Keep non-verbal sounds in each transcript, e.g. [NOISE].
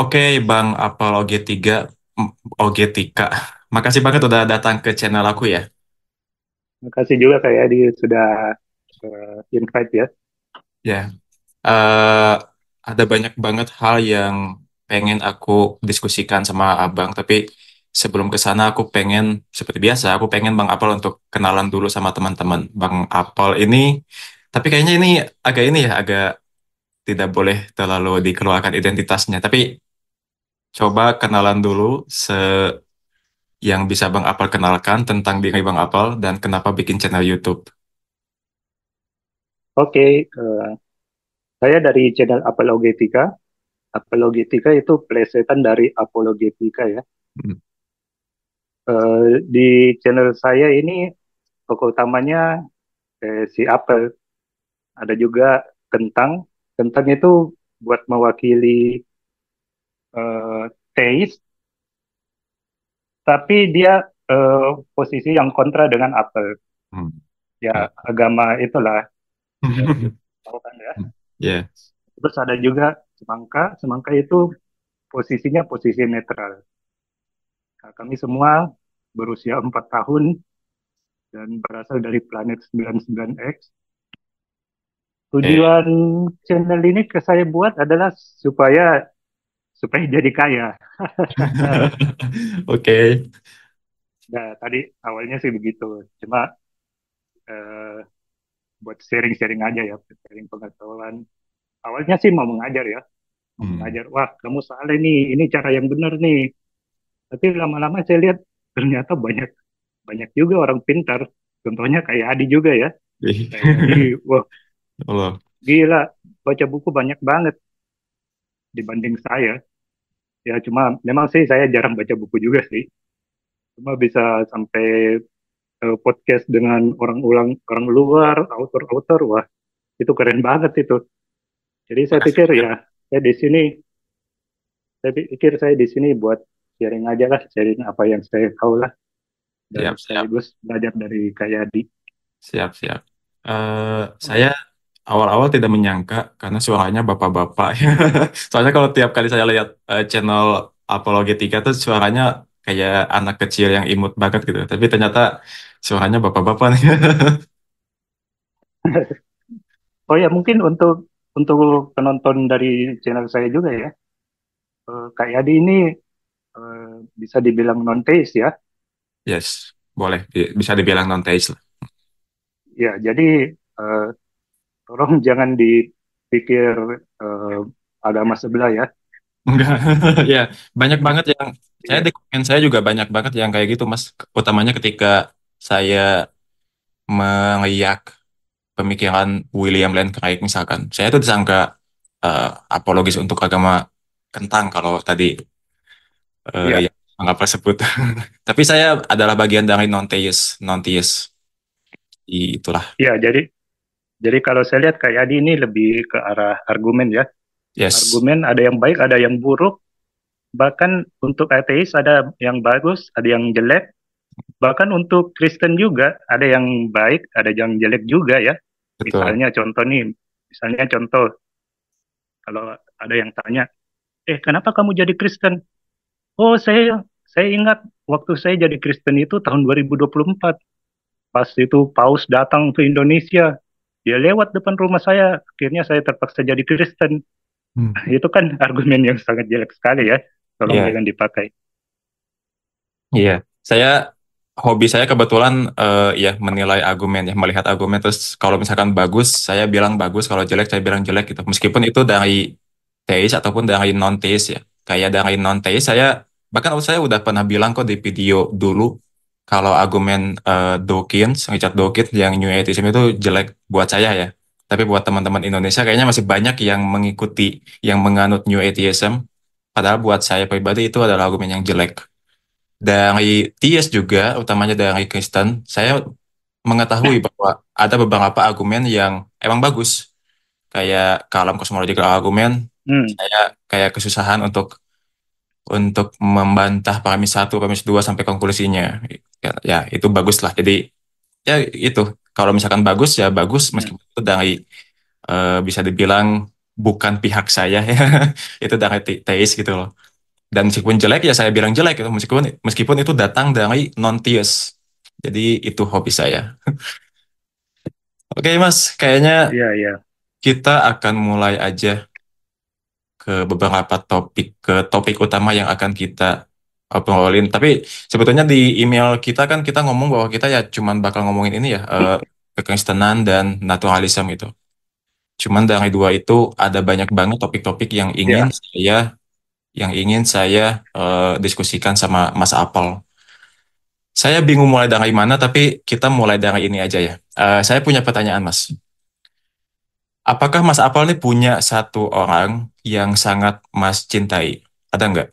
Oke, Bang Apel OG3, OG3. Makasih banget udah datang ke channel aku ya. Makasih juga kayak ya, di sudah uh, invite ya. Ya, uh, ada banyak banget hal yang pengen aku diskusikan sama Abang, tapi sebelum ke sana aku pengen, seperti biasa, aku pengen Bang Apel untuk kenalan dulu sama teman-teman. Bang Apel ini, tapi kayaknya ini agak ini ya, agak tidak boleh terlalu dikeluarkan identitasnya. Tapi coba kenalan dulu se yang bisa Bang Apel kenalkan tentang diri Bang Apel dan kenapa bikin channel YouTube. Oke, okay, uh, eh, saya dari channel Apologetika. Apologetika itu plesetan dari apologetika ya. Hmm. Uh, di channel saya ini pokok utamanya eh, si apel. Ada juga kentang. Kentang itu buat mewakili uh, eh, teis, tapi dia uh, posisi yang kontra dengan apel. Hmm. Ya, yeah. agama itulah. [LAUGHS] Tahu kan ya? Hmm. Yeah. Terus ada juga semangka. Semangka itu posisinya posisi netral. Nah, kami semua berusia empat tahun dan berasal dari planet 99X. Tujuan eh. channel ini ke saya buat adalah supaya supaya jadi kaya. [LAUGHS] Oke. okay. Nah, tadi awalnya sih begitu. Cuma uh, buat sharing-sharing aja ya, sharing pengetahuan. Awalnya sih mau mengajar ya, mau hmm. mengajar. Wah, kamu salah nih, ini cara yang benar nih. Tapi lama-lama saya lihat ternyata banyak banyak juga orang pintar. Contohnya kayak Adi juga ya. Iya. Adi, wah, [LAUGHS] Allah. gila, baca buku banyak banget dibanding saya. Ya cuma memang sih saya jarang baca buku juga sih. Cuma bisa sampai uh, podcast dengan orang-orang orang luar, author-author, wah itu keren banget itu. Jadi saya pikir ya, saya di sini, saya pikir saya di sini buat sharing aja lah, sharing apa yang saya tahu lah. Dan siap, siap. belajar dari Kayadi. Siap, siap. Uh, saya awal-awal tidak menyangka karena suaranya bapak-bapak. [LAUGHS] Soalnya kalau tiap kali saya lihat uh, channel Apologetika tuh suaranya kayak anak kecil yang imut banget gitu. Tapi ternyata suaranya bapak-bapak nih. [LAUGHS] oh ya, mungkin untuk untuk penonton dari channel saya juga ya. Uh, Kak Yadi ini uh, bisa dibilang non taste ya. Yes, boleh bisa dibilang non taste lah. Ya, jadi uh, tolong jangan dipikir uh, agama sebelah ya enggak [LAUGHS] ya banyak banget yang ya. saya di komen saya juga banyak banget yang kayak gitu mas utamanya ketika saya mengiyak pemikiran William Lane Craig misalkan saya itu disangka uh, apologis untuk agama kentang kalau tadi uh, ya. yang anggap tersebut [LAUGHS] tapi saya adalah bagian dari non theist non theist itulah ya jadi jadi kalau saya lihat kayak Adi ini lebih ke arah argumen ya. Yes. Argumen ada yang baik, ada yang buruk. Bahkan untuk ateis ada yang bagus, ada yang jelek. Bahkan untuk Kristen juga ada yang baik, ada yang jelek juga ya. Betul. Misalnya contoh nih, misalnya contoh kalau ada yang tanya, "Eh, kenapa kamu jadi Kristen?" "Oh, saya saya ingat waktu saya jadi Kristen itu tahun 2024. Pas itu Paus datang ke Indonesia, ya lewat depan rumah saya akhirnya saya terpaksa jadi Kristen hmm. itu kan argumen yang sangat jelek sekali ya kalau yeah. Iya. jangan dipakai iya yeah. saya hobi saya kebetulan uh, ya menilai argumen ya melihat argumen terus kalau misalkan bagus saya bilang bagus kalau jelek saya bilang jelek gitu meskipun itu dari teis ataupun dari non teis ya kayak dari non teis saya bahkan saya udah pernah bilang kok di video dulu kalau argumen uh, Dawkins, Richard Dawkins yang New Atheism itu jelek buat saya ya. Tapi buat teman-teman Indonesia kayaknya masih banyak yang mengikuti, yang menganut New Atheism. Padahal buat saya pribadi itu adalah argumen yang jelek. Dari TS juga, utamanya dari Kristen, saya mengetahui bahwa ada beberapa argumen yang emang bagus. Kayak kalam kosmologi argumen, hmm. saya kayak kesusahan untuk untuk membantah premis satu, premis dua sampai konklusinya. Ya, ya itu bagus lah. Jadi ya itu kalau misalkan bagus ya bagus ya. meskipun itu dari uh, bisa dibilang bukan pihak saya ya [LAUGHS] itu dari teis gitu loh dan meskipun jelek ya saya bilang jelek itu meskipun meskipun itu datang dari non teis jadi itu hobi saya [LAUGHS] oke mas kayaknya yeah, yeah. kita akan mulai aja ke beberapa topik ke topik utama yang akan kita obrolin. Tapi sebetulnya di email kita kan kita ngomong bahwa kita ya cuman bakal ngomongin ini ya uh, kekristenan dan naturalisme itu. Cuman dari dua itu ada banyak banget topik-topik yang ingin yeah. saya yang ingin saya uh, diskusikan sama Mas Apel. Saya bingung mulai dari mana, tapi kita mulai dari ini aja ya. Uh, saya punya pertanyaan, Mas. Apakah Mas Apal ini punya satu orang yang sangat Mas cintai? Ada enggak?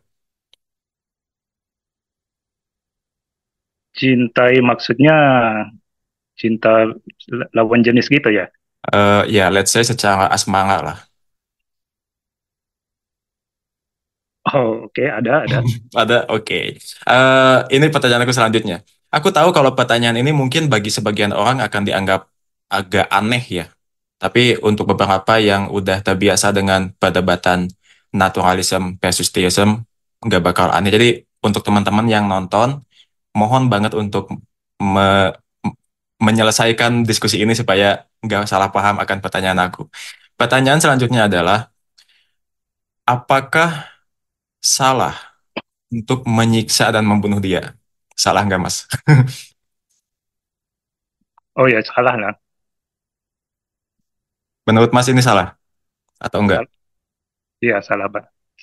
Cintai maksudnya cinta lawan jenis gitu ya? Uh, ya, let's say secara asmara lah. Oh, oke, okay. ada, ada. [LAUGHS] ada, oke. Okay. Uh, eh, ini pertanyaanku selanjutnya. Aku tahu kalau pertanyaan ini mungkin bagi sebagian orang akan dianggap agak aneh ya, tapi untuk beberapa yang udah terbiasa dengan perdebatan naturalism versus theism, nggak bakal aneh. Jadi untuk teman-teman yang nonton, mohon banget untuk me menyelesaikan diskusi ini supaya nggak salah paham akan pertanyaan aku. Pertanyaan selanjutnya adalah, apakah salah untuk menyiksa dan membunuh dia? Salah nggak, Mas? [LAUGHS] oh ya, salah lah. Menurut Mas ini salah atau enggak? Iya salah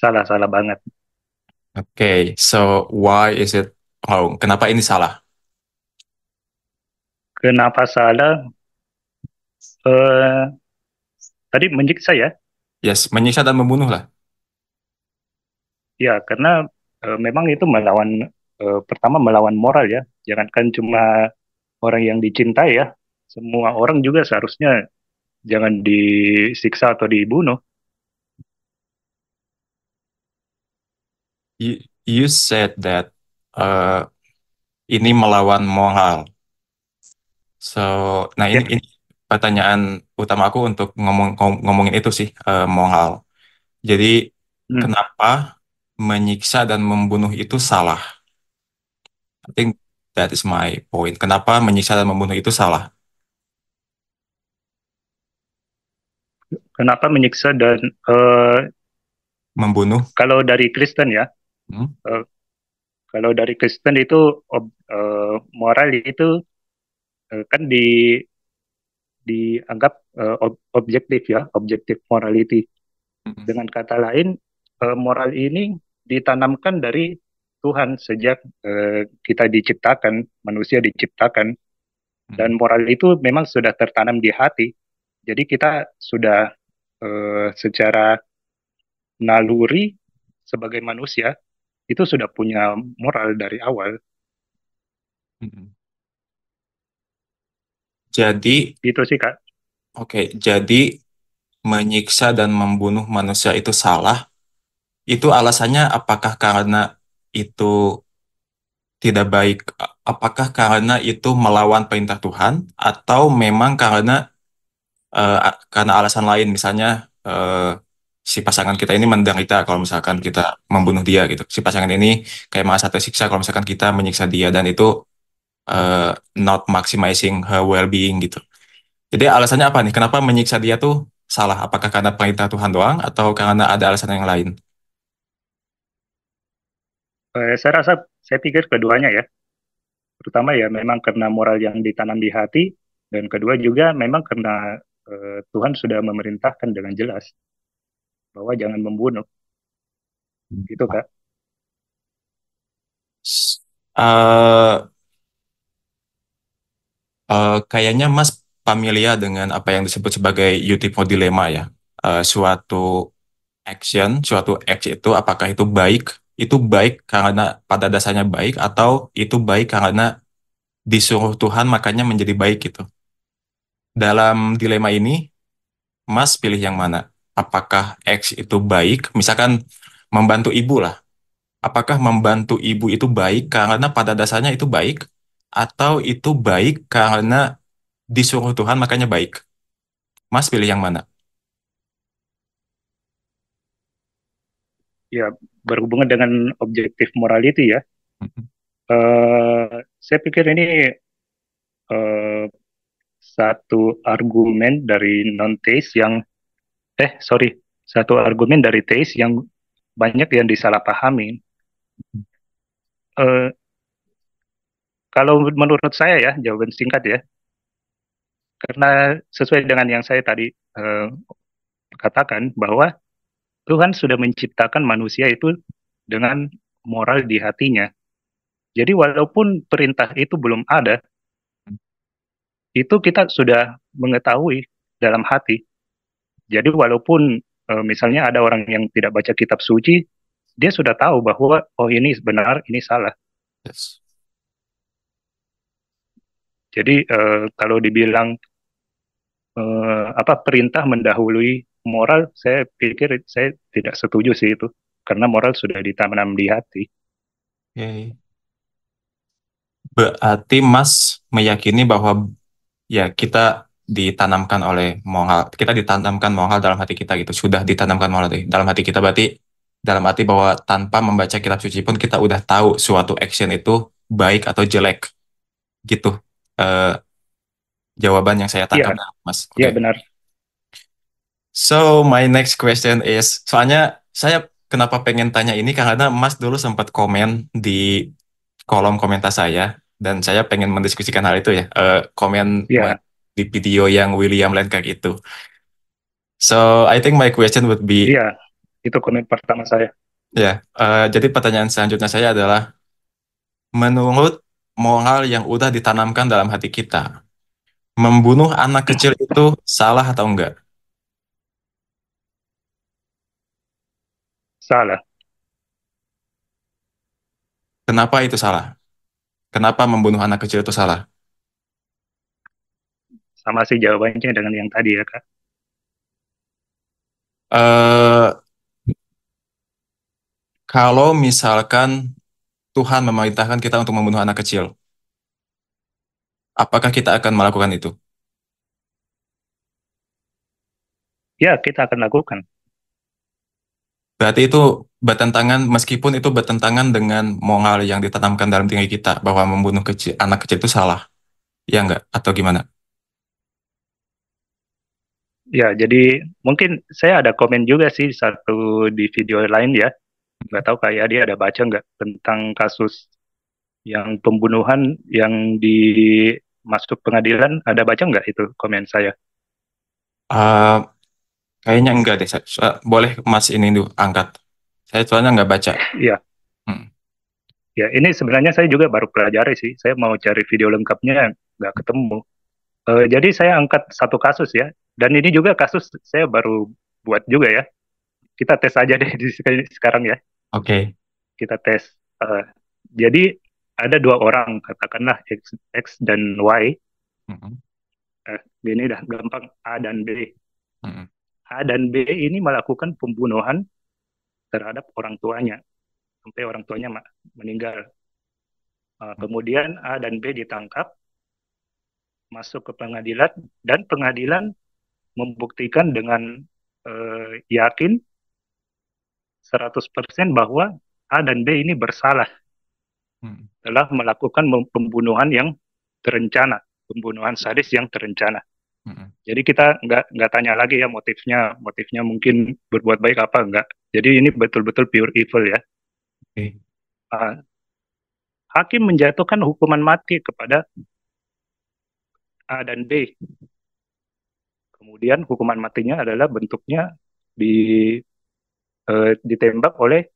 salah salah banget. Oke, okay, so why is it wrong? Kenapa ini salah? Kenapa salah? Uh, tadi menyiksa ya? Yes, menyiksa dan membunuh lah. Ya, karena uh, memang itu melawan uh, pertama melawan moral ya. Jangankan cuma orang yang dicintai ya, semua orang juga seharusnya jangan disiksa atau dibunuh. You, you said that uh, ini melawan moral. So, nah ini, ya. ini pertanyaan utama aku untuk ngomong ngomongin itu sih uh, moral. Jadi hmm. kenapa menyiksa dan membunuh itu salah? I think that is my point. Kenapa menyiksa dan membunuh itu salah? kenapa menyiksa dan uh, membunuh? Kalau dari Kristen ya, hmm? uh, kalau dari Kristen itu uh, moral itu uh, kan di dianggap uh, ob objektif ya, objektif morality. Hmm. Dengan kata lain, uh, moral ini ditanamkan dari Tuhan sejak uh, kita diciptakan, manusia diciptakan, hmm. dan moral itu memang sudah tertanam di hati. Jadi kita sudah eh, secara naluri sebagai manusia itu sudah punya moral dari awal. Hmm. Jadi itu sih kak. Oke, okay, jadi menyiksa dan membunuh manusia itu salah. Itu alasannya apakah karena itu tidak baik? Apakah karena itu melawan perintah Tuhan atau memang karena uh, karena alasan lain misalnya uh, si pasangan kita ini mendang kita kalau misalkan kita membunuh dia gitu si pasangan ini kayak merasa tersiksa kalau misalkan kita menyiksa dia dan itu uh, not maximizing her well-being gitu jadi alasannya apa nih kenapa menyiksa dia tuh salah apakah karena perintah Tuhan doang atau karena ada alasan yang lain saya rasa saya pikir keduanya ya terutama ya memang karena moral yang ditanam di hati dan kedua juga memang karena eh, Tuhan sudah memerintahkan dengan jelas bahwa jangan membunuh. Gitu, Kak. Uh, uh, kayaknya Mas familiar dengan apa yang disebut sebagai UTIPO dilema ya. Uh, suatu action, suatu act itu apakah itu baik? Itu baik karena pada dasarnya baik atau itu baik karena disuruh Tuhan makanya menjadi baik gitu dalam dilema ini, Mas pilih yang mana? Apakah X itu baik? Misalkan membantu ibu lah. Apakah membantu ibu itu baik karena pada dasarnya itu baik? Atau itu baik karena disuruh Tuhan makanya baik? Mas pilih yang mana? Ya, berhubungan dengan objektif morality ya. Mm -hmm. uh, saya pikir ini uh, satu argumen dari non teis yang eh sorry satu argumen dari teis yang banyak yang disalahpahami. Uh, kalau menurut saya ya jawaban singkat ya, karena sesuai dengan yang saya tadi uh, katakan bahwa Tuhan sudah menciptakan manusia itu dengan moral di hatinya. Jadi walaupun perintah itu belum ada, itu kita sudah mengetahui dalam hati. Jadi walaupun e, misalnya ada orang yang tidak baca kitab suci, dia sudah tahu bahwa oh ini benar, ini salah. Yes. Jadi e, kalau dibilang e, apa perintah mendahului moral, saya pikir saya tidak setuju sih itu karena moral sudah ditanam di hati. Okay. Berarti Mas meyakini bahwa ya kita ditanamkan oleh moral kita ditanamkan moral dalam hati kita gitu sudah ditanamkan moral dalam hati kita berarti dalam hati bahwa tanpa membaca kitab suci pun kita udah tahu suatu action itu baik atau jelek gitu uh, jawaban yang saya tangkap yeah. mas iya okay. yeah, benar so my next question is soalnya saya kenapa pengen tanya ini karena mas dulu sempat komen di kolom komentar saya dan saya pengen mendiskusikan hal itu ya uh, komen yeah. di video yang William Lanker itu so I think my question would be iya yeah, itu komen pertama saya ya yeah, uh, jadi pertanyaan selanjutnya saya adalah menurut moral yang udah ditanamkan dalam hati kita membunuh anak kecil itu salah atau enggak salah kenapa itu salah Kenapa membunuh anak kecil itu salah? Sama sih jawabannya dengan yang tadi ya, Kak. Uh, kalau misalkan Tuhan memerintahkan kita untuk membunuh anak kecil, apakah kita akan melakukan itu? Ya, kita akan lakukan. Berarti itu bertentangan meskipun itu bertentangan dengan moral yang ditanamkan dalam tinggi kita bahwa membunuh kecil anak kecil itu salah. Ya enggak atau gimana? Ya, jadi mungkin saya ada komen juga sih satu di video lain ya. Nggak tahu kayak dia ada baca nggak tentang kasus yang pembunuhan yang di masuk pengadilan ada baca nggak itu komen saya? Uh, kayaknya enggak deh. boleh Mas ini dulu angkat. Saya soalnya nggak baca. Iya. Hmm. Ya, ini sebenarnya saya juga baru pelajari sih. Saya mau cari video lengkapnya nggak ketemu. Uh, jadi saya angkat satu kasus ya. Dan ini juga kasus saya baru buat juga ya. Kita tes aja deh di sekarang ya. Oke. Okay. Kita tes. Uh, jadi ada dua orang katakanlah X, X dan Y. Hmm. eh, ini dah gampang A dan B. Hmm. A dan B ini melakukan pembunuhan terhadap orang tuanya sampai orang tuanya meninggal. Ah, kemudian A dan B ditangkap, masuk ke pengadilan dan pengadilan membuktikan dengan uh, yakin 100% bahwa A dan B ini bersalah hmm. telah melakukan pembunuhan yang terencana, pembunuhan sadis yang terencana. Hmm. Jadi kita nggak nggak tanya lagi ya motifnya, motifnya mungkin berbuat baik apa nggak jadi ini betul-betul pure evil ya. Okay. Uh, hakim menjatuhkan hukuman mati kepada A dan B. Kemudian hukuman matinya adalah bentuknya di uh, ditembak oleh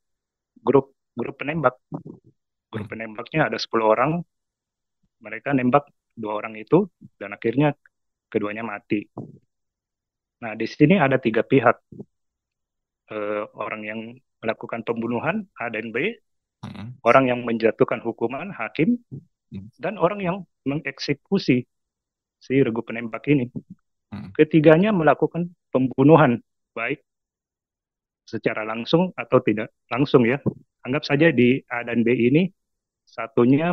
grup grup penembak. Grup penembaknya ada 10 orang. Mereka nembak dua orang itu dan akhirnya keduanya mati. Nah, di sini ada tiga pihak uh, orang yang melakukan pembunuhan A dan B, hmm. orang yang menjatuhkan hukuman hakim, hmm. dan orang yang mengeksekusi si regu penembak ini. Hmm. Ketiganya melakukan pembunuhan baik secara langsung atau tidak langsung ya. Anggap saja di A dan B ini satunya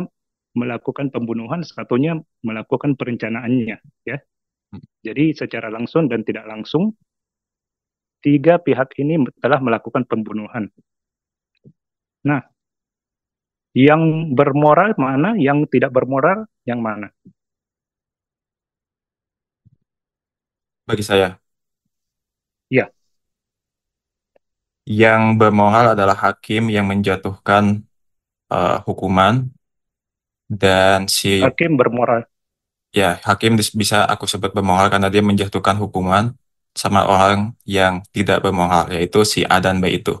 melakukan pembunuhan, satunya melakukan perencanaannya ya. Mm. Jadi secara langsung dan tidak langsung tiga pihak ini telah melakukan pembunuhan. Nah, yang bermoral mana, yang tidak bermoral yang mana? Bagi saya. Ya. Yang bermoral adalah hakim yang menjatuhkan uh, hukuman dan si hakim bermoral. Ya, hakim bisa aku sebut bermoral karena dia menjatuhkan hukuman sama orang yang tidak bermoral, yaitu si A dan B itu.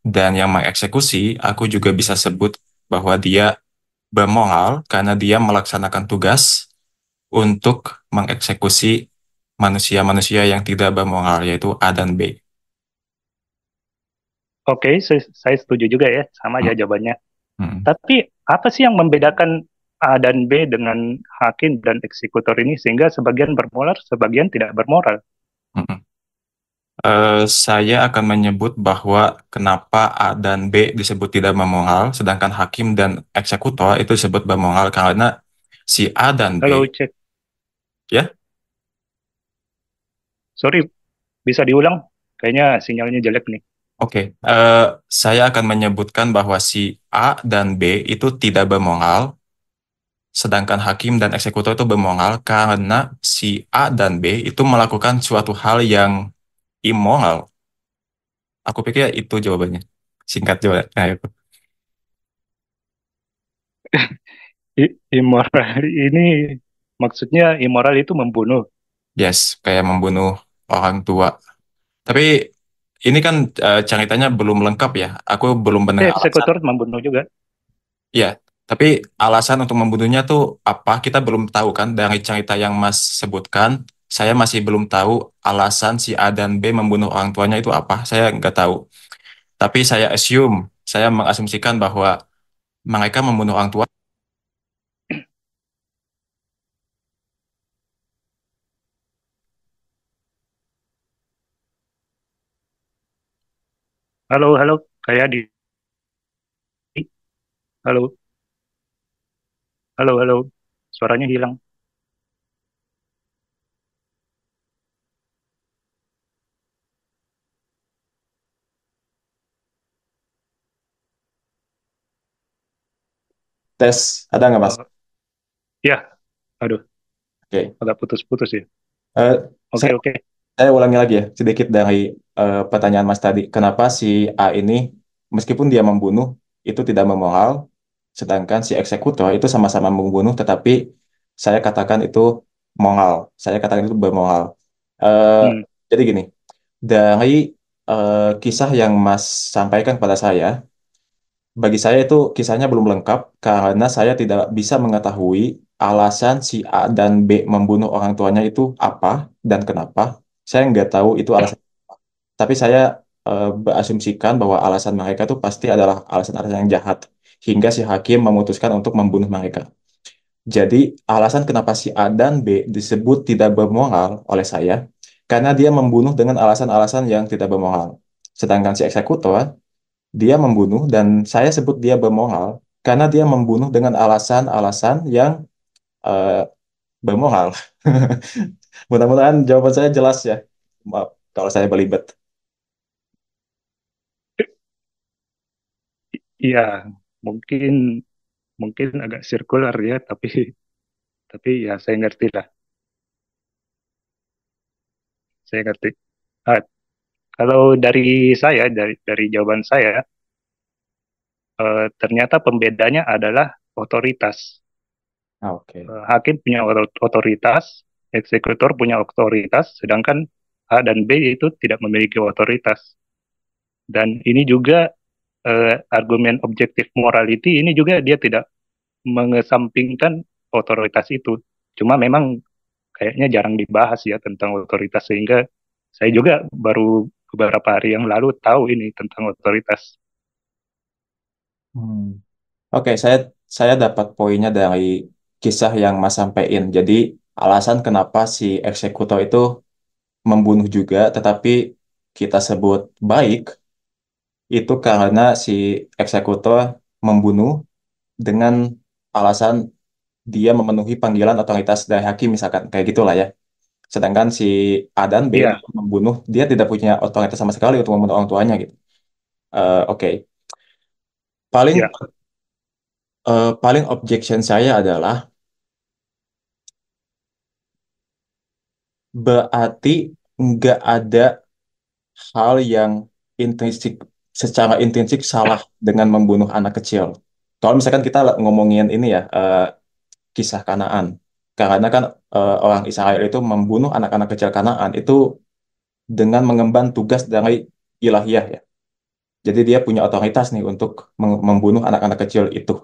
Dan yang mengeksekusi, aku juga bisa sebut bahwa dia bermoral karena dia melaksanakan tugas untuk mengeksekusi manusia-manusia yang tidak bermoral, yaitu A dan B. Oke, okay, saya setuju juga ya, sama aja hmm. jawabannya. Hmm. Tapi apa sih yang membedakan A dan B dengan hakim dan eksekutor ini sehingga sebagian bermoral, sebagian tidak bermoral? Eh, saya akan menyebut bahwa kenapa A dan B disebut tidak memenuhi sedangkan hakim dan eksekutor itu disebut memenuhi karena si A dan Halo, cek. Ya? Sorry, bisa diulang? Kayaknya sinyalnya jelek nih. Oke, uh, saya akan menyebutkan bahwa si A dan B itu tidak bermoral sedangkan hakim dan eksekutor itu bermoral karena si A dan B itu melakukan suatu hal yang immoral. Aku pikir itu jawabannya. Singkat jawabannya. Nah, ya. itu. immoral ini maksudnya immoral itu membunuh. Yes, kayak membunuh orang tua. Tapi ini kan uh, ceritanya belum lengkap ya. Aku belum benar. Eh, eksekutor membunuh juga. Ya, tapi alasan untuk membunuhnya tuh apa? Kita belum tahu kan dari cerita yang Mas sebutkan. Saya masih belum tahu alasan si A dan B membunuh orang tuanya itu apa. Saya nggak tahu. Tapi saya assume, saya mengasumsikan bahwa mereka membunuh orang tua. Halo, halo, kayak di. Halo. Halo, halo. Suaranya hilang. Tes, ada nggak Mas? Eh, ya, aduh, Oke. agak putus-putus ya. uh, Oke, saya, oke. saya ulangi lagi ya, sedikit dari uh, pertanyaan Mas tadi. Kenapa si A ini, meskipun dia membunuh, itu tidak memoral, Sedangkan si eksekutor itu sama-sama membunuh, tetapi saya katakan itu mongol, Saya katakan itu bermoral. Uh, eh, hmm. Jadi gini, dari uh, kisah yang Mas sampaikan pada saya, bagi saya itu kisahnya belum lengkap karena saya tidak bisa mengetahui alasan si A dan B membunuh orang tuanya itu apa dan kenapa. Saya nggak tahu itu alasan. Hmm. Tapi saya uh, berasumsikan bahwa alasan mereka itu pasti adalah alasan-alasan yang jahat hingga si hakim memutuskan untuk membunuh mereka. Jadi, alasan kenapa si A dan B disebut tidak bermoral oleh saya, karena dia membunuh dengan alasan-alasan yang tidak bermoral. Sedangkan si eksekutor, dia membunuh dan saya sebut dia bermoral karena dia membunuh dengan alasan-alasan yang uh, bermoral. [LAUGHS] Mudah-mudahan jawaban saya jelas ya. Maaf kalau saya berlibat. Iya, mungkin mungkin agak sirkular ya tapi tapi ya saya ngerti lah saya ngerti nah, kalau dari saya dari dari jawaban saya e, ternyata pembedanya adalah otoritas ah, okay. e, eh, hakim punya otoritas eksekutor punya otoritas sedangkan A dan B itu tidak memiliki otoritas dan ini juga uh, argumen objektif morality ini juga dia tidak mengesampingkan otoritas itu. Cuma memang kayaknya jarang dibahas ya tentang otoritas sehingga saya juga baru beberapa hari yang lalu tahu ini tentang otoritas. Hmm. Oke, okay, saya saya dapat poinnya dari kisah yang Mas sampaikan. Jadi alasan kenapa si eksekutor itu membunuh juga, tetapi kita sebut baik itu karena si eksekutor membunuh dengan alasan dia memenuhi panggilan otoritas dari hakim misalkan kayak gitulah ya. Sedangkan si Adan dan B yeah. membunuh dia tidak punya otoritas sama sekali untuk membunuh orang tuanya gitu. Uh, Oke, okay. paling yeah. Iya. uh, paling objection saya adalah berarti nggak ada hal yang intrinsik secara intrinsik salah dengan membunuh anak kecil. Kalau misalkan kita ngomongin ini ya uh, kisah Kanaan, karena kan uh, orang Israel itu membunuh anak-anak kecil Kanaan itu dengan mengemban tugas dari ilahiyah ya. Jadi dia punya otoritas nih untuk membunuh anak-anak kecil itu.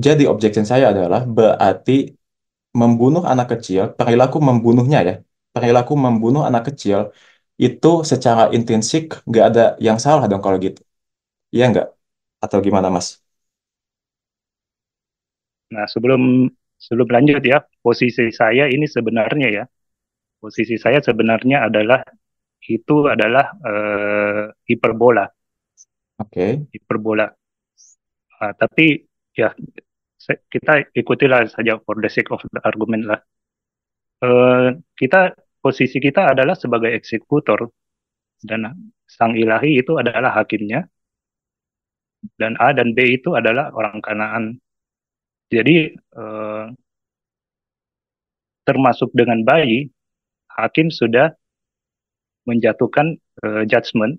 Jadi objection saya adalah berarti membunuh anak kecil, perilaku membunuhnya ya, perilaku membunuh anak kecil itu secara intrinsik nggak ada yang salah dong kalau gitu. Iya nggak? Atau gimana Mas? Nah sebelum sebelum lanjut ya, posisi saya ini sebenarnya ya, posisi saya sebenarnya adalah itu adalah eh, hiperbola. Oke. Okay. Hiperbola. Nah, tapi ya kita ikutilah saja for the sake of the argument lah. Eh, kita posisi kita adalah sebagai eksekutor dan sang ilahi itu adalah hakimnya dan A dan B itu adalah orang Kanaan. Jadi eh, termasuk dengan bayi, hakim sudah menjatuhkan eh, judgement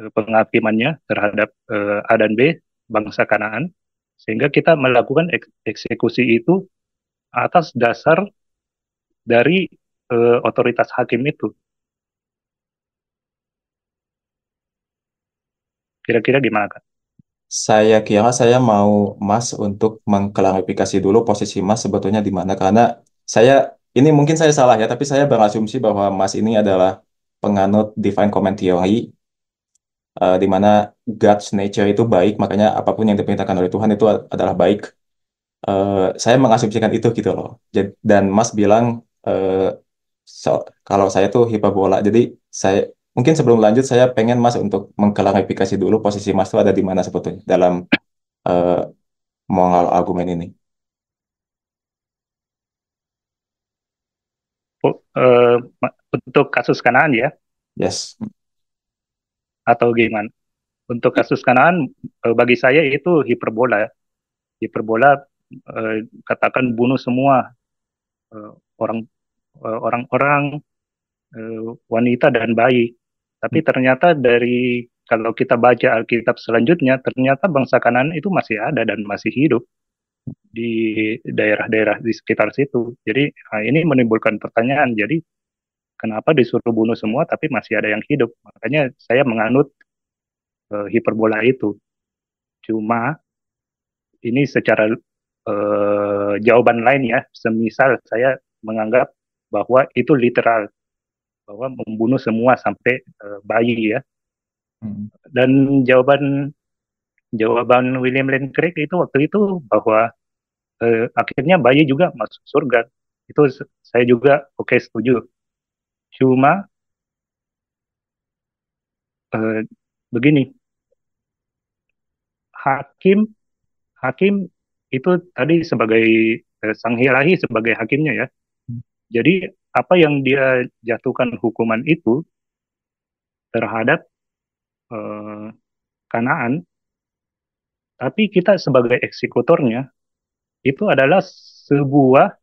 eh, penghakimannya terhadap eh, A dan B bangsa Kanaan, sehingga kita melakukan eksekusi itu atas dasar dari eh, otoritas hakim itu. Kira-kira gimana, Kak? Saya kira saya mau Mas untuk mengklarifikasi dulu posisi Mas sebetulnya di mana karena saya ini mungkin saya salah ya, tapi saya berasumsi bahwa Mas ini adalah penganut divine comment theory uh, di mana God's nature itu baik, makanya apapun yang diperintahkan oleh Tuhan itu adalah baik. Uh, saya mengasumsikan itu gitu loh. dan Mas bilang uh, so, kalau saya tuh hipa Jadi saya mungkin sebelum lanjut saya pengen Mas untuk mengklarifikasi dulu posisi Mas itu ada di mana sebetulnya dalam uh, eh, mengal argumen ini. Oh, eh, untuk kasus kanan ya? Yes. Atau gimana? Untuk kasus kanan eh, bagi saya itu hiperbola. Ya. Hiperbola katakan bunuh semua orang Eh, orang-orang eh, wanita dan bayi. Tapi hmm. ternyata dari kalau kita baca Alkitab selanjutnya, ternyata bangsa Kanan itu masih ada dan masih hidup di daerah-daerah di sekitar situ. Jadi ah, ini menimbulkan pertanyaan. Jadi kenapa disuruh bunuh semua tapi masih ada yang hidup? Makanya saya menganut uh, hiperbola itu. Cuma ini secara uh, jawaban lain ya. Semisal saya menganggap bahwa itu literal bahwa membunuh semua sampai uh, bayi ya. Hmm. Dan jawaban jawaban William Lane Craig itu waktu itu bahwa uh, akhirnya bayi juga masuk surga. Itu saya juga oke okay, setuju. Cuma uh, begini. Hakim hakim itu tadi sebagai uh, Sang hilahi sebagai hakimnya ya jadi apa yang dia jatuhkan hukuman itu terhadap eh, Kanaan, tapi kita sebagai eksekutornya itu adalah sebuah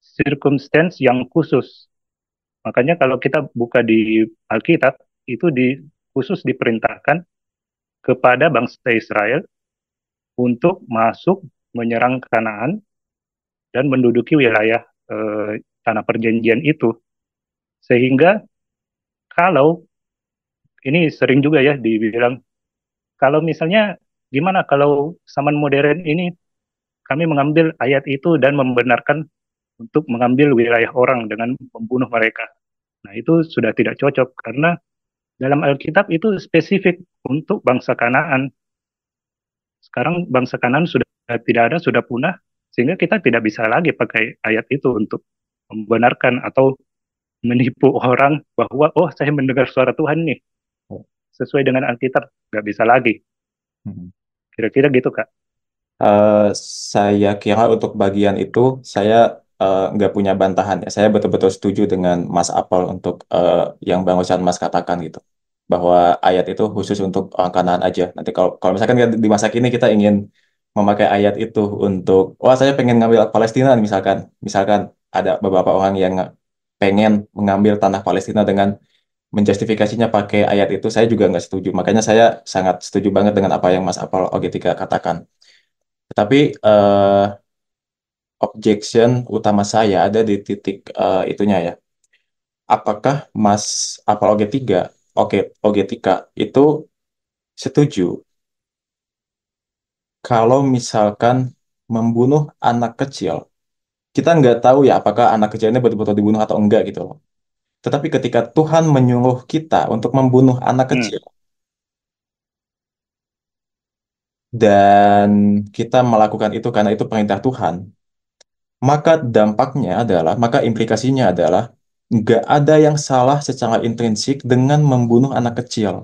circumstance yang khusus. Makanya kalau kita buka di Alkitab itu di khusus diperintahkan kepada bangsa Israel untuk masuk menyerang Kanaan dan menduduki wilayah Eh, tanah perjanjian itu sehingga kalau ini sering juga ya dibilang kalau misalnya gimana kalau zaman modern ini kami mengambil ayat itu dan membenarkan untuk mengambil wilayah orang dengan membunuh mereka. Nah, itu sudah tidak cocok karena dalam Alkitab itu spesifik untuk bangsa Kanaan. Sekarang bangsa Kanaan sudah tidak ada, sudah punah, sehingga kita tidak bisa lagi pakai ayat itu untuk membenarkan atau menipu [LAUGHS] orang bahwa oh saya mendengar suara Tuhan nih oh. sesuai dengan Alkitab nggak bisa lagi hmm. kira-kira gitu kak uh, saya kira untuk bagian itu saya eh, nggak uh, punya bantahan ya saya betul-betul setuju dengan Mas Apol untuk uh, yang bang Ocean Mas katakan gitu bahwa ayat itu khusus untuk orang kanan aja nanti kalau kalau misalkan di masa kini kita ingin memakai ayat itu untuk wah saya pengen ngambil Palestina misalkan misalkan ada beberapa orang yang pengen mengambil tanah Palestina dengan menjustifikasinya pakai ayat itu saya juga nggak setuju makanya saya sangat setuju banget dengan apa yang Mas Apal Ogetika katakan tetapi uh, objection utama saya ada di titik uh, itunya ya apakah Mas Apal Ogetika Oke Ogetika itu setuju kalau misalkan membunuh anak kecil, kita nggak tahu ya apakah anak kecil ini betul-betul dibunuh atau enggak gitu loh. Tetapi ketika Tuhan menyuruh kita untuk membunuh anak hmm. kecil, dan kita melakukan itu karena itu perintah Tuhan, maka dampaknya adalah, maka implikasinya adalah, nggak ada yang salah secara intrinsik dengan membunuh anak kecil.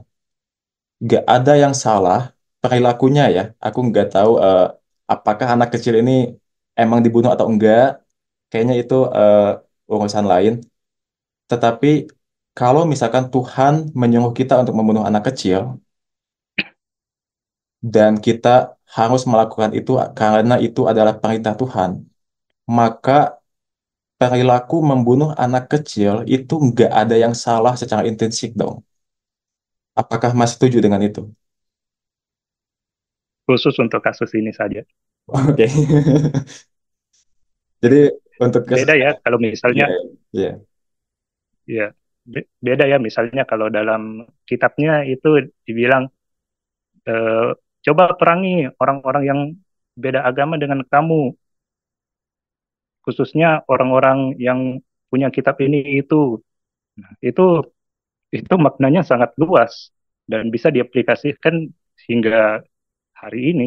Nggak ada yang salah perilakunya ya. Aku nggak tahu uh, apakah anak kecil ini emang dibunuh atau enggak. Kayaknya itu uh, urusan lain. Tetapi kalau misalkan Tuhan menyuruh kita untuk membunuh anak kecil dan kita harus melakukan itu karena itu adalah perintah Tuhan, maka perilaku membunuh anak kecil itu nggak ada yang salah secara intrinsik dong. Apakah Mas setuju dengan itu? khusus untuk kasus ini saja. Oke. Okay. [LAUGHS] Jadi untuk kasus... beda ya kalau misalnya. Iya. Yeah, yeah. yeah. beda ya misalnya kalau dalam kitabnya itu dibilang e, coba perangi orang-orang yang beda agama dengan kamu khususnya orang-orang yang punya kitab ini itu nah, itu itu maknanya sangat luas dan bisa diaplikasikan hingga hari ini.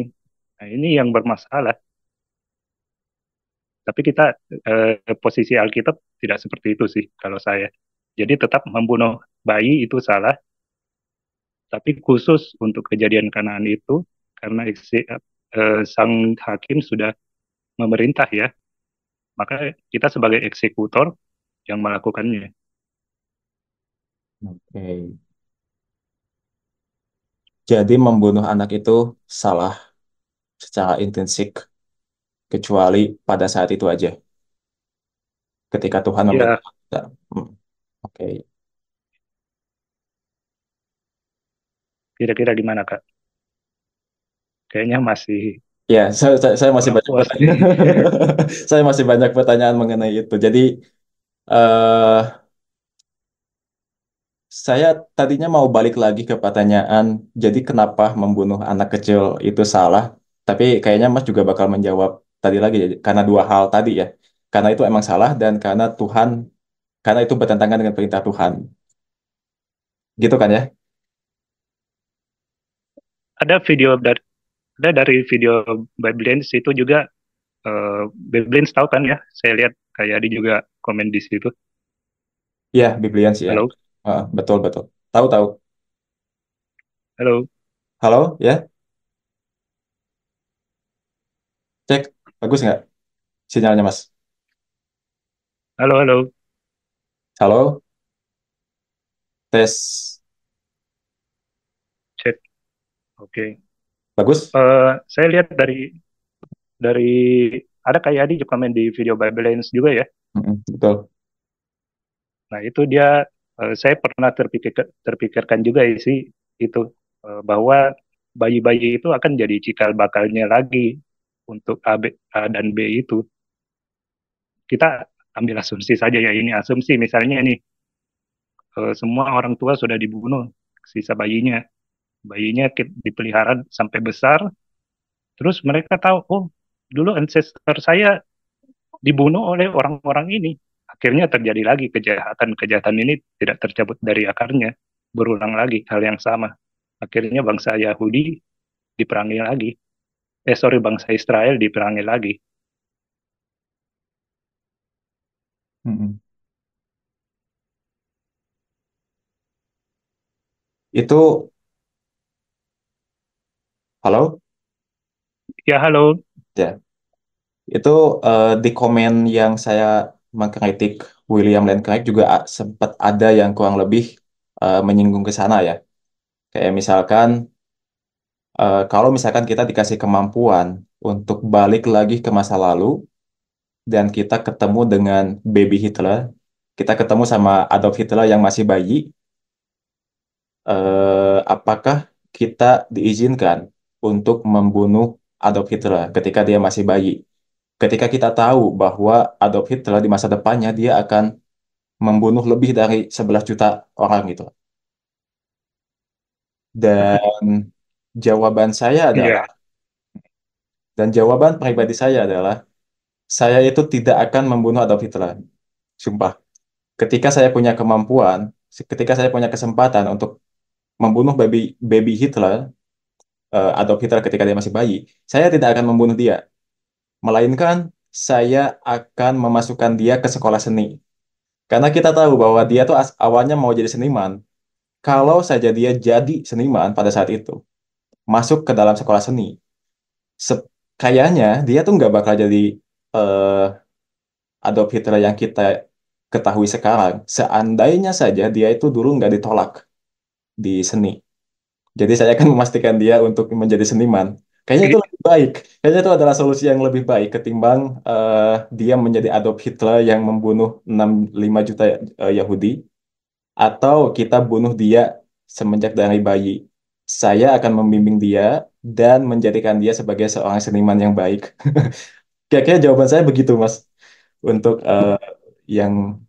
Nah, ini yang bermasalah. Tapi kita eh, posisi Alkitab tidak seperti itu sih kalau saya. Jadi tetap membunuh bayi itu salah. Tapi khusus untuk kejadian kanaan itu karena eh, sang hakim sudah memerintah ya. Maka kita sebagai eksekutor yang melakukannya. Oke. Jadi membunuh anak itu salah secara intrinsik, kecuali pada saat itu aja. Ketika Tuhan Ya, Hmm, Oke. kira-kira di mana, Kak? Kayaknya masih Ya, saya, saya, saya masih banyak [LAUGHS] Saya masih banyak pertanyaan mengenai itu. Jadi, eh saya tadinya mau balik lagi ke pertanyaan, jadi kenapa membunuh anak kecil itu salah? Tapi kayaknya Mas juga bakal menjawab tadi lagi, karena dua hal tadi ya. Karena itu emang salah dan karena Tuhan, karena itu bertentangan dengan perintah Tuhan. Gitu kan ya? Ada video dari ada dari video Biblins itu juga uh, eh, Biblins tahu kan ya? Saya lihat kayak di juga komen di situ. Ya, Biblians ya. Halo. Ah, betul betul. Tahu tahu. Halo. Halo, ya. Cek, bagus nggak sinyalnya, Mas? Halo, halo. Halo, tes. Cek. Oke. Bagus? Eh, saya lihat dari dari ada kayak Adi juga main di video Bible Lens juga ya. mm -hmm, betul. Nah, itu dia Eh, saya pernah terpikir terpikirkan juga sih itu eh, bahwa bayi-bayi itu akan jadi cikal bakalnya lagi untuk A, B, A dan B itu. Kita ambil asumsi saja ya ini asumsi misalnya ini eh, semua orang tua sudah dibunuh sisa bayinya bayinya dipelihara sampai besar terus mereka tahu oh dulu ancestor saya dibunuh oleh orang-orang ini akhirnya terjadi lagi kejahatan-kejahatan ini tidak tercabut dari akarnya, berulang lagi hal yang sama. Akhirnya bangsa Yahudi diperangi lagi. Eh sorry, bangsa Israel diperangi lagi. -hmm. Itu halo? Ya halo. Ya. Itu uh, di komen yang saya mengkritik William Lane Craig juga sempat ada yang kurang lebih uh, menyinggung ke sana ya. Kayak misalkan uh, kalau misalkan kita dikasih kemampuan untuk balik lagi ke masa lalu dan kita ketemu dengan baby Hitler, kita ketemu sama Adolf Hitler yang masih bayi, uh, apakah kita diizinkan untuk membunuh Adolf Hitler ketika dia masih bayi? ketika kita tahu bahwa Adolf Hitler di masa depannya dia akan membunuh lebih dari 11 juta orang gitu. Dan jawaban saya adalah yeah. dan jawaban pribadi saya adalah saya itu tidak akan membunuh Adolf Hitler. Sumpah. Ketika saya punya kemampuan, ketika saya punya kesempatan untuk membunuh baby baby Hitler, uh, Adolf Hitler ketika dia masih bayi, saya tidak akan membunuh dia. Melainkan, saya akan memasukkan dia ke sekolah seni. Karena kita tahu bahwa dia tuh awalnya mau jadi seniman. Kalau saja dia jadi seniman pada saat itu, masuk ke dalam sekolah seni, se kayaknya dia tuh nggak bakal jadi uh, Adolf Hitler yang kita ketahui sekarang. Seandainya saja dia itu dulu nggak ditolak di seni. Jadi saya akan memastikan dia untuk menjadi seniman Kayaknya itu lebih baik. Kayaknya itu adalah solusi yang lebih baik ketimbang uh, dia menjadi Adolf Hitler yang membunuh 6, 5 juta uh, Yahudi atau kita bunuh dia semenjak dari bayi. Saya akan membimbing dia dan menjadikan dia sebagai seorang seniman yang baik. [LAUGHS] Kayaknya jawaban saya begitu, Mas. Untuk uh, yang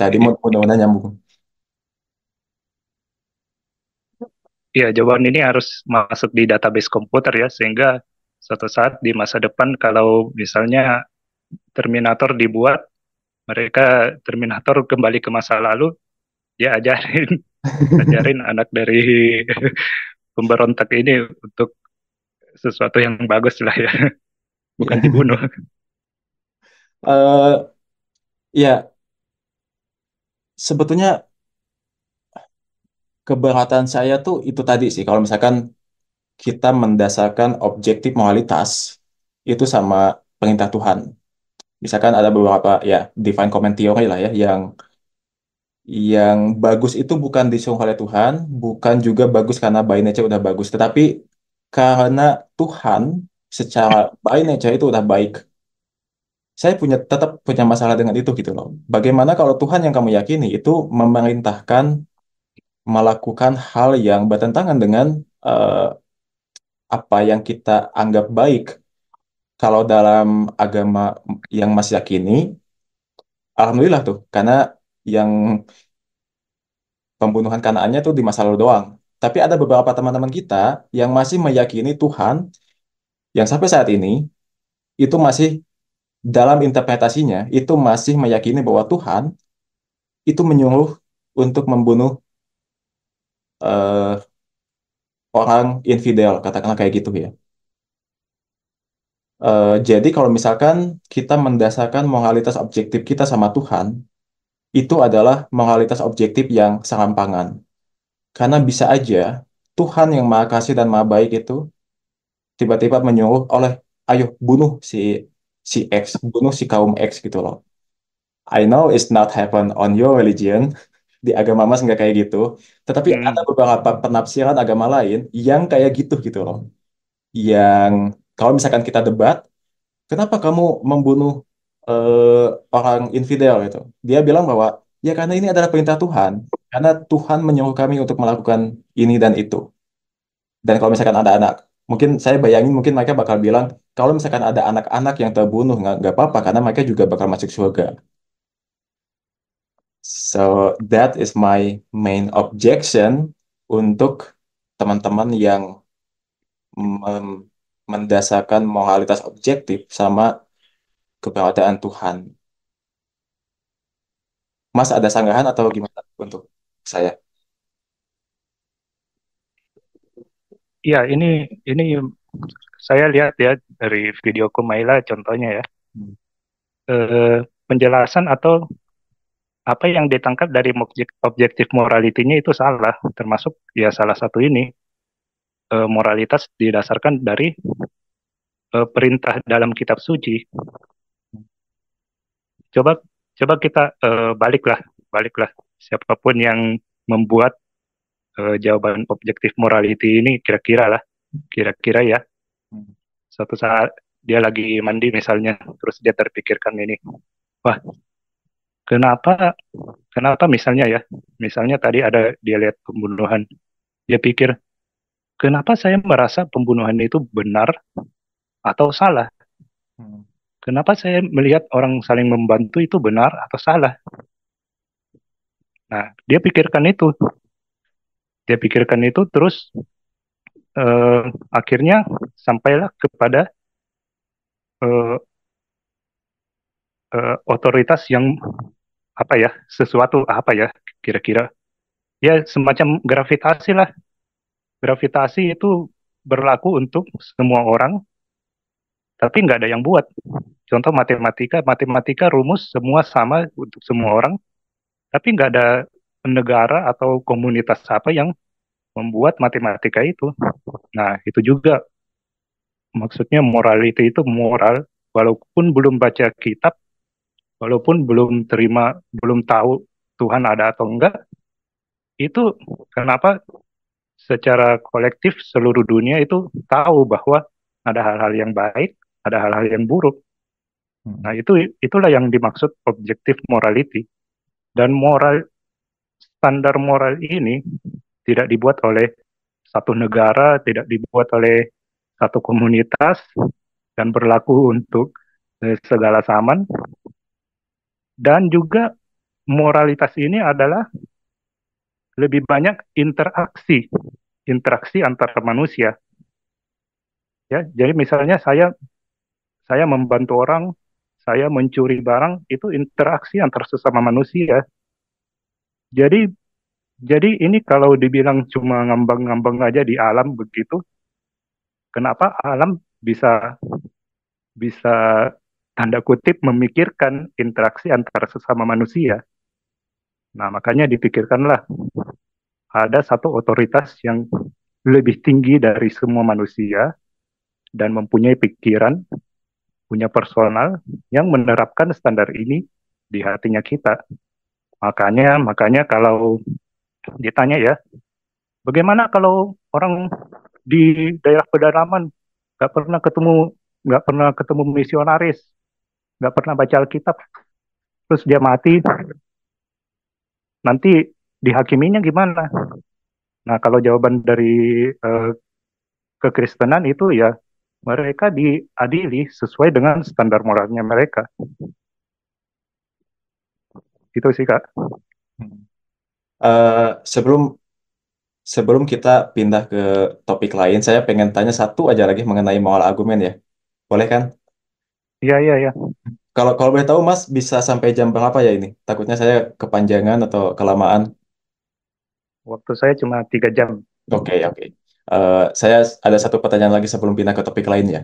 tadi mau mudah-mudahan nyambung. ya jawaban ini harus masuk di database komputer ya sehingga suatu saat di masa depan kalau misalnya Terminator dibuat mereka Terminator kembali ke masa lalu dia ajarin [LAUGHS] ajarin anak dari pemberontak ini untuk sesuatu yang bagus lah ya bukan dibunuh uh, [LAUGHS] ya sebetulnya keberatan saya tuh itu tadi sih kalau misalkan kita mendasarkan objektif moralitas itu sama perintah Tuhan. Misalkan ada beberapa ya divine comment theory lah ya yang yang bagus itu bukan disuruh oleh Tuhan, bukan juga bagus karena by nature udah bagus, tetapi karena Tuhan secara by nature itu udah baik. Saya punya tetap punya masalah dengan itu gitu loh. Bagaimana kalau Tuhan yang kamu yakini itu memerintahkan melakukan hal yang bertentangan dengan uh, apa yang kita anggap baik. Kalau dalam agama yang masih yakini, alhamdulillah tuh, karena yang pembunuhan kanaannya tuh di masa lalu doang. Tapi ada beberapa teman-teman kita yang masih meyakini Tuhan yang sampai saat ini itu masih dalam interpretasinya itu masih meyakini bahwa Tuhan itu menyuruh untuk membunuh uh, orang infidel, katakanlah kayak gitu ya. Uh, jadi kalau misalkan kita mendasarkan moralitas objektif kita sama Tuhan, itu adalah moralitas objektif yang serampangan. Karena bisa aja Tuhan yang maha kasih dan maha baik itu tiba-tiba menyuruh oleh ayo bunuh si si X, bunuh si kaum X gitu loh. I know it's not happen on your religion, di agama mas nggak kayak gitu. Tetapi hmm. ada beberapa penafsiran agama lain yang kayak gitu gitu loh. Yang kalau misalkan kita debat, kenapa kamu membunuh uh, orang infidel itu? Dia bilang bahwa ya karena ini adalah perintah Tuhan, karena Tuhan menyuruh kami untuk melakukan ini dan itu. Dan kalau misalkan ada anak, mungkin saya bayangin mungkin mereka bakal bilang kalau misalkan ada anak-anak yang terbunuh nggak apa-apa karena mereka juga bakal masuk surga So that is my main objection untuk teman-teman yang mendasarkan moralitas objektif sama keberadaan Tuhan. Mas ada sanggahan atau gimana untuk saya? Ya, ini ini saya lihat ya dari video Kumaila contohnya ya. Hmm. E, penjelasan atau apa yang ditangkap dari objektif moralitinya itu salah, termasuk ya salah satu ini e, moralitas didasarkan dari e, perintah dalam kitab suci. Coba coba kita e, baliklah, baliklah siapapun yang membuat e, jawaban objektif morality ini kira-kira lah, kira-kira ya. Suatu saat dia lagi mandi misalnya, terus dia terpikirkan ini, wah kenapa kenapa misalnya ya misalnya tadi ada dia lihat pembunuhan dia pikir kenapa saya merasa pembunuhan itu benar atau salah hmm. kenapa saya melihat orang saling membantu itu benar atau salah nah dia pikirkan itu dia pikirkan itu terus uh, akhirnya sampailah kepada uh, uh, otoritas yang apa ya sesuatu apa ya kira-kira ya semacam gravitasi lah gravitasi itu berlaku untuk semua orang tapi nggak ada yang buat contoh matematika matematika rumus semua sama untuk semua orang tapi nggak ada negara atau komunitas apa yang membuat matematika itu nah itu juga maksudnya morality itu moral walaupun belum baca kitab walaupun belum terima, belum tahu Tuhan ada atau enggak, itu kenapa secara kolektif seluruh dunia itu tahu bahwa ada hal-hal yang baik, ada hal-hal yang buruk. Hmm. Nah, itu itulah yang dimaksud objektif morality. Dan moral standar moral ini tidak dibuat oleh satu negara, tidak dibuat oleh satu komunitas dan berlaku untuk eh, segala zaman, dan juga moralitas ini adalah lebih banyak interaksi, interaksi antar manusia. Ya, jadi misalnya saya saya membantu orang, saya mencuri barang, itu interaksi antar sesama manusia. Jadi jadi ini kalau dibilang cuma ngambang-ngambang aja di alam begitu, kenapa alam bisa bisa tanda kutip memikirkan interaksi antara sesama manusia. Nah, makanya dipikirkanlah ada satu otoritas yang lebih tinggi dari semua manusia dan mempunyai pikiran, punya personal yang menerapkan standar ini di hatinya kita. Makanya, makanya kalau ditanya ya, bagaimana kalau orang di daerah pedalaman nggak pernah ketemu nggak pernah ketemu misionaris nggak pernah baca Alkitab terus dia mati nanti dihakiminya gimana nah kalau jawaban dari eh, kekristenan itu ya mereka diadili sesuai dengan standar moralnya mereka itu sih kak uh, sebelum sebelum kita pindah ke topik lain saya pengen tanya satu aja lagi mengenai moral argumen ya boleh kan Iya, iya, iya. Kalau kalau boleh tahu Mas bisa sampai jam berapa ya ini? Takutnya saya kepanjangan atau kelamaan. Waktu saya cuma tiga jam. Oke, okay, oke. Okay. Uh, eh, saya ada satu pertanyaan lagi sebelum pindah ke topik lain ya.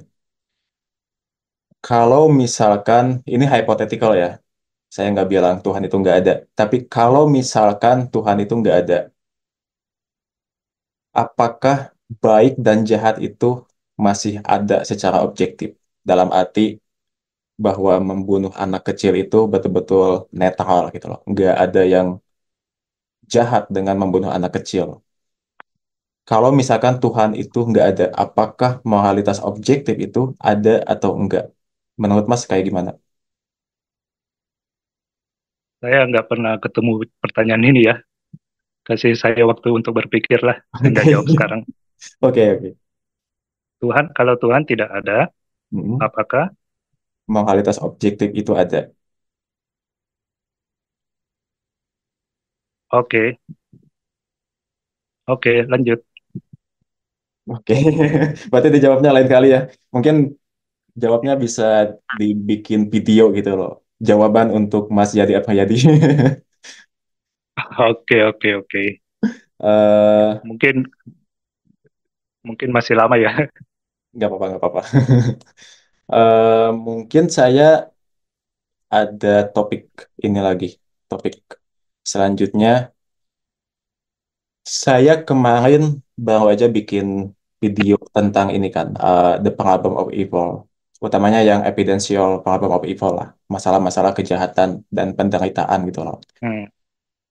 Kalau misalkan ini hypothetical ya, saya nggak bilang Tuhan itu nggak ada. Tapi kalau misalkan Tuhan itu nggak ada, apakah baik dan jahat itu masih ada secara objektif? Dalam arti bahwa membunuh anak kecil itu betul-betul netral gitu loh. Nggak ada yang jahat dengan membunuh anak kecil. Kalau misalkan Tuhan itu nggak ada, apakah moralitas objektif itu ada atau enggak? Menurut Mas kayak gimana? Saya nggak pernah ketemu pertanyaan ini ya. Kasih saya waktu untuk berpikir lah. Nggak jawab [LAUGHS] sekarang. Oke, oke. okay. Tuhan, kalau Tuhan tidak ada, mm -hmm. apakah modalitas objektif itu ada. Oke. Oke, lanjut. Oke, [LAUGHS] berarti dijawabnya lain kali ya. Mungkin jawabnya bisa dibikin video gitu loh. Jawaban untuk Mas Yadi Yadi. [LAUGHS] Oke, oke, oke. Eh, mungkin mungkin masih lama ya. Gak apa-apa, gak apa-apa. [LAUGHS] Eh, mungkin saya ada topik ini lagi, topik selanjutnya. Saya kemarin baru aja bikin video tentang ini kan, uh, The Problem of Evil. Utamanya yang evidential problem of evil lah, masalah-masalah kejahatan dan penderitaan gitu loh. Hmm.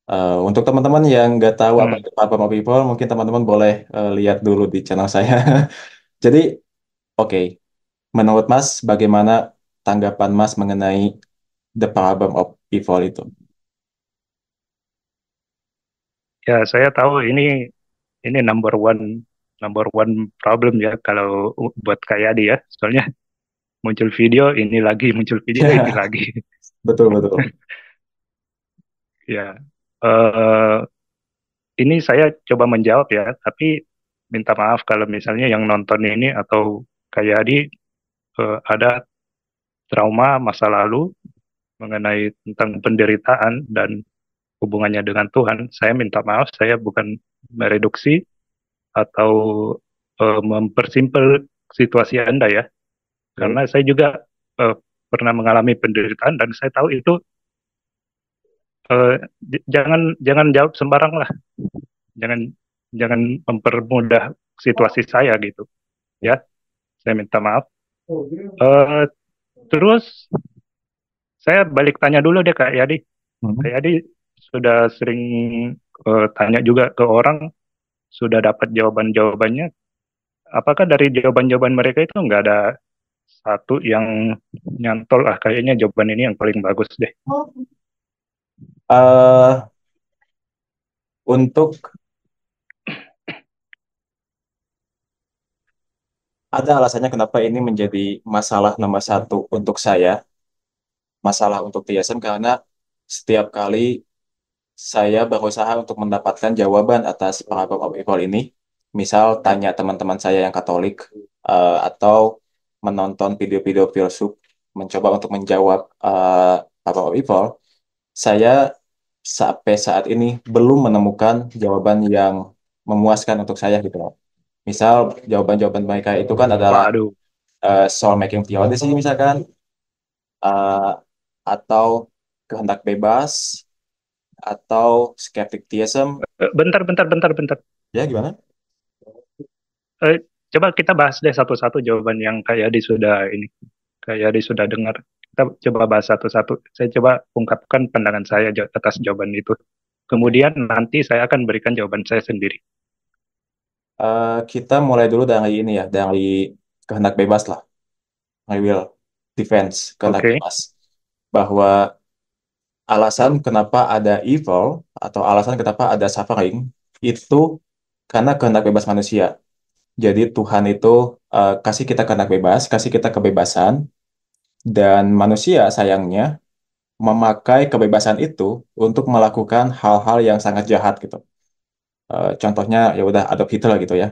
Uh, untuk teman-teman yang nggak tahu hmm. apa itu problem of evil, mungkin teman-teman boleh uh, lihat dulu di channel saya. [LAUGHS] Jadi, oke, okay Menurut Mas, bagaimana tanggapan Mas mengenai the problem of people itu? Ya, saya tahu ini ini number one number one problem ya kalau buat kayak dia. Ya. Soalnya muncul video ini lagi, muncul video yeah. ini lagi. [LAUGHS] Betul betul. [LAUGHS] ya, uh, ini saya coba menjawab ya, tapi minta maaf kalau misalnya yang nonton ini atau kayak di uh, ada trauma masa lalu mengenai tentang penderitaan dan hubungannya dengan Tuhan, saya minta maaf, saya bukan mereduksi atau uh, mempersimpel situasi Anda ya. Karena saya juga uh, pernah mengalami penderitaan dan saya tahu itu uh, jangan jangan jawab sembarang lah. Jangan jangan mempermudah situasi saya gitu. Ya. Saya minta maaf. Uh, terus saya balik tanya dulu deh kak Yadi. Hmm. Kak Yadi sudah sering uh, tanya juga ke orang, sudah dapat jawaban jawabannya. Apakah dari jawaban-jawaban mereka itu nggak ada satu yang nyantol ah kayaknya jawaban ini yang paling bagus deh. Uh, untuk ada alasannya kenapa ini menjadi masalah nomor satu untuk saya, masalah untuk TSM karena setiap kali saya berusaha untuk mendapatkan jawaban atas problem of equal ini, misal tanya teman-teman saya yang Katolik uh, atau menonton video-video filsuf mencoba untuk menjawab uh, eh, problem of equal, saya sampai saat ini belum menemukan jawaban yang memuaskan untuk saya gitu loh misal jawaban-jawaban mereka itu kan adalah uh, soal making theory sih misalkan uh, atau kehendak bebas atau skepticism eh, bentar bentar bentar bentar ya gimana uh, coba kita bahas deh satu-satu jawaban yang kayak di sudah ini kayak di sudah dengar kita coba bahas satu-satu saya coba ungkapkan pandangan saya atas jawaban itu kemudian nanti saya akan berikan jawaban saya sendiri Eh, kita mulai dulu dari ini ya, dari kehendak bebas lah. I will defense, kehendak okay. bebas. Bahwa alasan kenapa ada evil atau alasan kenapa ada suffering itu karena kehendak bebas manusia. Jadi Tuhan itu uh, kasih kita kehendak bebas, kasih kita kebebasan dan manusia sayangnya memakai kebebasan itu untuk melakukan hal-hal yang sangat jahat gitu. Eh, contohnya ya udah Adolf Hitler gitu ya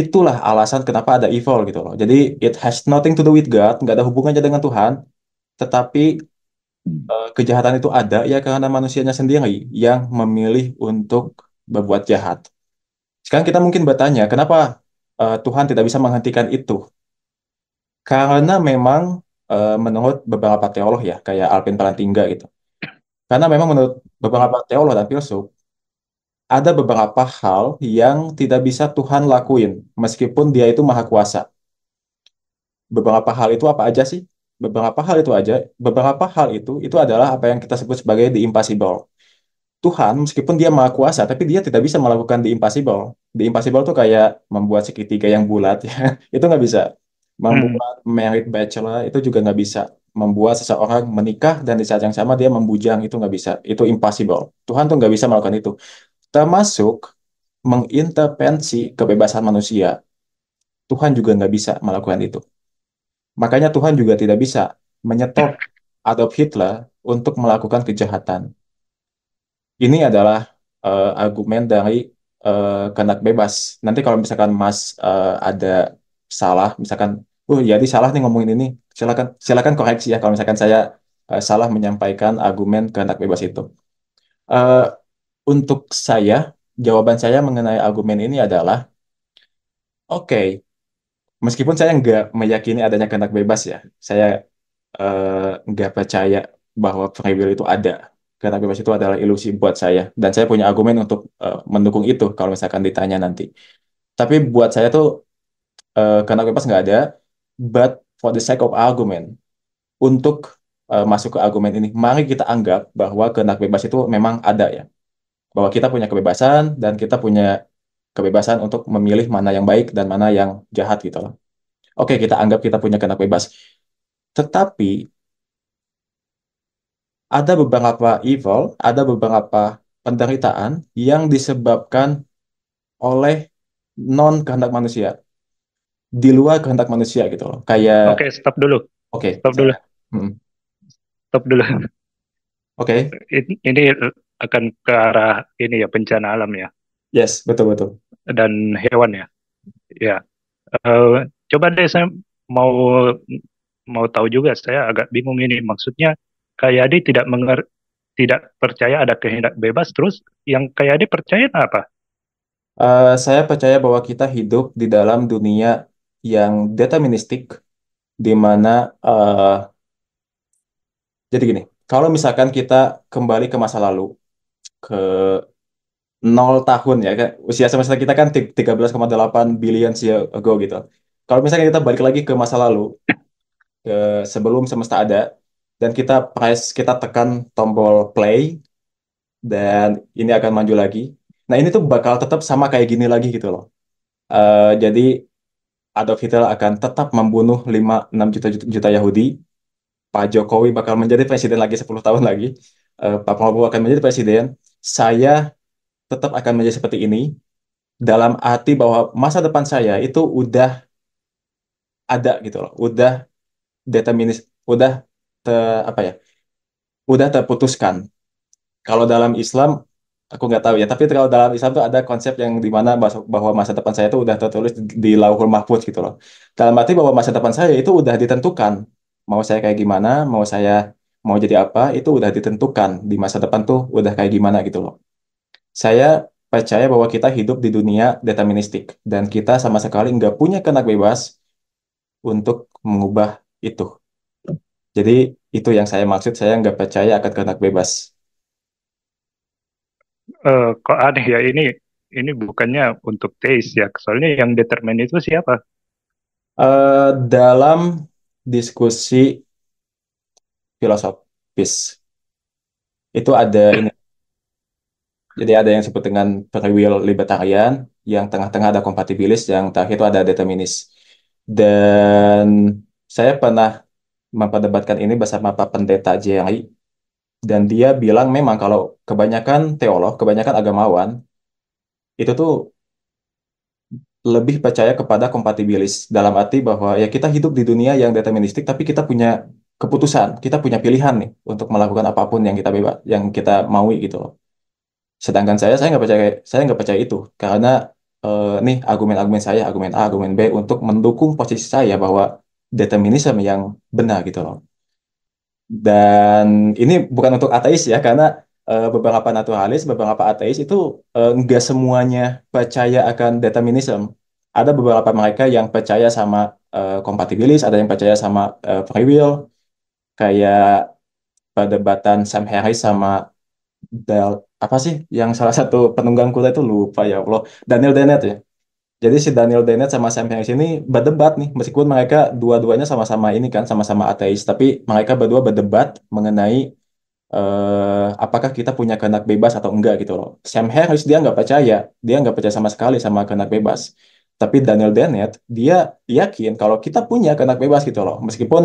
itulah alasan kenapa ada evil gitu loh jadi it has nothing to do with God nggak ada hubungannya dengan Tuhan tetapi uh, kejahatan itu ada ya karena manusianya sendiri yang memilih untuk berbuat jahat sekarang kita mungkin bertanya kenapa uh, Tuhan tidak bisa menghentikan itu karena memang uh, menurut beberapa teolog ya kayak Alvin Palantingga gitu karena memang menurut beberapa teolog dan filsuf ada beberapa hal yang tidak bisa Tuhan lakuin, meskipun Dia itu Maha Kuasa. Beberapa hal itu apa aja sih? Beberapa hal itu aja, beberapa hal itu, itu adalah apa yang kita sebut sebagai the impossible. Tuhan, meskipun Dia Maha Kuasa, tapi Dia tidak bisa melakukan the impossible. The impossible tuh kayak membuat segitiga yang bulat, [LAUGHS] ya. itu nggak bisa. Membuat hmm. merit bachelor itu juga nggak bisa membuat seseorang menikah dan di saat yang sama dia membujang itu nggak bisa itu impossible Tuhan tuh nggak bisa melakukan itu termasuk mengintervensi kebebasan manusia. Tuhan juga nggak bisa melakukan itu. Makanya Tuhan juga tidak bisa menyetop Adolf Hitler untuk melakukan kejahatan. Ini adalah uh, argumen dari uh, kehendak bebas. Nanti kalau misalkan Mas uh, ada salah, misalkan, uh oh, jadi iya, salah nih ngomongin ini, silakan silakan koreksi ya kalau misalkan saya uh, salah menyampaikan argumen kehendak bebas itu. Uh, untuk saya, jawaban saya mengenai argumen ini adalah, oke, okay, meskipun saya nggak meyakini adanya kehendak bebas ya, saya uh, nggak percaya bahwa free will itu ada. Kehendak bebas itu adalah ilusi buat saya, dan saya punya argumen untuk uh, mendukung itu kalau misalkan ditanya nanti. Tapi buat saya tuh uh, kehendak bebas nggak ada, but for the sake of argument, untuk uh, masuk ke argumen ini, mari kita anggap bahwa kehendak bebas itu memang ada ya bahwa kita punya kebebasan dan kita punya kebebasan untuk memilih mana yang baik dan mana yang jahat gitu loh. Oke, kita anggap kita punya kehendak bebas. Tetapi ada beberapa evil, ada beberapa penderitaan yang disebabkan oleh non kehendak manusia. Di luar kehendak manusia gitu loh. Kayak Oke, stop dulu. Oke. Stop dulu. Hmm. Stop dulu. Oke. Okay. Ini, akan ke arah ini ya bencana alam ya. Yes, betul betul. Dan hewan ya. Ya. Uh, coba deh saya mau mau tahu juga saya agak bingung ini maksudnya kayak di tidak mengerti tidak percaya ada kehendak bebas terus yang kayak Kayadi percaya apa? Uh, saya percaya bahwa kita hidup di dalam dunia yang deterministik di mana uh, jadi gini kalau misalkan kita kembali ke masa lalu ke nol tahun ya kan usia semester kita kan 13,8 billion year ago gitu. Kalau misalkan kita balik lagi ke masa lalu ke sebelum semesta ada dan kita press kita tekan tombol play dan ini akan maju lagi. Nah, ini tuh bakal tetap sama kayak gini lagi gitu loh. Uh, jadi Adolf Hitler akan tetap membunuh 5 6 juta juta, juta Yahudi Pak Jokowi bakal menjadi presiden lagi 10 tahun lagi, uh, Pak Prabowo akan menjadi presiden, saya tetap akan menjadi seperti ini dalam arti bahwa masa depan saya itu udah ada gitu loh, udah determinis, udah te, apa ya, udah terputuskan. Kalau dalam Islam aku nggak tahu ya tapi kalau dalam Islam tuh ada konsep yang dimana bahwa masa depan saya itu udah tertulis di lauhul mahfuz gitu loh dalam arti bahwa masa depan saya itu udah ditentukan mau saya kayak gimana, mau saya mau jadi apa, itu udah ditentukan di masa depan tuh udah kayak gimana gitu loh. Saya percaya bahwa kita hidup di dunia deterministik dan kita sama sekali nggak punya kenak bebas untuk mengubah itu. Jadi itu yang saya maksud, saya nggak percaya akan kenak bebas. Uh, kok aneh ya ini ini bukannya untuk teis ya, soalnya yang determin itu siapa? Uh, dalam diskusi filosofis. Itu ada ini. Jadi ada yang disebut dengan free will libertarian, yang tengah-tengah ada kompatibilis, yang terakhir itu ada determinis. Dan saya pernah memperdebatkan ini bersama Pak Pendeta Jerry, dan dia bilang memang kalau kebanyakan teolog, kebanyakan agamawan, itu tuh lebih percaya kepada kompatibilis dalam arti bahwa ya kita hidup di dunia yang deterministik tapi kita punya keputusan kita punya pilihan nih untuk melakukan apapun yang kita bebas yang kita maui gitu loh sedangkan saya saya nggak percaya saya nggak percaya itu karena eh, nih argumen-argumen saya argumen A argumen B untuk mendukung posisi saya bahwa determinisme yang benar gitu loh dan ini bukan untuk ateis ya karena uh, beberapa naturalis, beberapa ateis itu enggak eh, uh, semuanya percaya akan determinism. Ada beberapa mereka yang percaya sama uh, eh, kompatibilis, ada yang percaya sama uh, free will, kayak perdebatan Sam Harris sama Del apa sih yang salah satu penunggang kuda itu lupa ya Allah Daniel Dennett ya. Jadi si Daniel Dennett sama Sam Harris ini berdebat nih, meskipun mereka dua-duanya sama-sama ini kan, sama-sama ateis, tapi mereka berdua berdebat mengenai uh, apakah kita punya kehendak bebas atau enggak gitu loh. Sam Harris dia nggak percaya, dia nggak percaya sama sekali sama kehendak bebas. Tapi Daniel Dennett dia yakin kalau kita punya kehendak bebas gitu loh. Meskipun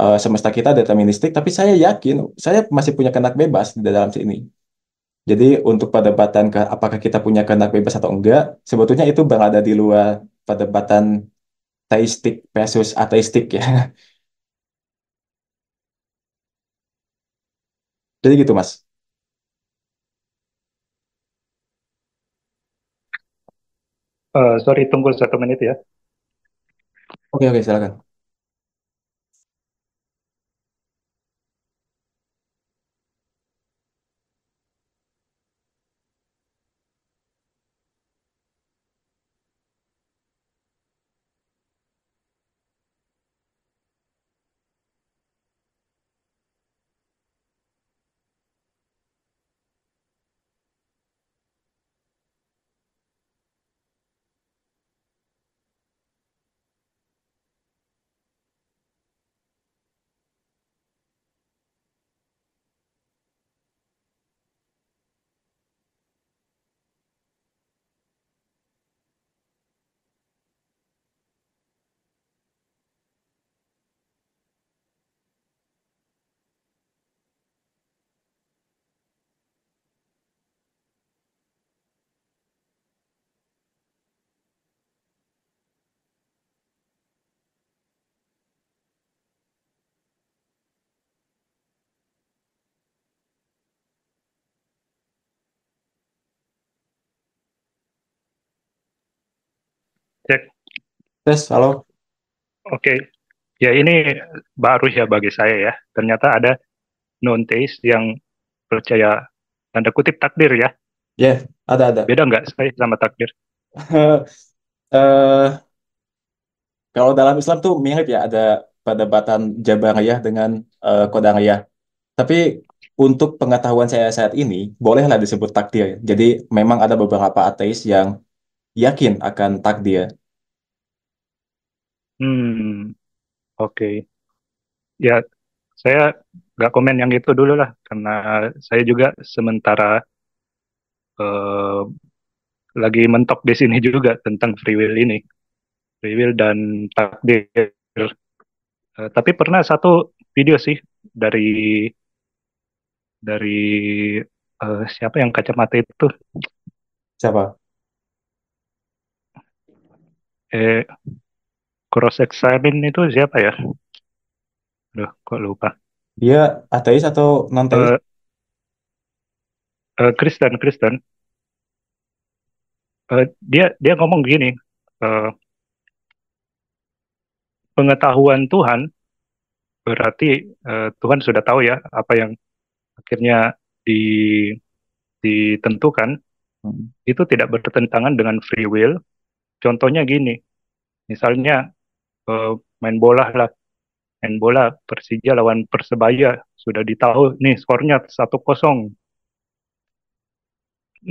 uh, semesta kita deterministik, tapi saya yakin saya masih punya kehendak bebas di dalam sini. Jadi untuk perdebatan ke apakah kita punya kehendak bebas atau enggak, sebetulnya itu berada di luar perdebatan teistik versus ateistik ya. [LAUGHS] Jadi gitu, Mas. Uh, sorry, tunggu satu menit ya. Oke, oke, silakan. Cek. Tes, halo. Oke. Ya ini baru ya bagi saya ya. Ternyata ada non taste yang percaya tanda kutip takdir ya. Ya, yeah, ada ada. Beda nggak saya sama takdir? uh, [LAUGHS] kalau dalam Islam tuh mirip ya ada perdebatan Jabariyah dengan uh, ya. Tapi untuk pengetahuan saya saat ini, bolehlah disebut takdir. Jadi memang ada beberapa ateis yang yakin akan takdir? Hmm, oke. Ya, saya nggak komen yang itu dulu lah, karena saya juga sementara uh, lagi mentok di sini juga tentang free will ini, free will dan takdir. Uh, tapi pernah satu video sih dari dari uh, siapa yang kacamata itu? Siapa? eh, cross examine itu siapa ya? Aduh, kok lupa. Dia ateis atau non Uh, eh, uh, eh, Kristen, Kristen. Uh, dia dia ngomong gini, uh, pengetahuan Tuhan berarti uh, Tuhan sudah tahu ya apa yang akhirnya di ditentukan hmm. itu tidak bertentangan dengan free will. Contohnya gini, Misalnya uh, main bola lah, main bola Persija lawan Persebaya sudah ditahu nih skornya 1-0.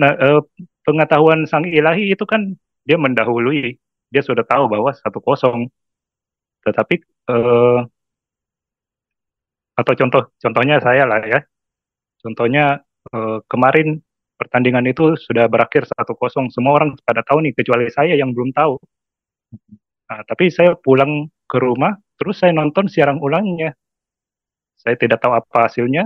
Nah, uh, pengetahuan sang ilahi itu kan dia mendahului, dia sudah tahu bahwa 1-0. Tetapi uh, atau contoh contohnya saya lah ya. Contohnya uh, kemarin pertandingan itu sudah berakhir 1-0. Semua orang pada tahu nih kecuali saya yang belum tahu. Nah, tapi saya pulang ke rumah, terus saya nonton siaran ulangnya. Saya tidak tahu apa hasilnya.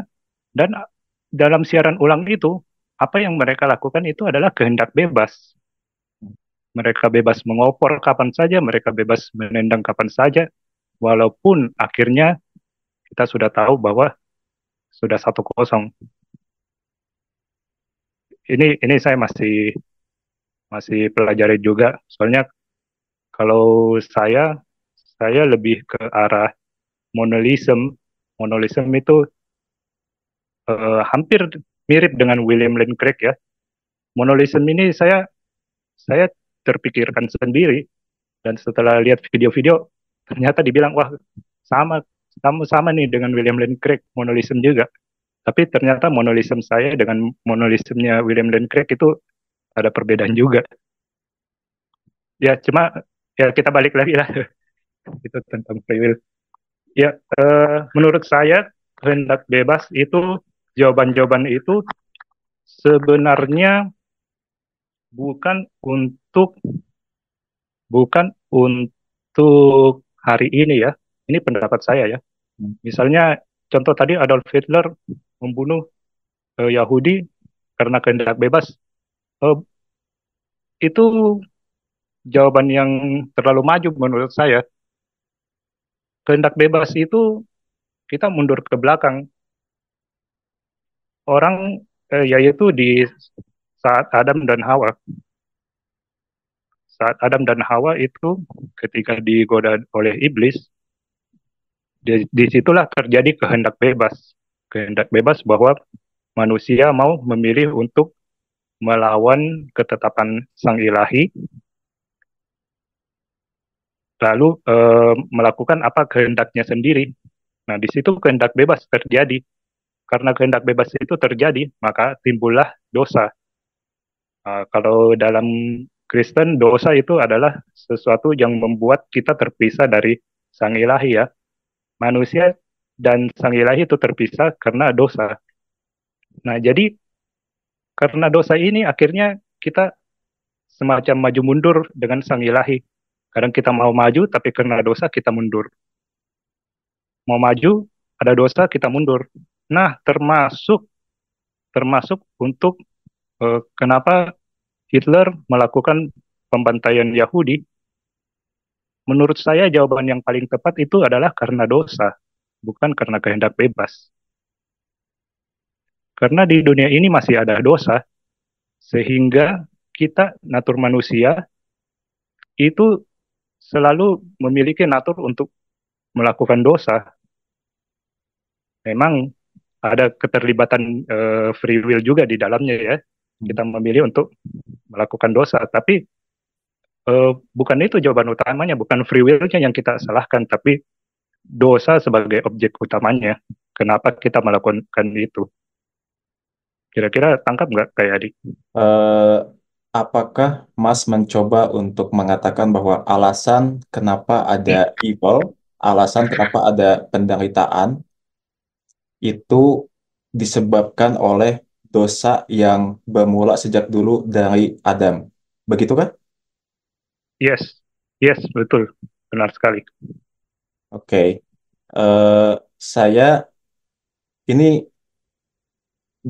Dan ah, dalam siaran ulang itu, apa yang mereka lakukan itu adalah kehendak bebas. Mereka bebas mengopor kapan saja, mereka bebas menendang kapan saja, walaupun akhirnya kita sudah tahu bahwa sudah satu kosong. Ini ini saya masih masih pelajari juga, soalnya kalau saya, saya lebih ke arah monolism. Monolism itu uh, hampir mirip dengan William Lane Craig ya. Monolism ini saya saya terpikirkan sendiri dan setelah lihat video-video ternyata dibilang wah sama sama sama nih dengan William Lane Craig monolism juga. Tapi ternyata monolism saya dengan monolismnya William Lane Craig itu ada perbedaan juga. Ya cuma ya kita balik lagi lah [LAUGHS] itu tentang free will. Ya, eh, menurut saya kehendak bebas itu jawaban-jawaban itu sebenarnya bukan untuk bukan untuk hari ini ya. Ini pendapat saya ya. Misalnya contoh tadi Adolf Hitler membunuh eh, Yahudi karena kehendak bebas. Eh, itu jawaban yang terlalu maju menurut saya. Kehendak bebas itu kita mundur ke belakang. Orang eh, yaitu di saat Adam dan Hawa. Saat Adam dan Hawa itu ketika digoda oleh iblis, di, disitulah terjadi kehendak bebas. Kehendak bebas bahwa manusia mau memilih untuk melawan ketetapan sang ilahi lalu e, melakukan apa kehendaknya sendiri. Nah, di situ kehendak bebas terjadi. Karena kehendak bebas itu terjadi, maka timbullah dosa. E, kalau dalam Kristen, dosa itu adalah sesuatu yang membuat kita terpisah dari Sang Ilahi ya. Manusia dan Sang Ilahi itu terpisah karena dosa. Nah, jadi karena dosa ini akhirnya kita semacam maju mundur dengan Sang Ilahi Kadang kita mau maju, tapi karena dosa kita mundur. Mau maju, ada dosa kita mundur. Nah, termasuk termasuk untuk eh, kenapa Hitler melakukan pembantaian Yahudi. Menurut saya jawaban yang paling tepat itu adalah karena dosa, bukan karena kehendak bebas. Karena di dunia ini masih ada dosa, sehingga kita, natur manusia, itu selalu memiliki natur untuk melakukan dosa. Memang ada keterlibatan uh, free will juga di dalamnya ya. Hmm. Kita memilih untuk melakukan dosa, tapi uh, bukan itu jawaban utamanya, bukan free will-nya yang kita salahkan, tapi dosa sebagai objek utamanya. Kenapa kita melakukan itu? Kira-kira tangkap nggak kayak Adi? Uh, eh, apakah Mas mencoba untuk mengatakan bahwa alasan kenapa ada iya. evil, alasan kenapa ada penderitaan itu disebabkan oleh dosa yang bermula sejak dulu dari Adam. Begitu kan? Yes, yes, betul. Benar sekali. Oke. Okay. Uh, eh, saya ini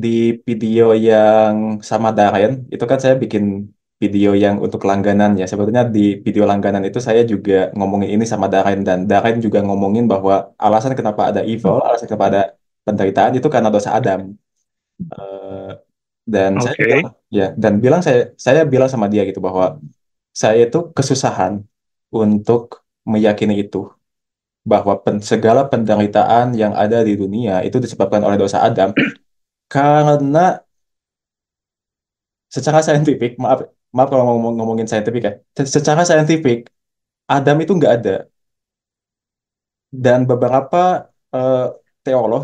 di video yang sama Darren itu kan saya bikin video yang untuk langganan ya. Sebetulnya di video langganan itu saya juga ngomongin ini sama Darren dan Darren juga ngomongin bahwa alasan kenapa ada evil, alasan kenapa ada penderitaan itu karena dosa Adam. Uh, dan okay. saya bilang, ya dan bilang saya saya bilang sama dia gitu bahwa saya itu kesusahan untuk meyakini itu bahwa pen, segala penderitaan yang ada di dunia itu disebabkan oleh dosa Adam karena secara saintifik, maaf maaf kalau ngomong ngomongin saintifik ya, secara saintifik Adam itu nggak ada. Dan beberapa uh, teolog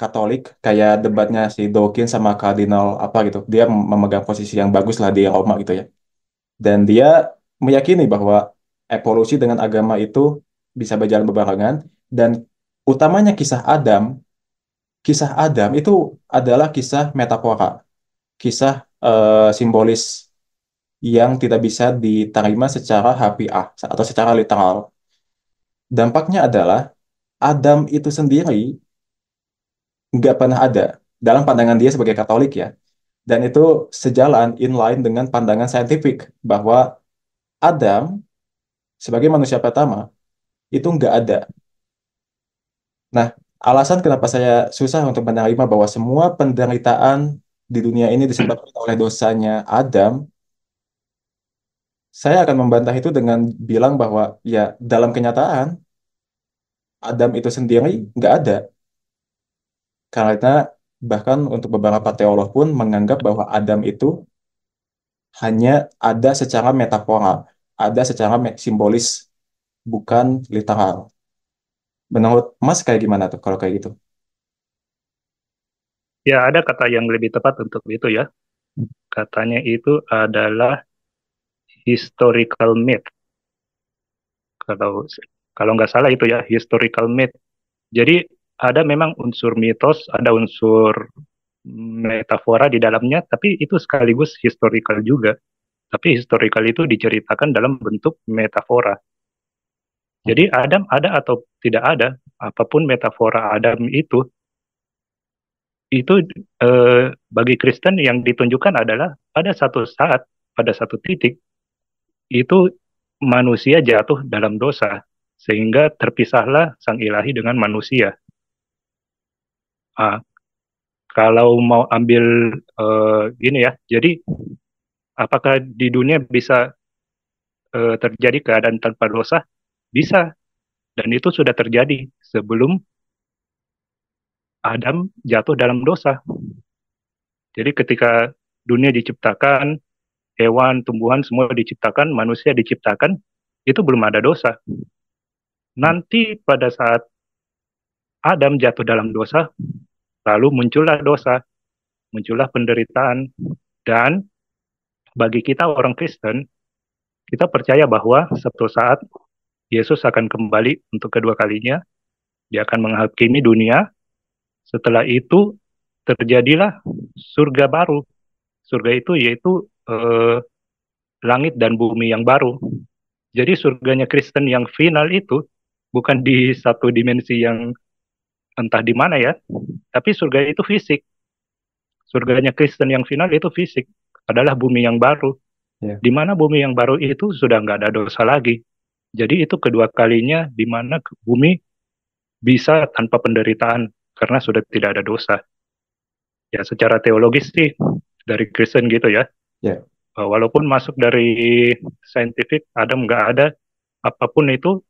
Katolik kayak debatnya si Dokin sama Kardinal apa gitu, dia memegang posisi yang bagus lah di Roma gitu ya. Dan dia meyakini bahwa evolusi dengan agama itu bisa berjalan berbarengan dan utamanya kisah Adam kisah Adam itu adalah kisah metafora, kisah uh, simbolis yang tidak bisa diterima secara harfiah atau secara literal. Dampaknya adalah Adam itu sendiri nggak pernah ada dalam pandangan dia sebagai Katolik ya. Dan itu sejalan inline dengan pandangan saintifik bahwa Adam sebagai manusia pertama itu nggak ada. Nah, Alasan kenapa saya susah untuk menerima bahwa semua penderitaan di dunia ini disebabkan oleh dosanya Adam, saya akan membantah itu dengan bilang bahwa ya dalam kenyataan Adam itu sendiri nggak ada. Karena bahkan untuk beberapa teolog pun menganggap bahwa Adam itu hanya ada secara metafora, ada secara simbolis, bukan literal menurut Mas kayak gimana tuh kalau kayak gitu? Ya, ada kata yang lebih tepat untuk itu ya. Hmm. Katanya itu adalah historical myth. Kalau kalau nggak salah itu ya historical myth. Jadi ada memang unsur mitos, ada unsur metafora di dalamnya, tapi itu sekaligus historical juga. Tapi historical itu diceritakan dalam bentuk metafora. Jadi Adam ada atau tidak ada, apapun metafora Adam itu, itu eh, bagi Kristen yang ditunjukkan adalah pada satu saat, pada satu titik, itu manusia jatuh dalam dosa, sehingga terpisahlah sang ilahi dengan manusia. Ah, kalau mau ambil eh, gini ya, jadi apakah di dunia bisa eh, terjadi keadaan tanpa dosa? Bisa. Dan itu sudah terjadi sebelum Adam jatuh dalam dosa. Jadi ketika dunia diciptakan, hewan, tumbuhan semua diciptakan, manusia diciptakan, itu belum ada dosa. Nanti pada saat Adam jatuh dalam dosa, lalu muncullah dosa, muncullah penderitaan. Dan bagi kita orang Kristen, kita percaya bahwa suatu saat Yesus akan kembali untuk kedua kalinya. Dia akan menghakimi dunia. Setelah itu terjadilah surga baru. Surga itu yaitu eh, langit dan bumi yang baru. Jadi surganya Kristen yang final itu bukan di satu dimensi yang entah di mana ya, tapi surga itu fisik. Surganya Kristen yang final itu fisik adalah bumi yang baru. Yeah. Di mana bumi yang baru itu sudah nggak ada dosa lagi, jadi itu kedua kalinya di mana bumi bisa tanpa penderitaan karena sudah tidak ada dosa. Ya secara teologis sih dari Kristen gitu ya. Yeah. Ya. Walaupun masuk dari saintifik Adam nggak ada apapun itu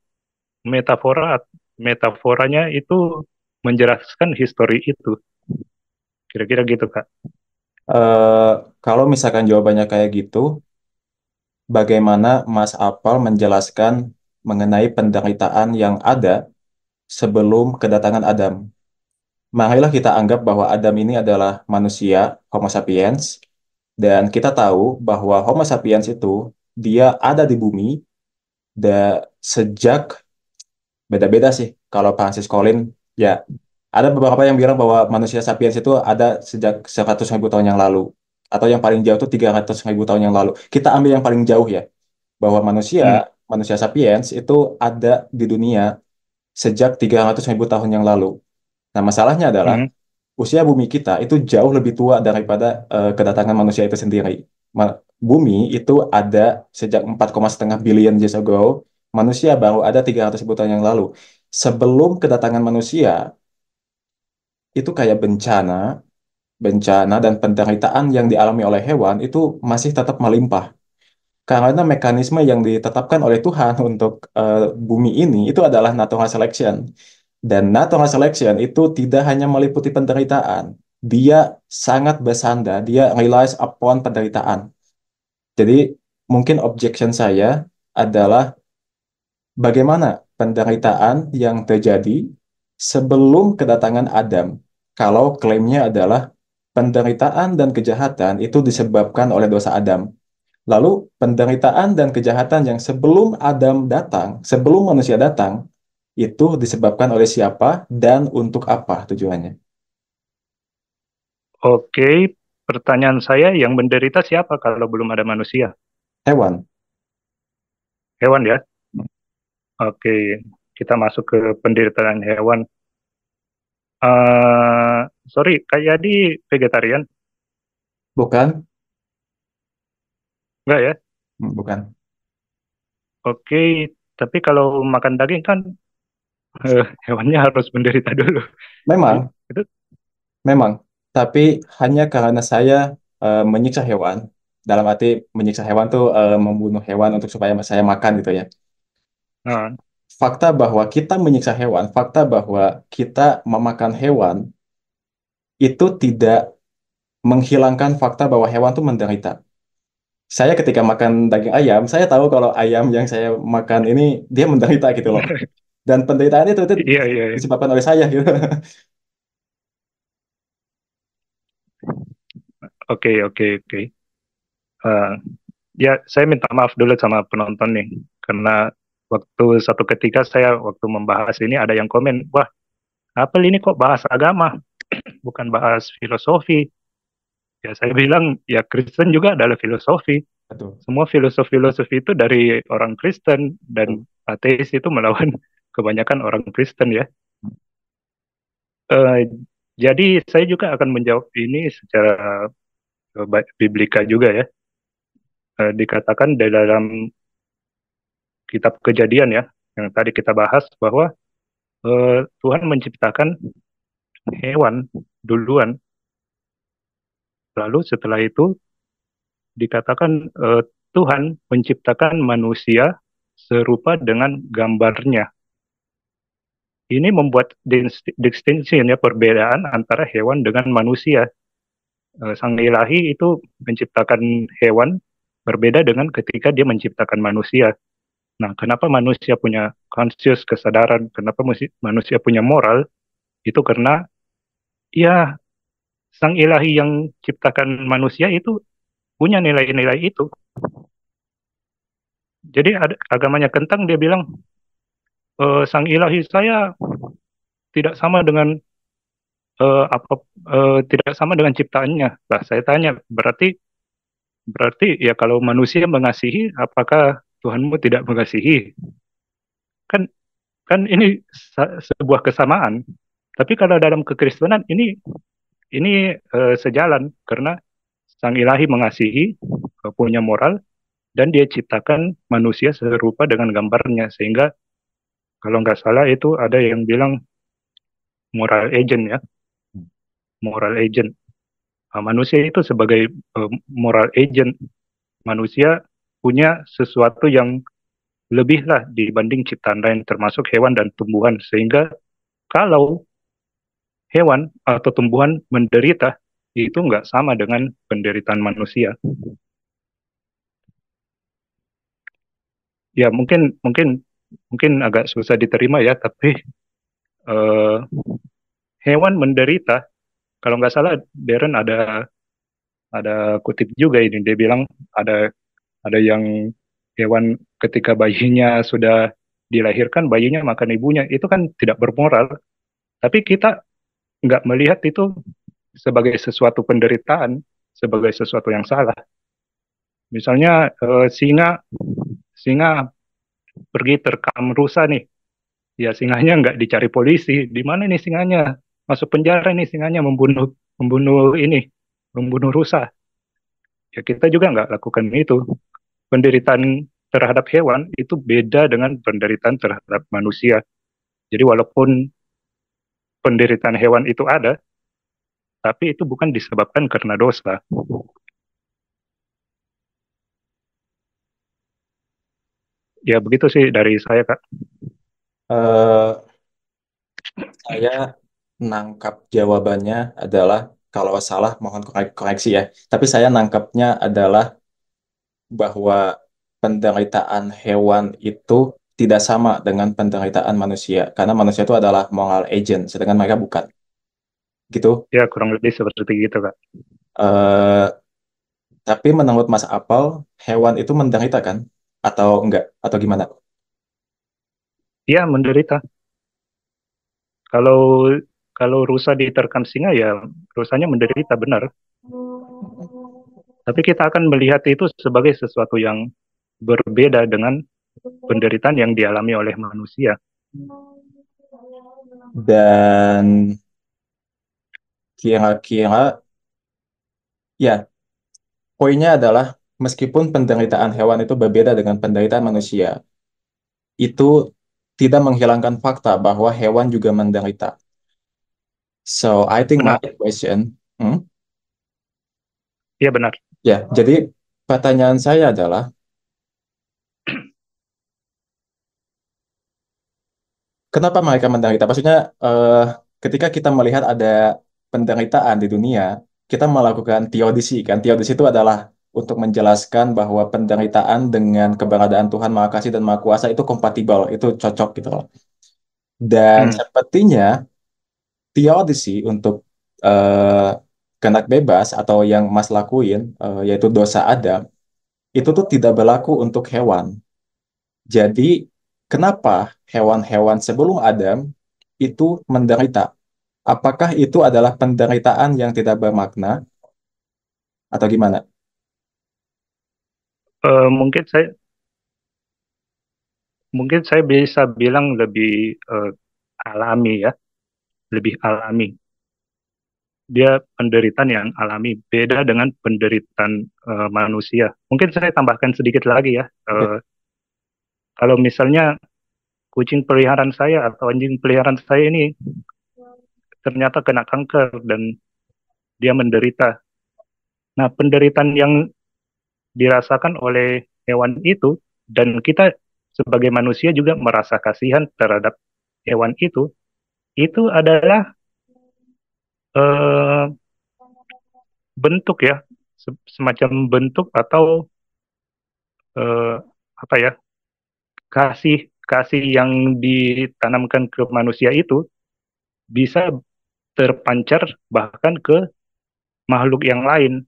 metafora metaforanya itu menjelaskan histori itu. Kira-kira gitu kak. Uh, kalau misalkan jawabannya kayak gitu, bagaimana Mas Apal menjelaskan mengenai penderitaan yang ada sebelum kedatangan Adam. Marilah kita anggap bahwa Adam ini adalah manusia, Homo sapiens, dan kita tahu bahwa Homo sapiens itu dia ada di bumi da, sejak beda-beda sih. Kalau Francis Collins, ya ada beberapa yang bilang bahwa manusia sapiens itu ada sejak 100 ribu tahun yang lalu atau yang paling jauh itu 300 ribu tahun yang lalu. Kita ambil yang paling jauh ya, bahwa manusia, hmm. manusia sapiens itu ada di dunia sejak 300 ribu tahun yang lalu. Nah, masalahnya adalah hmm. usia bumi kita itu jauh lebih tua daripada uh, kedatangan manusia itu sendiri. Ma bumi itu ada sejak 4,5 billion years ago, manusia baru ada 300 ribu tahun yang lalu. Sebelum kedatangan manusia, itu kayak bencana, bencana dan penderitaan yang dialami oleh hewan itu masih tetap melimpah. Karena mekanisme yang ditetapkan oleh Tuhan untuk uh, bumi ini itu adalah natural selection. Dan natural selection itu tidak hanya meliputi penderitaan, dia sangat bersanda dia relies upon penderitaan. Jadi mungkin objection saya adalah bagaimana penderitaan yang terjadi sebelum kedatangan Adam kalau klaimnya adalah penderitaan dan kejahatan itu disebabkan oleh dosa Adam. Lalu penderitaan dan kejahatan yang sebelum Adam datang, sebelum manusia datang, itu disebabkan oleh siapa dan untuk apa tujuannya? Oke, pertanyaan saya yang menderita siapa kalau belum ada manusia? Hewan. Hewan ya? Hmm. Oke, kita masuk ke penderitaan hewan. Uh, sorry, Kak Yadi vegetarian? Bukan. Enggak ya? Hmm, bukan. Oke, tapi kalau makan daging kan uh, [LAUGHS] hewannya harus menderita dulu. Memang. Itu. Memang. Tapi hanya karena saya uh, menyiksa hewan. Dalam arti menyiksa hewan tuh uh, membunuh hewan untuk supaya saya makan gitu ya. Nah fakta bahwa kita menyiksa hewan, fakta bahwa kita memakan hewan itu tidak menghilangkan fakta bahwa hewan itu menderita. Saya ketika makan daging ayam, saya tahu kalau ayam yang saya makan ini dia menderita gitu loh. [LAUGHS] Dan penderitaan itu, itu iya, iya, iya. disebabkan oleh saya gitu. [LAUGHS] Oke, oke, oke. Eh, ya, saya minta maaf dulu sama penonton nih, karena waktu satu ketika saya waktu membahas ini ada yang komen, wah apa ini kok bahas agama, [CLEARS THROAT] bukan bahas filosofi. Ya saya bilang ya Kristen juga adalah filosofi. Betul. Semua filosofi-filosofi itu dari orang Kristen dan ateis itu melawan [LAUGHS] kebanyakan orang Kristen ya. Uh, jadi saya juga akan menjawab ini secara eh, biblika juga ya. Uh, dikatakan dalam kitab kejadian ya, yang tadi kita bahas bahwa eh, Tuhan menciptakan hewan duluan. Lalu setelah itu dikatakan eh, Tuhan menciptakan manusia serupa dengan gambarnya. Ini membuat distinction ya perbedaan antara hewan dengan manusia. Eh, Sang Ilahi itu menciptakan hewan berbeda dengan ketika dia menciptakan manusia. Nah, kenapa manusia punya conscious kesadaran, kenapa manusia punya moral? Itu karena ya sang ilahi yang ciptakan manusia itu punya nilai-nilai itu. Jadi agamanya kentang dia bilang e, sang ilahi saya tidak sama dengan e, apa e, tidak sama dengan ciptaannya. Lah saya tanya berarti berarti ya kalau manusia mengasihi apakah Tuhanmu tidak mengasihi. Kan kan ini sebuah kesamaan. Tapi kalau dalam kekristenan ini ini e, sejalan karena Sang Ilahi mengasihi, eh, punya moral dan dia ciptakan manusia serupa dengan gambarnya sehingga kalau nggak salah itu ada yang bilang moral agent ya moral agent nah, manusia itu sebagai eh, moral agent manusia punya sesuatu yang lebih lah dibanding ciptaan lain termasuk hewan dan tumbuhan sehingga kalau hewan atau tumbuhan menderita itu nggak sama dengan penderitaan manusia. Ya mungkin mungkin mungkin agak susah diterima ya tapi uh, hewan menderita kalau nggak salah Darren ada ada kutip juga ini dia bilang ada ada yang hewan ketika bayinya sudah dilahirkan bayinya makan ibunya itu kan tidak bermoral tapi kita nggak melihat itu sebagai sesuatu penderitaan sebagai sesuatu yang salah misalnya e, singa singa pergi terkam rusa nih ya singanya nggak dicari polisi di mana nih singanya masuk penjara nih singanya membunuh membunuh ini membunuh rusa ya kita juga nggak lakukan itu penderitaan terhadap hewan itu beda dengan penderitaan terhadap manusia. Jadi walaupun penderitaan hewan itu ada, tapi itu bukan disebabkan karena dosa. Ya begitu sih dari saya kak. Uh, saya nangkap jawabannya adalah kalau salah mohon koreksi ya. Tapi saya nangkapnya adalah bahwa penderitaan hewan itu tidak sama dengan penderitaan manusia karena manusia itu adalah moral agent sedangkan mereka bukan gitu ya kurang lebih seperti gitu kak uh, tapi menurut Mas Apel hewan itu menderita kan atau enggak atau gimana ya menderita kalau kalau rusa diterkam singa ya rusanya menderita benar tapi kita akan melihat itu sebagai sesuatu yang berbeda dengan penderitaan yang dialami oleh manusia. Dan kira-kira, ya, poinnya adalah meskipun penderitaan hewan itu berbeda dengan penderitaan manusia, itu tidak menghilangkan fakta bahwa hewan juga menderita. So I think benar. my question. Hmm? Ya benar. Ya, jadi pertanyaan saya adalah kenapa mereka menderita? Maksudnya uh, ketika kita melihat ada penderitaan di dunia, kita melakukan teodisi kan. Teodisi itu adalah untuk menjelaskan bahwa penderitaan dengan keberadaan Tuhan Maha Kasih dan Maha Kuasa itu kompatibel, itu cocok gitu loh. Dan hmm. sepertinya teodisi untuk uh, kehendak bebas atau yang Mas lakuin uh, yaitu dosa Adam itu tuh tidak berlaku untuk hewan. Jadi kenapa hewan-hewan sebelum Adam itu menderita? Apakah itu adalah penderitaan yang tidak bermakna atau gimana? Uh, mungkin saya mungkin saya bisa bilang lebih uh, alami ya, lebih alami dia penderitaan yang alami beda dengan penderitaan uh, manusia. Mungkin saya tambahkan sedikit lagi ya. Uh, Kalau misalnya kucing peliharaan saya atau anjing peliharaan saya ini ternyata kena kanker dan dia menderita. Nah, penderitaan yang dirasakan oleh hewan itu dan kita sebagai manusia juga merasa kasihan terhadap hewan itu itu adalah Eh, bentuk ya semacam bentuk atau uh, apa ya kasih kasih yang ditanamkan ke manusia itu bisa terpancar bahkan ke makhluk yang lain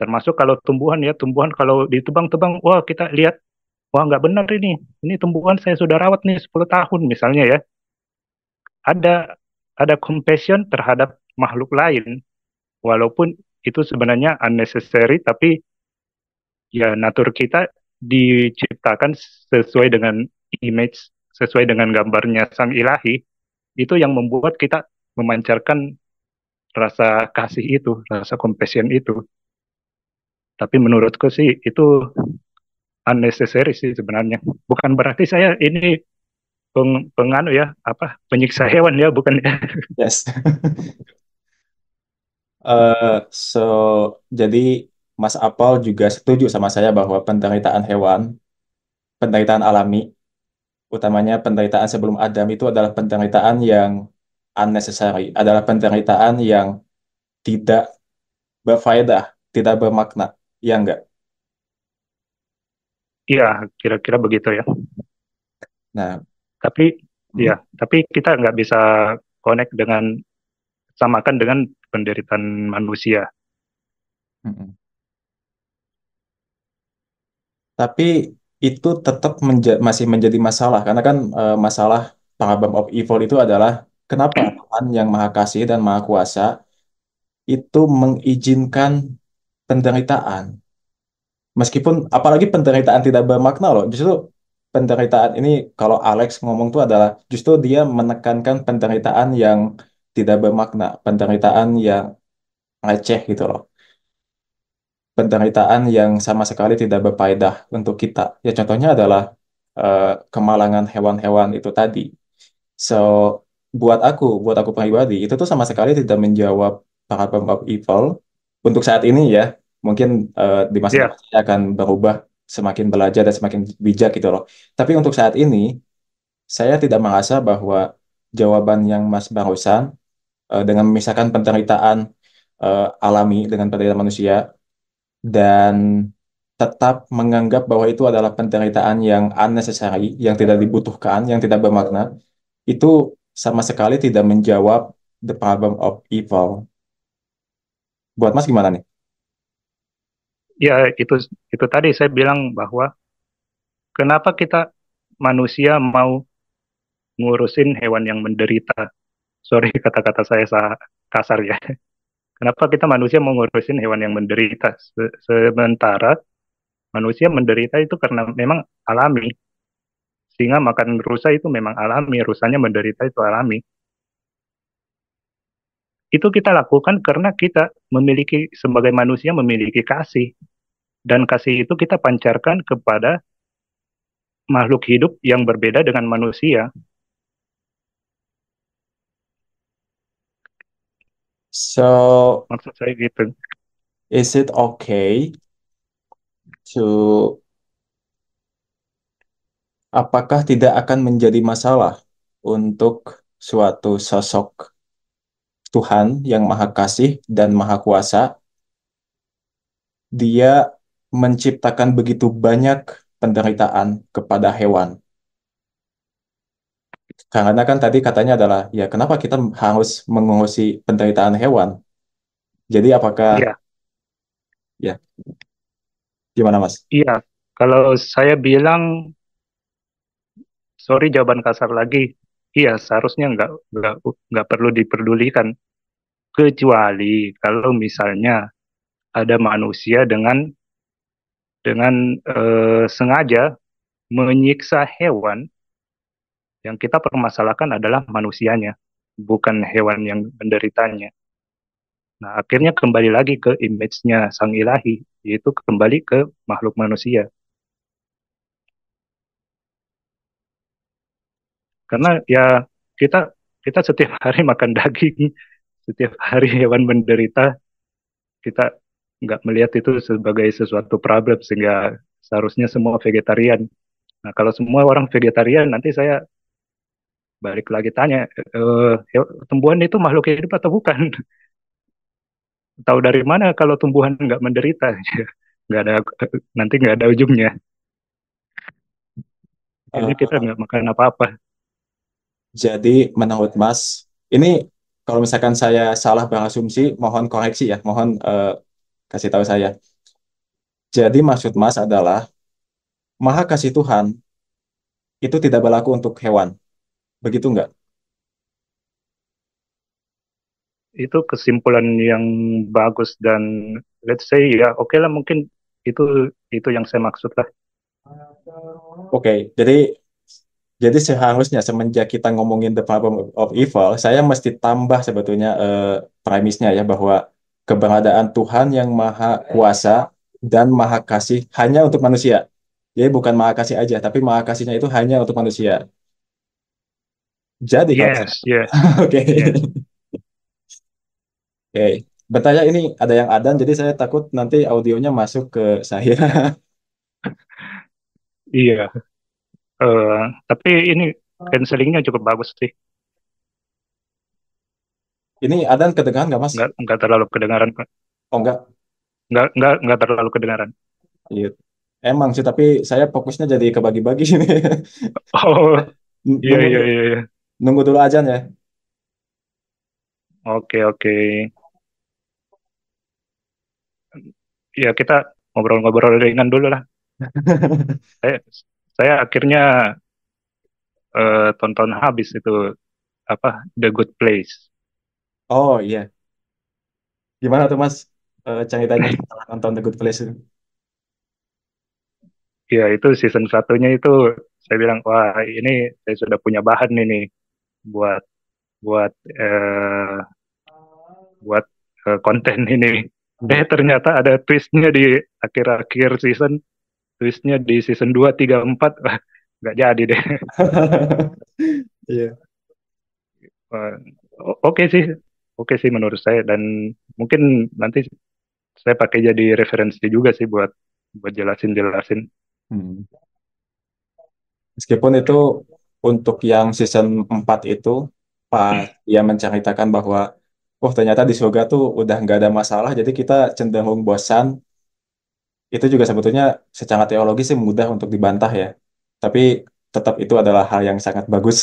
termasuk kalau tumbuhan ya tumbuhan kalau ditebang-tebang wah kita lihat wah nggak benar ini ini tumbuhan saya sudah rawat nih 10 tahun misalnya ya ada ada compassion terhadap makhluk lain walaupun itu sebenarnya unnecessary tapi ya natur kita diciptakan sesuai dengan image sesuai dengan gambarnya sang ilahi itu yang membuat kita memancarkan rasa kasih itu rasa compassion itu tapi menurutku sih itu unnecessary sih sebenarnya bukan berarti saya ini peng, penganu ya apa penyiksa hewan ya bukan ya yes [LAUGHS] Uh, so jadi Mas Apol juga setuju sama saya bahwa penderitaan hewan, penderitaan alami, utamanya penderitaan sebelum Adam itu adalah penderitaan yang unnecessary, adalah penderitaan yang tidak berfaedah, tidak bermakna, ya enggak? Iya, kira-kira begitu ya. Nah, tapi iya, hmm. ya, tapi kita nggak bisa connect dengan samakan dengan penderitaan manusia. Tapi itu tetap menja masih menjadi masalah karena kan e, masalah problem of evil itu adalah kenapa hmm. Tuhan yang Maha Kasih dan Maha Kuasa itu mengizinkan penderitaan. Meskipun apalagi penderitaan tidak bermakna loh, justru penderitaan ini kalau Alex ngomong itu adalah justru dia menekankan penderitaan yang tidak bermakna, penderitaan yang receh gitu loh. Penderitaan yang sama sekali tidak berfaedah untuk kita. Ya contohnya adalah uh, kemalangan hewan-hewan itu tadi. So, buat aku, buat aku pribadi, itu tuh sama sekali tidak menjawab para pembab evil untuk saat ini ya. Mungkin uh, di masa yeah. depan akan berubah semakin belajar dan semakin bijak gitu loh. Tapi untuk saat ini, saya tidak merasa bahwa jawaban yang Mas barusan Eh, dengan memisahkan penderitaan uh, alami dengan penderitaan manusia dan tetap menganggap bahwa itu adalah penderitaan yang unnecessary, yang tidak dibutuhkan, yang tidak bermakna, itu sama sekali tidak menjawab the problem of evil. Buat Mas gimana nih? Ya, itu itu tadi saya bilang bahwa kenapa kita manusia mau ngurusin hewan yang menderita sorry [LAUGHS] kata-kata saya kasar ya. Kenapa kita manusia mau ngurusin hewan yang menderita? Se sementara manusia menderita itu karena memang alami. Singa makan rusa itu memang alami, rusanya menderita itu alami. Itu kita lakukan karena kita memiliki sebagai manusia memiliki kasih. Dan kasih itu kita pancarkan kepada makhluk hidup yang berbeda dengan manusia So maksud saya gitu. Is it okay to apakah tidak akan menjadi masalah untuk suatu sosok Tuhan yang Maha Kasih dan Maha Kuasa? Dia menciptakan begitu banyak penderitaan kepada hewan. Karena kan tadi katanya adalah, ya kenapa kita harus mengurusi penderitaan hewan? Jadi apakah... Iya. Ya. Gimana Mas? Iya, kalau saya bilang, sorry jawaban kasar lagi, iya seharusnya nggak, nggak, nggak perlu diperdulikan. Kecuali kalau misalnya ada manusia dengan dengan uh, sengaja menyiksa hewan yang kita permasalahkan adalah manusianya, bukan hewan yang menderitanya. Nah, akhirnya kembali lagi ke image-nya sang ilahi, yaitu kembali ke makhluk manusia. Karena ya kita kita setiap [LAUGHS] hari makan daging, setiap hari hewan menderita, kita nggak melihat itu sebagai sesuatu problem sehingga seharusnya semua vegetarian. Nah, kalau semua orang vegetarian nanti saya balik lagi tanya uh, tumbuhan itu makhluk hidup atau bukan [LAUGHS] tahu dari mana kalau tumbuhan nggak menderita [LAUGHS] nggak ada eh, nanti nggak ada ujungnya ini uh, eh, kita nggak makan apa-apa jadi menurut Mas ini kalau misalkan saya salah berasumsi mohon koreksi ya mohon uh, kasih tahu saya jadi maksud Mas adalah maha kasih Tuhan itu tidak berlaku untuk hewan Begitu enggak? Itu kesimpulan yang bagus dan let's say ya oke okay lah mungkin itu itu yang saya maksud lah. Oke, okay, jadi jadi seharusnya semenjak kita ngomongin the problem of evil, saya mesti tambah sebetulnya eh, premisnya ya bahwa keberadaan Tuhan yang maha kuasa dan maha kasih hanya untuk manusia. Jadi bukan maha kasih aja, tapi maha kasihnya itu hanya untuk manusia jadi kan? yes, yes. [LAUGHS] oke yes. oke okay. bertanya ini ada yang adan jadi saya takut nanti audionya masuk ke saya [LAUGHS] iya uh, tapi ini cancelingnya cukup bagus sih ini adan kedengaran nggak mas nggak nggak terlalu kedengaran oh nggak nggak nggak nggak terlalu kedengaran iya emang sih tapi saya fokusnya jadi kebagi-bagi sini [LAUGHS] oh iya, iya, iya, iya. Nunggu dulu aja ya. Oke, oke. Ya, kita ngobrol-ngobrol ringan dulu lah. [LAUGHS] saya, saya akhirnya uh, tonton habis itu apa The Good Place. Oh iya. Gimana tuh Mas uh, ceritanya tonton [LAUGHS] The Good Place itu? Ya itu season satunya itu saya bilang wah ini saya sudah punya bahan ini buat buat uh, buat uh, konten ini. Eh ternyata ada twistnya di akhir-akhir season, twistnya di season 2, 3, 4, nggak jadi deh. [LAUGHS] Iya. yeah. Oke okay sih, oke okay sih menurut saya dan mungkin nanti saya pakai jadi referensi juga sih buat buat jelasin jelasin. Hmm. Meskipun itu untuk yang season 4 itu Pak, hmm. dia menceritakan bahwa oh ternyata di surga tuh udah nggak ada masalah jadi kita cenderung bosan itu juga sebetulnya secara teologi sih mudah untuk dibantah ya tapi tetap itu adalah hal yang sangat bagus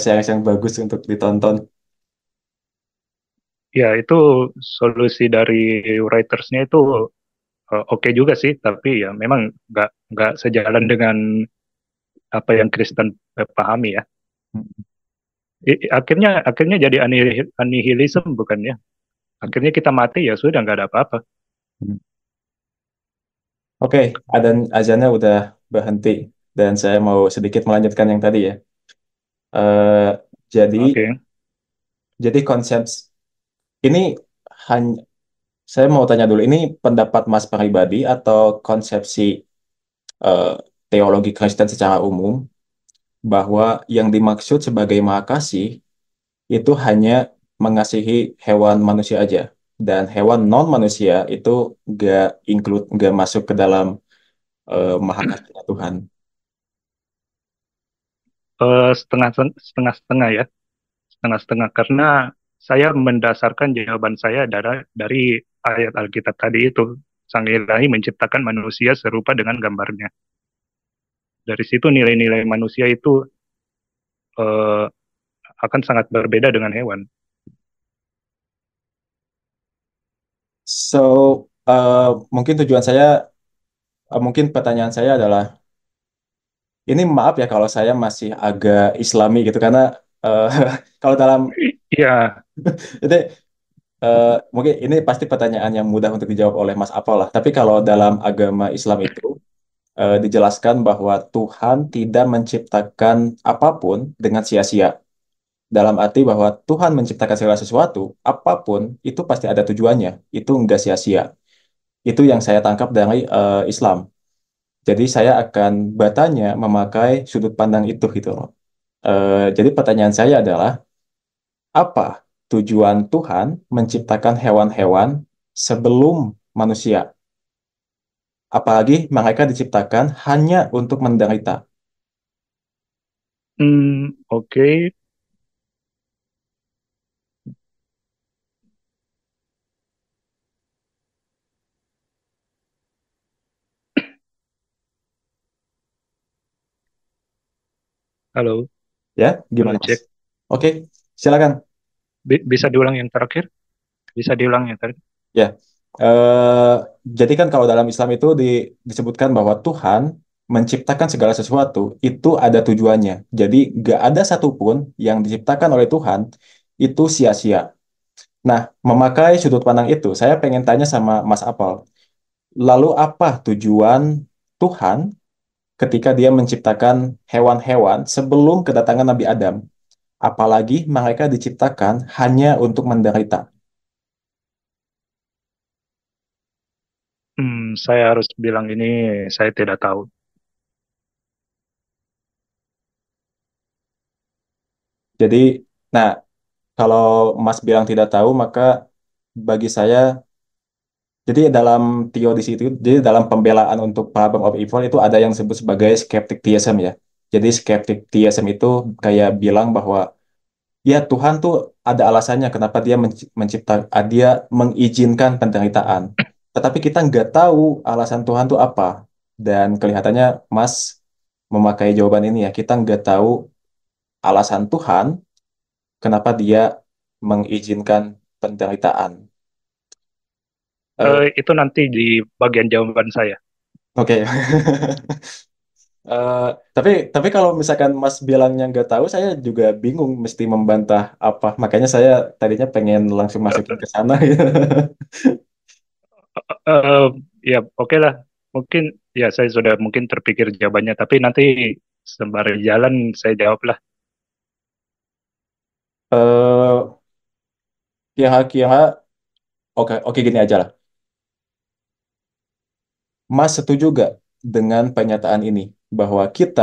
siang [LAUGHS] eh, yang bagus untuk ditonton ya itu solusi dari writersnya itu eh, oke okay juga sih tapi ya memang nggak nggak sejalan dengan apa yang Kristen pahami ya. Hmm. Akhirnya akhirnya jadi anihilisme bukan ya? Akhirnya kita mati ya sudah nggak ada apa-apa. Hmm. Oke, okay, dan azannya udah berhenti dan saya mau sedikit melanjutkan yang tadi ya. Uh, jadi okay. jadi konsep ini hanya saya mau tanya dulu ini pendapat Mas pribadi atau konsepsi uh, teologi Kristen secara umum bahwa yang dimaksud sebagai makasih itu hanya mengasihi hewan manusia aja dan hewan non manusia itu gak include gak masuk ke dalam uh, eh, maha Tuhan. Eh, setengah setengah setengah ya setengah setengah karena saya mendasarkan jawaban saya dari dari ayat Alkitab tadi itu Sang Ilahi menciptakan manusia serupa dengan gambarnya dari situ nilai-nilai manusia itu uh, akan sangat berbeda dengan hewan. So uh, mungkin tujuan saya, uh, mungkin pertanyaan saya adalah, ini maaf ya kalau saya masih agak Islami gitu karena uh, [LAUGHS] kalau dalam, iya, yeah. [LAUGHS] uh, mungkin ini pasti pertanyaan yang mudah untuk dijawab oleh Mas Apol lah. Tapi kalau dalam agama Islam itu uh, dijelaskan bahwa Tuhan tidak menciptakan apapun dengan sia-sia. Dalam arti bahwa Tuhan menciptakan segala sesuatu, apapun itu pasti ada tujuannya, itu enggak sia-sia. Itu yang saya tangkap dari uh, Islam. Jadi saya akan bertanya memakai sudut pandang itu gitu loh. Eh, jadi pertanyaan saya adalah, apa tujuan Tuhan menciptakan hewan-hewan sebelum manusia? Apalagi mereka diciptakan hanya untuk menderita. Hmm, oke. Halo. Ya, gimana Oke, Cek. Oke, silakan. bisa diulang yang terakhir? Bisa diulang yang terakhir? Ya. Uh, jadi kan kalau dalam Islam itu di, disebutkan bahwa Tuhan menciptakan segala sesuatu itu ada tujuannya. Jadi gak ada satupun yang diciptakan oleh Tuhan itu sia-sia. Nah, memakai sudut pandang itu, saya pengen tanya sama Mas Apal, lalu apa tujuan Tuhan ketika dia menciptakan hewan-hewan sebelum kedatangan Nabi Adam? Apalagi mereka diciptakan hanya untuk menderita. saya harus bilang ini saya tidak tahu. Jadi, nah kalau Mas bilang tidak tahu maka bagi saya jadi dalam teori di situ, jadi dalam pembelaan untuk problem of evil itu ada yang disebut sebagai skeptic theism ya. Jadi skeptic theism itu kayak bilang bahwa ya Tuhan tuh ada alasannya kenapa dia mencipta dia mengizinkan penderitaan tetapi kita nggak tahu alasan Tuhan itu apa. Dan kelihatannya Mas memakai jawaban ini ya, kita nggak tahu alasan Tuhan kenapa dia mengizinkan penderitaan. Uh, uh, itu nanti di bagian jawaban saya. Oke. Okay. [LAUGHS] uh, eh, tapi tapi kalau misalkan Mas bilangnya nggak tahu, saya juga bingung mesti membantah apa. Makanya saya tadinya pengen langsung masukin ke sana. [LAUGHS] uh, ya oke okay lah mungkin ya saya sudah mungkin terpikir jawabannya tapi nanti sembari jalan saya jawab lah uh, Kiha Kiha oke okay, oke okay, gini aja lah Mas setuju gak dengan pernyataan ini bahwa kita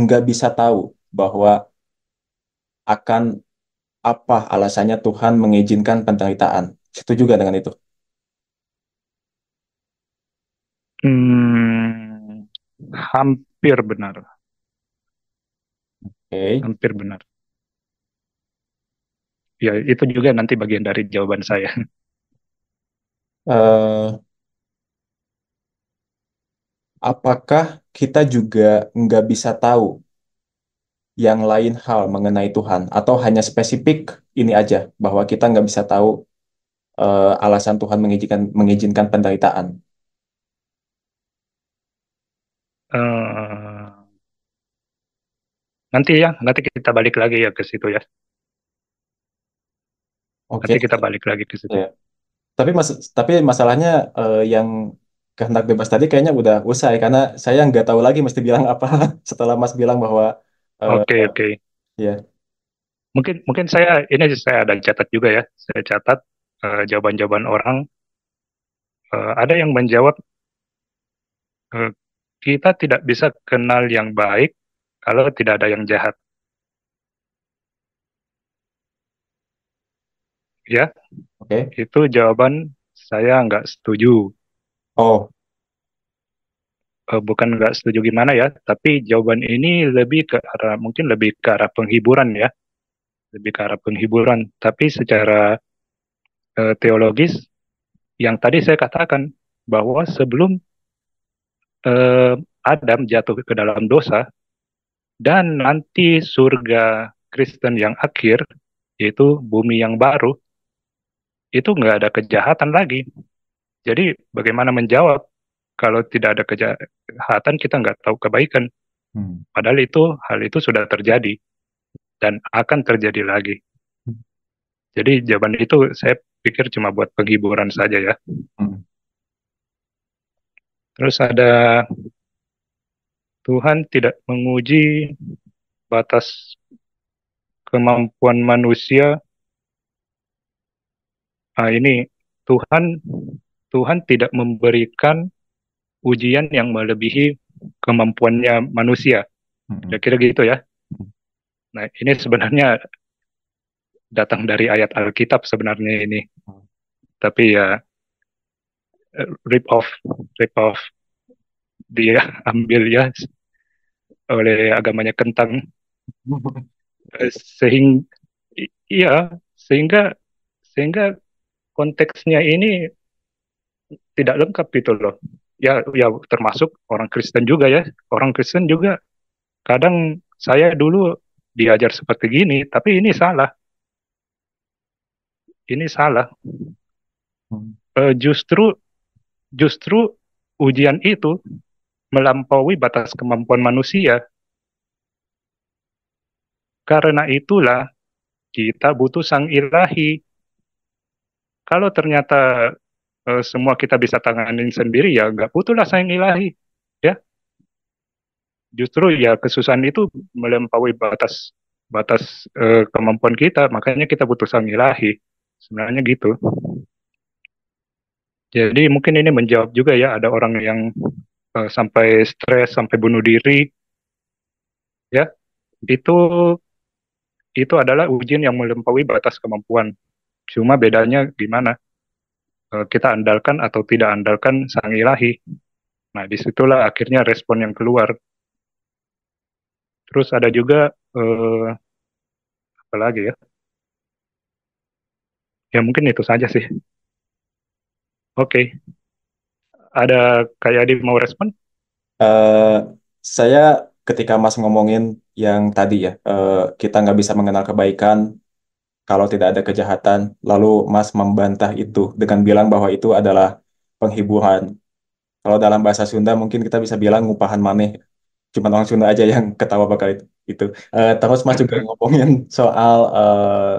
nggak bisa tahu bahwa akan apa alasannya Tuhan mengizinkan penderitaan. Setuju juga dengan itu? Hmm, hampir benar. Oke. Okay. Hampir benar. Ya, itu juga nanti bagian dari jawaban saya. Uh, apakah kita juga nggak bisa tahu yang lain hal mengenai Tuhan atau hanya spesifik ini aja bahwa kita nggak bisa tahu uh, alasan Tuhan mengizinkan mengizinkan penderitaan Eh, nanti ya, nanti kita balik lagi ya ke situ ya. Oke. Nanti kita balik lagi ke situ. Ya. Tapi mas tapi masalahnya, uh, yang kehendak bebas tadi kayaknya udah usai karena saya nggak tahu lagi mesti bilang apa [LAUGHS] setelah Mas bilang bahwa, uh, Oke oke. Ya, Mungkin mungkin saya ini saya ada catat juga ya, saya catat, jawaban jawaban-jawaban orang. Uh, ada yang menjawab kita tidak bisa kenal yang baik kalau tidak ada yang jahat. Ya, oke. Okay. Itu jawaban saya nggak setuju. Oh, eh, bukan nggak setuju gimana ya, tapi jawaban ini lebih ke arah mungkin lebih ke arah penghiburan ya, lebih ke arah penghiburan. Tapi secara uh, teologis yang tadi saya katakan bahwa sebelum eh, Adam jatuh ke dalam dosa dan nanti surga Kristen yang akhir yaitu bumi yang baru itu nggak ada kejahatan lagi. Jadi bagaimana menjawab kalau tidak ada kejahatan kita nggak tahu kebaikan. Hmm. Padahal itu hal itu sudah terjadi dan akan terjadi lagi. Hmm. Jadi jawaban itu saya pikir cuma buat penghiburan saja ya. Hmm. Terus ada Tuhan tidak menguji batas kemampuan manusia. Nah, ini Tuhan Tuhan tidak memberikan ujian yang melebihi kemampuannya manusia. Hmm. Kira-kira gitu ya. Hmm. Nah, ini sebenarnya datang dari ayat Alkitab sebenarnya ini. Hmm. Tapi ya rip off rip off diambil [LAUGHS] ya oleh agamanya kentang [LAUGHS] eh, sehingga iya sehingga sehingga konteksnya ini tidak lengkap itu loh ya ya termasuk orang Kristen juga ya orang Kristen juga kadang saya dulu diajar seperti gini tapi ini salah ini salah hmm. eh, justru justru ujian itu melampaui batas kemampuan manusia. Karena itulah kita butuh sang ilahi. Kalau ternyata e, semua kita bisa tangani sendiri ya nggak butuhlah sang ilahi. Ya, justru ya kesusahan itu melampaui batas batas e, kemampuan kita. Makanya kita butuh sang ilahi. Sebenarnya gitu. Jadi mungkin ini menjawab juga ya ada orang yang uh, sampai stres sampai bunuh diri ya itu itu adalah ujian yang melampaui batas kemampuan. Cuma bedanya gimana uh, kita andalkan atau tidak andalkan sang ilahi. Nah disitulah akhirnya respon yang keluar. Terus ada juga uh, apa lagi ya? Ya mungkin itu saja sih. Oke. Okay. Ada kayak Adi mau respon? Uh, saya ketika Mas ngomongin yang tadi ya, uh, kita nggak bisa mengenal kebaikan kalau tidak ada kejahatan, lalu Mas membantah itu dengan bilang bahwa itu adalah penghiburan. Kalau dalam bahasa Sunda mungkin kita bisa bilang ngupahan maneh. Cuma orang Sunda aja yang ketawa bakal itu. itu. Uh, eh, terus Mas juga [LAUGHS] ngomongin soal uh,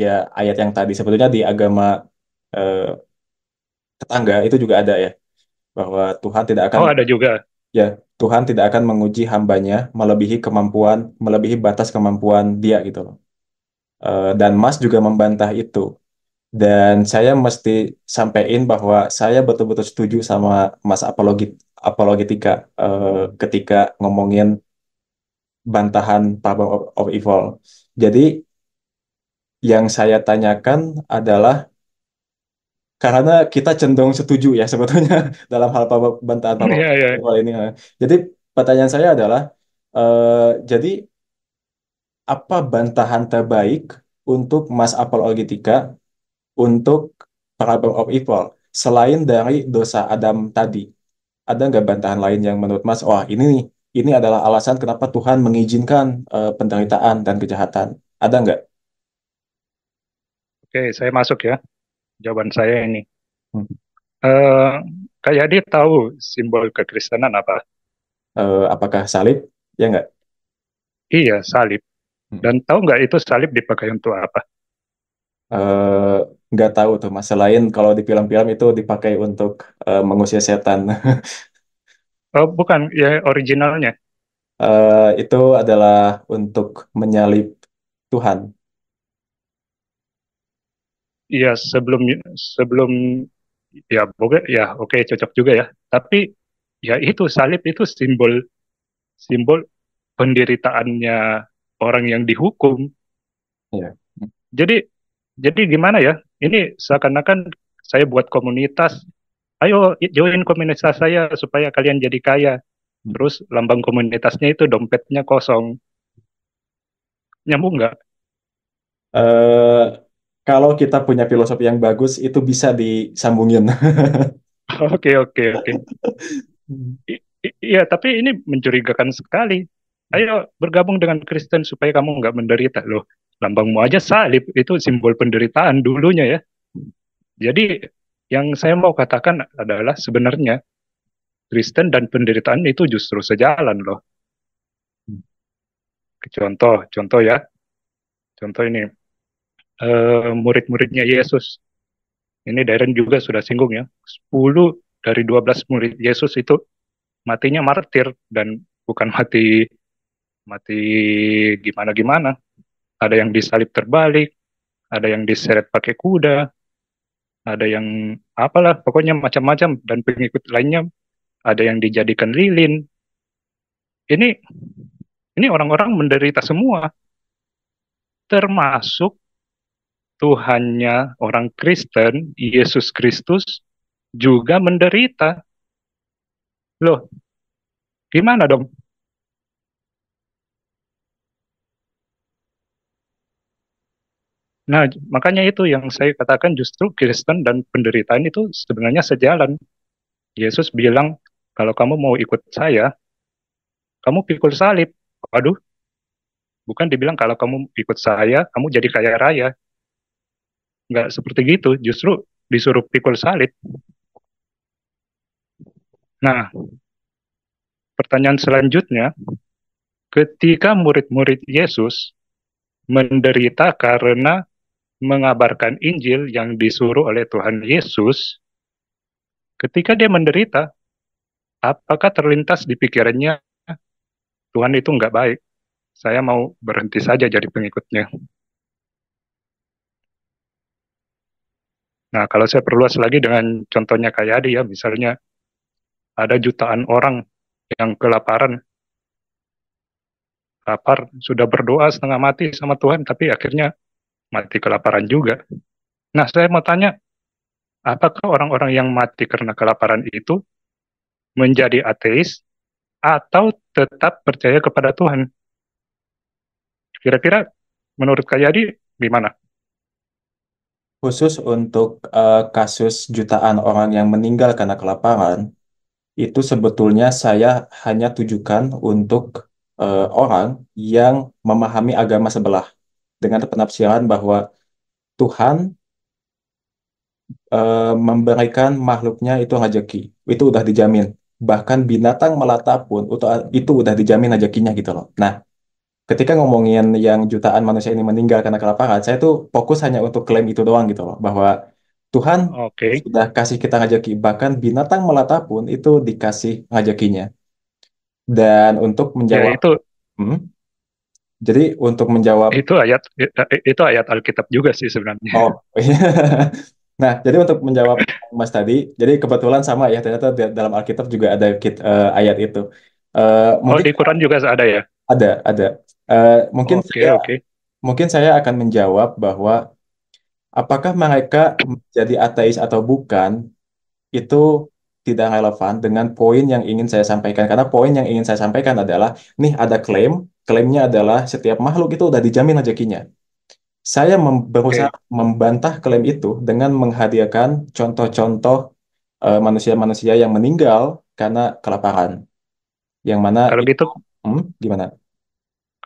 ya ayat yang tadi. Sebetulnya di agama tetangga itu juga ada ya bahwa Tuhan tidak akan oh ada juga ya Tuhan tidak akan menguji hambanya melebihi kemampuan melebihi batas kemampuan dia gitu loh uh, dan Mas juga membantah itu dan saya mesti sampaikan bahwa saya betul-betul setuju sama Mas apologi apologetika uh, ketika ngomongin bantahan problem of evil jadi yang saya tanyakan adalah karena kita cenderung setuju ya sebetulnya [LAUGHS] dalam hal bantahan yeah, yeah. ini. Eh. Jadi pertanyaan saya adalah, uh, jadi apa bantahan terbaik untuk Mas Apologetika untuk problem of evil selain dari dosa Adam tadi? Ada nggak bantahan lain yang menurut Mas, wah ini nih, ini adalah alasan kenapa Tuhan mengizinkan uh, penderitaan dan kejahatan? Ada nggak? Oke, saya masuk ya jawaban saya ini. Hmm. Uh, Kak Yadi tahu simbol kekristenan apa? Uh, apakah salib? Ya nggak? Iya, salib. Hmm. Dan tahu nggak itu salib dipakai untuk apa? Uh, tahu tuh, mas. Selain kalau di film-film itu dipakai untuk uh, mengusir setan. [LAUGHS] oh, bukan. Ya, originalnya. Uh, itu adalah untuk menyalip Tuhan ya sebelum sebelum ya boleh ya oke cocok juga ya tapi ya itu salib itu simbol simbol penderitaannya orang yang dihukum ya. jadi jadi gimana ya ini seakan-akan saya buat komunitas ayo join komunitas saya supaya kalian jadi kaya hmm. terus lambang komunitasnya itu dompetnya kosong nyambung nggak uh kalau kita punya filosofi yang bagus itu bisa disambungin. [LAUGHS] Oke oke oke. [LAUGHS] Iya tapi ini mencurigakan sekali. Ayo bergabung dengan Kristen supaya kamu nggak menderita loh. Lambangmu aja salib itu simbol penderitaan dulunya ya. Jadi yang saya mau katakan adalah sebenarnya Kristen dan penderitaan itu justru sejalan loh. Hmm. Contoh, contoh ya. Contoh ini, Eh, murid-muridnya Yesus. Ini Darren juga sudah singgung ya. 10 dari 12 murid Yesus itu matinya martir dan bukan mati mati gimana-gimana. Ada yang disalib terbalik, ada yang diseret pakai kuda, ada yang apalah pokoknya macam-macam dan pengikut lainnya ada yang dijadikan lilin. Ini ini orang-orang menderita semua termasuk Tuhannya orang Kristen, Yesus Kristus, juga menderita. Loh, gimana dong? Nah, makanya itu yang saya katakan justru Kristen dan penderitaan itu sebenarnya sejalan. Yesus bilang, kalau kamu mau ikut saya, kamu pikul salib. Waduh, bukan dibilang kalau kamu ikut saya, kamu jadi kaya raya nggak seperti gitu justru disuruh pikul salib nah pertanyaan selanjutnya ketika murid-murid Yesus menderita karena mengabarkan Injil yang disuruh oleh Tuhan Yesus ketika dia menderita apakah terlintas di pikirannya Tuhan itu nggak baik saya mau berhenti saja jadi pengikutnya Nah, kalau saya perluas lagi dengan contohnya kayak Adi ya, misalnya ada jutaan orang yang kelaparan, lapar, sudah berdoa setengah mati sama Tuhan, tapi akhirnya mati kelaparan juga. Nah, saya mau tanya, apakah orang-orang yang mati karena kelaparan itu menjadi ateis atau tetap percaya kepada Tuhan? Kira-kira menurut Kak Yadi, gimana? Khusus untuk uh, kasus jutaan orang yang meninggal karena kelaparan, itu sebetulnya saya hanya tujukan untuk, uh, orang yang memahami agama sebelah, dengan penafsiran bahwa Tuhan uh, memberikan makhluknya itu rezeki, itu udah dijamin. Bahkan binatang melata pun, itu udah dijamin rezekinya gitu loh. Nah ketika ngomongin yang jutaan manusia ini meninggal karena kelaparan, saya tuh fokus hanya untuk klaim itu doang gitu loh, bahwa Tuhan okay. sudah kasih kita ngajaki, bahkan binatang melata pun itu dikasih ngajakinya. Dan untuk menjawab ya, itu hmm, jadi untuk menjawab itu ayat itu ayat Alkitab juga sih sebenarnya. Oh, iya. [LAUGHS] nah jadi untuk menjawab Mas tadi, jadi kebetulan sama ya ternyata dalam Alkitab juga ada uh, ayat itu. Uh, mungkin, oh di Quran juga ada ya? Ada, ada. Eh, mungkin okay, saya okay. mungkin saya akan menjawab bahwa apakah mereka menjadi ateis atau bukan itu tidak relevan dengan poin yang ingin saya sampaikan karena poin yang ingin saya sampaikan adalah nih ada klaim klaimnya adalah setiap makhluk itu udah dijamin rezekinya saya mem berusaha membantah klaim itu dengan menghadirkan contoh-contoh uh, manusia-manusia yang meninggal karena kelaparan yang mana kalau gitu hmm, gimana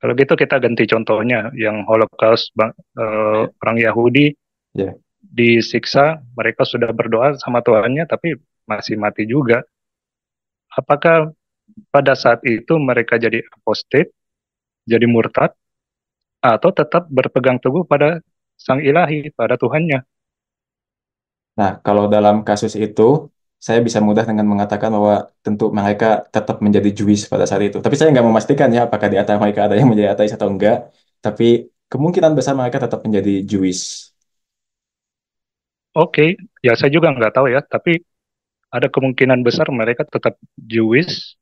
kalau gitu kita ganti contohnya yang Holocaust bang, uh, eh, orang Yahudi yeah. disiksa, mereka sudah berdoa sama Tuhannya tapi masih mati juga. Apakah pada saat itu mereka jadi apostat, jadi murtad, atau tetap berpegang teguh pada sang ilahi, pada Tuhannya? Nah, kalau dalam kasus itu saya bisa mudah dengan mengatakan bahwa tentu mereka tetap menjadi Jewish pada saat itu. Tapi saya nggak memastikan ya apakah di antara mereka ada yang menjadi ateis atau enggak. Tapi kemungkinan besar mereka tetap menjadi Jewish. Oke, okay. ya saya juga nggak tahu ya. Tapi ada kemungkinan besar mereka tetap Jewish.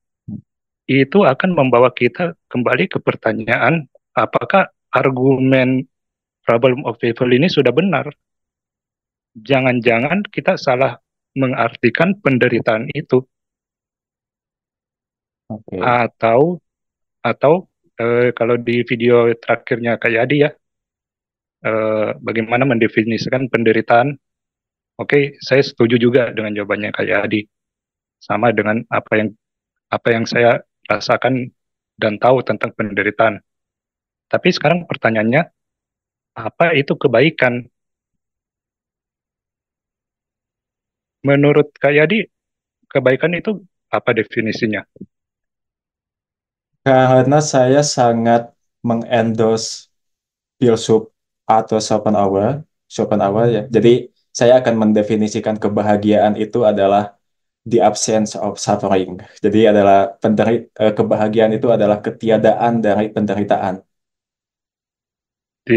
Itu akan membawa kita kembali ke pertanyaan apakah argumen problem of evil ini sudah benar? Jangan-jangan kita salah mengartikan penderitaan itu okay. atau atau e, kalau di video terakhirnya kayak Adi ya e, bagaimana mendefinisikan penderitaan oke okay, saya setuju juga dengan jawabannya kayak Adi sama dengan apa yang apa yang saya rasakan dan tahu tentang penderitaan tapi sekarang pertanyaannya apa itu kebaikan Menurut Kak Yadi, kebaikan itu apa definisinya? Karena saya sangat mengendorse filsuf atau Schopenhauer, Schopenhauer ya. Jadi saya akan mendefinisikan kebahagiaan itu adalah the absence of suffering. Jadi adalah penderi eh, kebahagiaan itu adalah ketiadaan dari penderitaan. The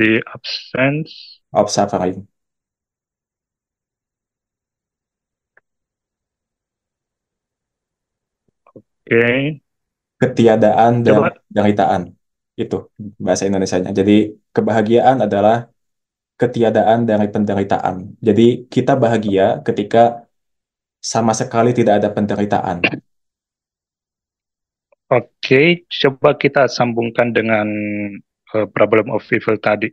the absence of suffering. okay. ketiadaan dan penderitaan itu bahasa Indonesia-nya. Jadi kebahagiaan adalah ketiadaan dari penderitaan. Jadi kita bahagia ketika sama sekali tidak ada penderitaan. Oke, okay. coba kita sambungkan dengan uh, problem of evil tadi.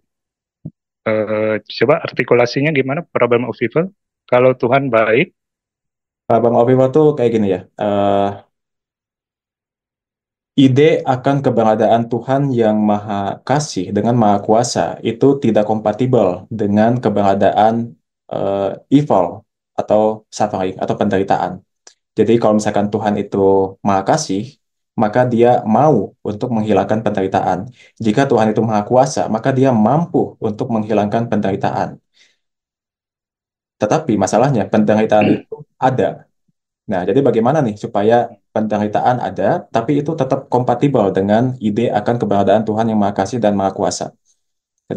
Uh, coba artikulasinya gimana problem of evil? Kalau Tuhan baik. Problem of evil tuh kayak gini ya. Uh, Ide akan keberadaan Tuhan yang Maha Kasih dengan Maha Kuasa itu tidak kompatibel dengan keberadaan uh, evil atau suffering atau penderitaan. Jadi kalau misalkan Tuhan itu Maha Kasih, maka dia mau untuk menghilangkan penderitaan. Jika Tuhan itu Maha Kuasa, maka dia mampu untuk menghilangkan penderitaan. Tetapi masalahnya penderitaan itu ada Nah, jadi bagaimana nih supaya penderitaan ada, tapi itu tetap kompatibel dengan ide akan keberadaan Tuhan yang Maha Kasih dan Maha Kuasa.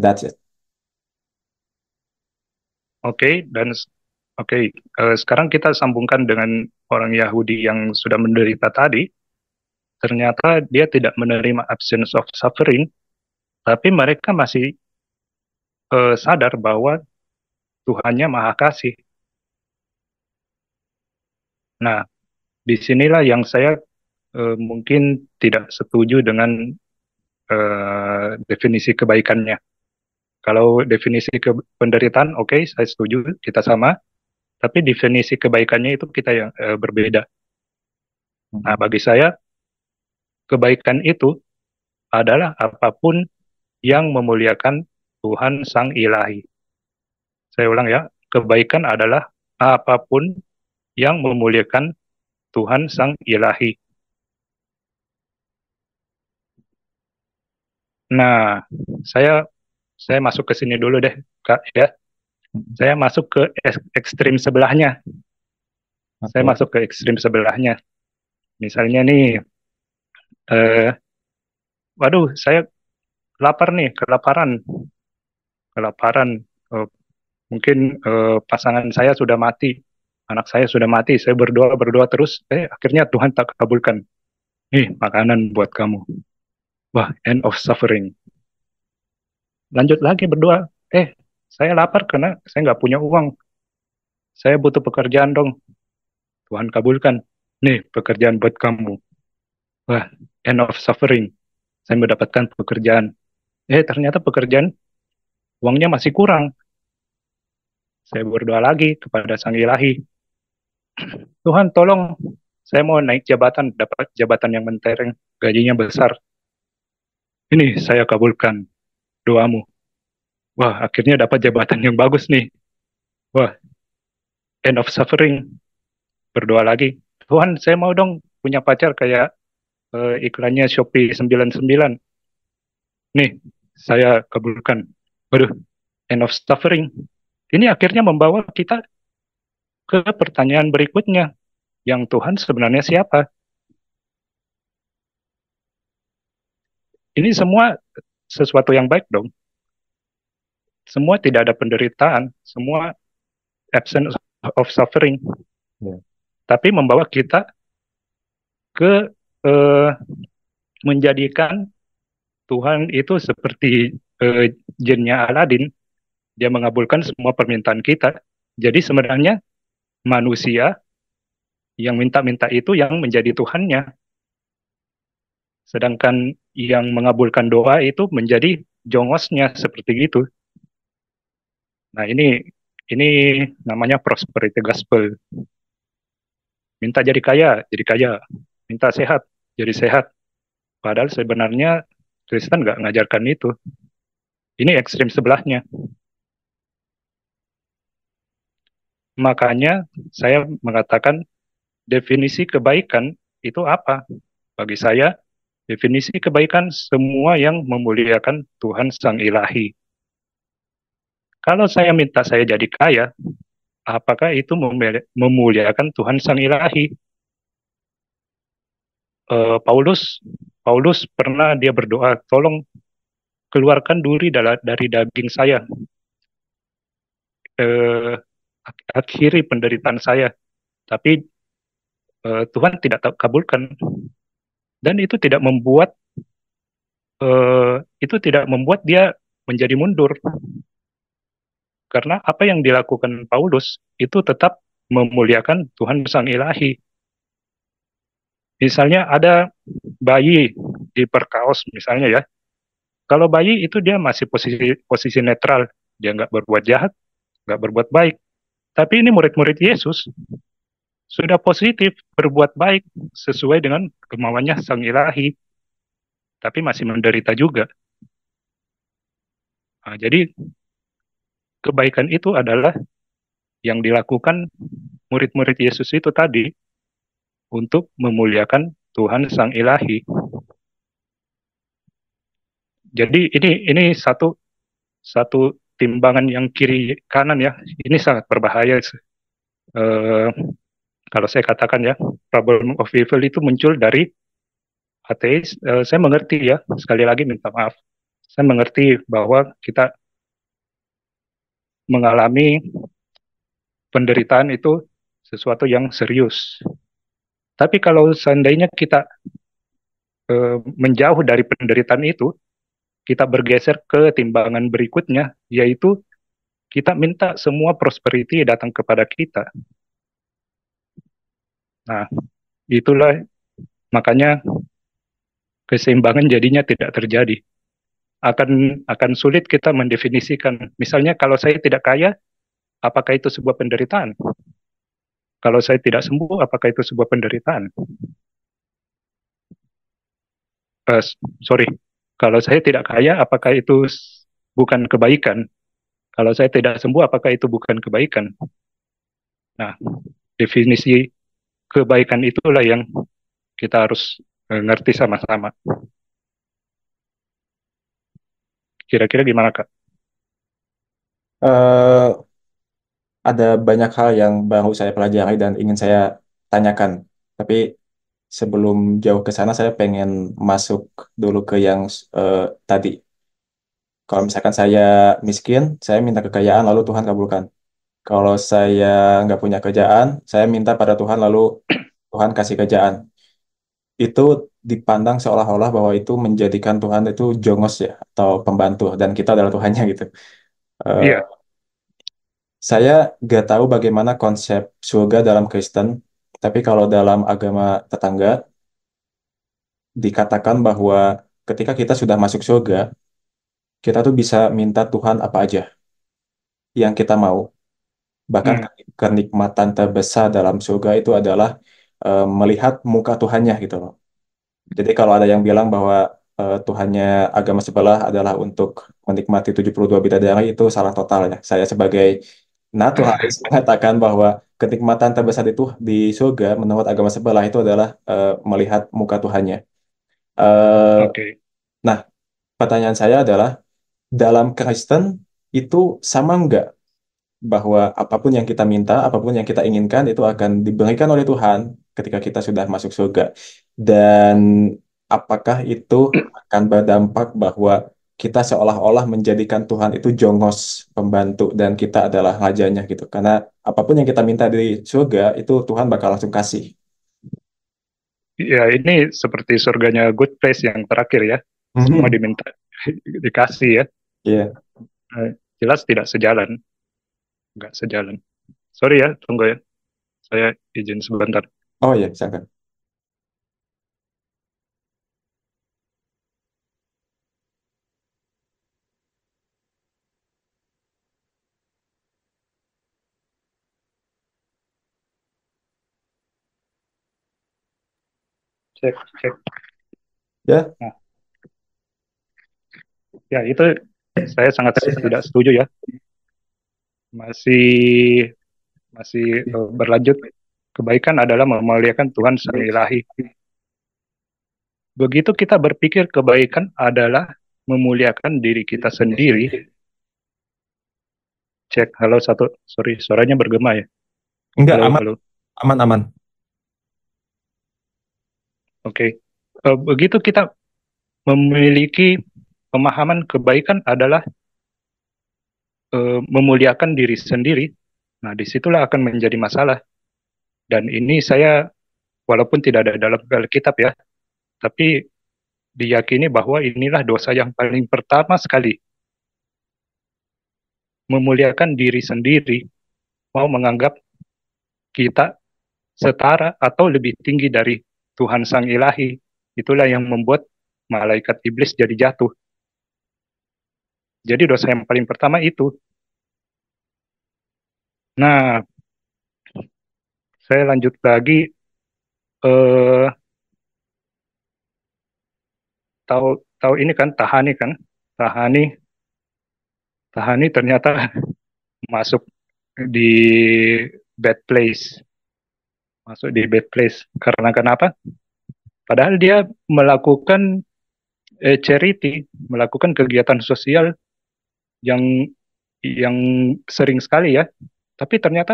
That's it. Oke, okay, dan oke, okay, uh, eh, sekarang kita sambungkan dengan orang Yahudi yang sudah menderita tadi. Ternyata dia tidak menerima absence of suffering, tapi mereka masih uh, sadar bahwa Tuhannya Maha Kasih Nah, disinilah yang saya eh, mungkin tidak setuju dengan eh, definisi kebaikannya. Kalau definisi ke penderitaan, oke, okay, saya setuju, kita sama. Tapi definisi kebaikannya itu kita yang eh, berbeda. Nah, hmm. bagi saya kebaikan itu adalah apapun yang memuliakan Tuhan Sang Ilahi. Saya ulang ya, kebaikan adalah apapun yang memuliakan Tuhan Sang Ilahi. Nah, saya saya masuk ke sini dulu deh, Kak ya. Saya masuk ke ekstrim sebelahnya. Okay. Saya masuk ke ekstrim sebelahnya. Misalnya nih, eh, waduh, saya lapar nih, kelaparan, kelaparan. Eh, mungkin eh, pasangan saya sudah mati, anak saya sudah mati, saya berdoa berdoa terus, eh akhirnya Tuhan tak kabulkan. Nih makanan buat kamu. Wah, end of suffering. Lanjut lagi berdoa, eh saya lapar karena saya nggak punya uang. Saya butuh pekerjaan dong. Tuhan kabulkan. Nih pekerjaan buat kamu. Wah, end of suffering. Saya mendapatkan pekerjaan. Eh ternyata pekerjaan uangnya masih kurang. Saya berdoa lagi kepada Sang Ilahi, [CLEARS THROAT] Tuhan tolong saya mau naik jabatan, dapat jabatan yang mentereng, gajinya besar. Ini saya kabulkan doamu. Wah, akhirnya dapat jabatan yang bagus nih. Wah, end of suffering. Berdoa lagi. Tuhan, saya mau dong punya pacar kayak uh, iklannya Shopee 99. Nih, saya kabulkan. Waduh, end of suffering. Ini akhirnya membawa kita ke pertanyaan berikutnya, yang Tuhan sebenarnya siapa? Ini semua sesuatu yang baik dong. Semua tidak ada penderitaan, semua absence of suffering. Yeah. Tapi membawa kita ke eh, menjadikan Tuhan itu seperti eh, jinnya Aladin, dia mengabulkan semua permintaan kita. Jadi sebenarnya manusia yang minta-minta itu yang menjadi Tuhannya. Sedangkan yang mengabulkan doa itu menjadi jongosnya seperti itu. Nah ini ini namanya prosperity gospel. Minta jadi kaya, jadi kaya. Minta sehat, jadi sehat. Padahal sebenarnya Kristen nggak ngajarkan itu. Ini ekstrim sebelahnya. Makanya saya mengatakan definisi kebaikan itu apa? Bagi saya, definisi kebaikan semua yang memuliakan Tuhan Sang Ilahi. Kalau saya minta saya jadi kaya, apakah itu memuliakan Tuhan Sang Ilahi? e, Paulus Paulus pernah dia berdoa, tolong keluarkan duri dari daging saya. Eh, akhiri penderitaan saya. Tapi uh, Tuhan tidak kabulkan. Dan itu tidak membuat uh, itu tidak membuat dia menjadi mundur. Karena apa yang dilakukan Paulus itu tetap memuliakan Tuhan Sang Ilahi. Misalnya ada bayi di perkaos misalnya ya. Kalau bayi itu dia masih posisi posisi netral, dia nggak berbuat jahat, nggak berbuat baik. Tapi ini murid-murid Yesus sudah positif berbuat baik sesuai dengan kemauannya sang ilahi, tapi masih menderita juga. Nah, jadi kebaikan itu adalah yang dilakukan murid-murid Yesus itu tadi untuk memuliakan Tuhan sang ilahi. Jadi ini ini satu satu timbangan yang kiri kanan ya ini sangat berbahaya. Uh, kalau saya katakan ya problem of evil itu muncul dari ateis. Uh, saya mengerti ya sekali lagi minta maaf. Saya mengerti bahwa kita mengalami penderitaan itu sesuatu yang serius. Tapi kalau seandainya kita uh, menjauh dari penderitaan itu, kita bergeser ke timbangan berikutnya, yaitu kita minta semua prosperity datang kepada kita. Nah, itulah makanya keseimbangan jadinya tidak terjadi. Akan akan sulit kita mendefinisikan. Misalnya kalau saya tidak kaya, apakah itu sebuah penderitaan? Kalau saya tidak sembuh, apakah itu sebuah penderitaan? Uh, sorry, kalau saya tidak kaya, apakah itu bukan kebaikan? Kalau saya tidak sembuh, apakah itu bukan kebaikan? Nah, definisi kebaikan itulah yang kita harus eh, ngerti sama-sama. Kira-kira gimana, Kak? Uh, ada banyak hal yang baru saya pelajari dan ingin saya tanyakan. Tapi sebelum jauh ke sana saya pengen masuk dulu ke yang uh, tadi. Kalau misalkan saya miskin, saya minta kekayaan lalu Tuhan kabulkan. Kalau saya nggak punya kerjaan, saya minta pada Tuhan lalu Tuhan kasih kerjaan. Itu dipandang seolah-olah bahwa itu menjadikan Tuhan itu jongos ya atau pembantu dan kita adalah Tuhannya gitu. Uh, eh, yeah. Saya nggak tahu bagaimana konsep surga dalam Kristen, tapi kalau dalam agama tetangga, dikatakan bahwa ketika kita sudah masuk surga, kita tuh bisa minta Tuhan apa aja yang kita mau. Bahkan hmm. kenikmatan terbesar dalam surga itu adalah uh, melihat muka Tuhannya gitu Jadi kalau ada yang bilang bahwa uh, Tuhannya agama sebelah adalah untuk menikmati 72 bidadari itu salah total ya. Saya sebagai naturalis [LAUGHS] mengatakan bahwa kenikmatan terbesar itu di surga menurut agama sebelah itu adalah uh, melihat muka Tuhannya. Uh, eh, okay. Nah, pertanyaan saya adalah dalam Kristen itu sama enggak bahwa apapun yang kita minta, apapun yang kita inginkan itu akan diberikan oleh Tuhan ketika kita sudah masuk surga. Dan apakah itu akan berdampak bahwa kita seolah-olah menjadikan Tuhan itu jongos pembantu dan kita adalah rajanya gitu. Karena apapun yang kita minta di surga itu Tuhan bakal langsung kasih. Ya ini seperti surganya Good Place yang terakhir ya. Mm-hmm. Semua diminta [LAUGHS] dikasih ya. Iya. Yeah. Jelas tidak sejalan. Enggak sejalan. Sorry ya, tunggu ya. Saya izin sebentar. Oh iya, silakan. cek cek ya nah. ya itu saya sangat tidak setuju ya masih masih eh, berlanjut kebaikan adalah memuliakan Tuhan semilahi begitu kita berpikir kebaikan adalah memuliakan diri kita sendiri cek halo satu sorry suaranya bergema ya enggak halo, aman halo. aman aman Oke, okay. uh, eh, begitu kita memiliki pemahaman kebaikan adalah uh, memuliakan diri sendiri. Nah, disitulah akan menjadi masalah. Dan ini saya, walaupun tidak ada dalam Alkitab ya, tapi diyakini bahwa inilah dosa yang paling pertama sekali. Memuliakan diri sendiri, mau menganggap kita setara atau lebih tinggi dari Tuhan Sang Ilahi. Itulah yang membuat malaikat iblis jadi jatuh. Jadi dosa yang paling pertama itu. Nah, saya lanjut lagi. Eh, tahu tahu ini kan tahani kan tahani tahani ternyata [LAUGHS] masuk di bad place masuk di bad place karena kenapa? Padahal dia melakukan eh, charity, melakukan kegiatan sosial yang yang sering sekali ya, tapi ternyata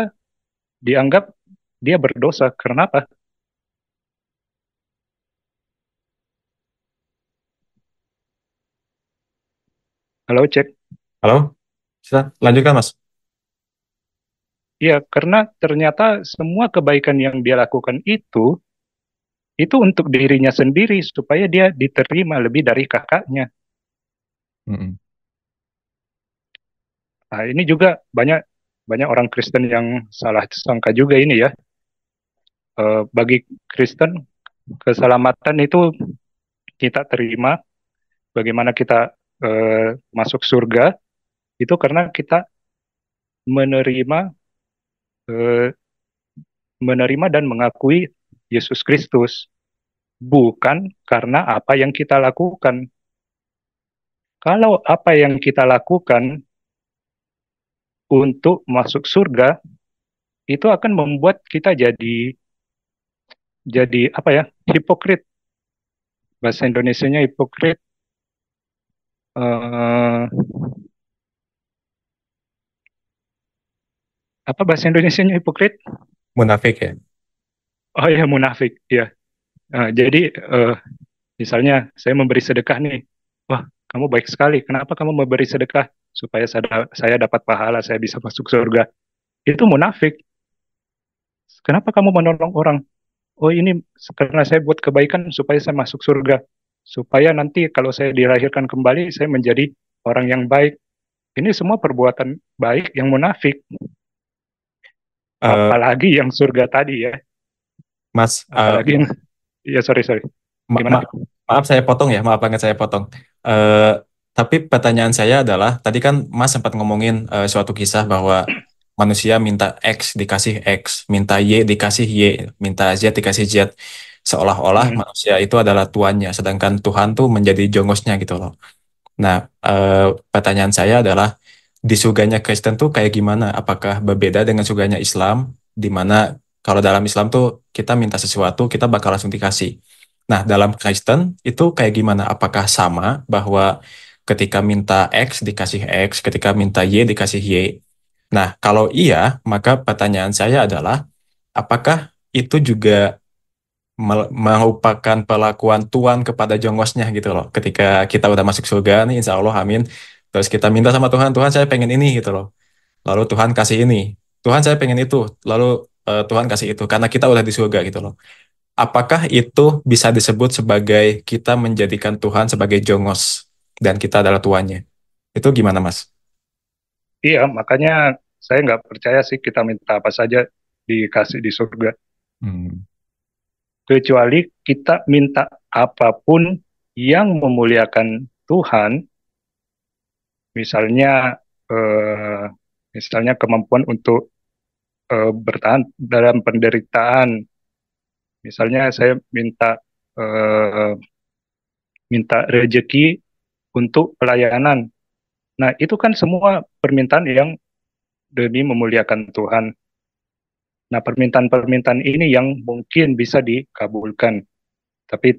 dianggap dia berdosa. Karena apa? Halo, cek. Halo, lanjutkan mas. Ya, karena ternyata semua kebaikan yang dia lakukan itu itu untuk dirinya sendiri supaya dia diterima lebih dari kakaknya. Mm -hmm. Nah, ini juga banyak banyak orang Kristen yang salah sangka juga ini ya. E, bagi Kristen keselamatan itu kita terima bagaimana kita e, masuk surga itu karena kita menerima Eh, menerima dan mengakui Yesus Kristus, bukan karena apa yang kita lakukan. Kalau apa yang kita lakukan untuk masuk surga, itu akan membuat kita jadi jadi apa ya hipokrit bahasa Indonesia-nya hipokrit uh, apa bahasa Indonesia-nya hipokrit? Munafik ya. Oh ya munafik, ya. Nah, jadi uh, misalnya saya memberi sedekah nih, wah kamu baik sekali. Kenapa kamu memberi sedekah? Supaya saya, saya dapat pahala, saya bisa masuk surga. Itu munafik. Kenapa kamu menolong orang? Oh ini karena saya buat kebaikan supaya saya masuk surga. Supaya nanti kalau saya dilahirkan kembali, saya menjadi orang yang baik. Ini semua perbuatan baik yang munafik. Eh, apalagi yang surga tadi ya mas eh, apalagi uh, yang ya sorry sorry ma ma maaf saya potong ya maaf banget saya potong uh, tapi pertanyaan saya adalah tadi kan mas sempat ngomongin uh, suatu kisah bahwa manusia minta X dikasih X, minta Y dikasih Y, minta Z dikasih Z. Seolah-olah hmm. manusia itu adalah tuannya, sedangkan Tuhan tuh menjadi jongosnya gitu loh. Nah, uh, pertanyaan saya adalah di surganya Kristen tuh kayak gimana? Apakah berbeda dengan surganya Islam? di mana kalau dalam Islam tuh kita minta sesuatu, kita bakal langsung dikasih. Nah, dalam Kristen itu kayak gimana? Apakah sama bahwa ketika minta X dikasih X, ketika minta Y dikasih Y? Nah, kalau iya, maka pertanyaan saya adalah, apakah itu juga merupakan pelakuan Tuhan kepada jongosnya gitu loh. Ketika kita udah masuk surga nih insya Allah amin Terus kita minta sama Tuhan, Tuhan saya pengen ini gitu loh. Lalu Tuhan kasih ini. Tuhan saya pengen itu. Lalu uh, Tuhan kasih itu. Karena kita udah di surga gitu loh. Apakah itu bisa disebut sebagai kita menjadikan Tuhan sebagai jongos dan kita adalah tuannya? Itu gimana mas? Iya, makanya saya nggak percaya sih kita minta apa saja dikasih di surga. Hmm. Kecuali kita minta apapun yang memuliakan Tuhan misalnya eh, misalnya kemampuan untuk eh, bertahan dalam penderitaan misalnya saya minta eh, minta rejeki untuk pelayanan nah itu kan semua permintaan yang demi memuliakan Tuhan nah permintaan-permintaan ini yang mungkin bisa dikabulkan tapi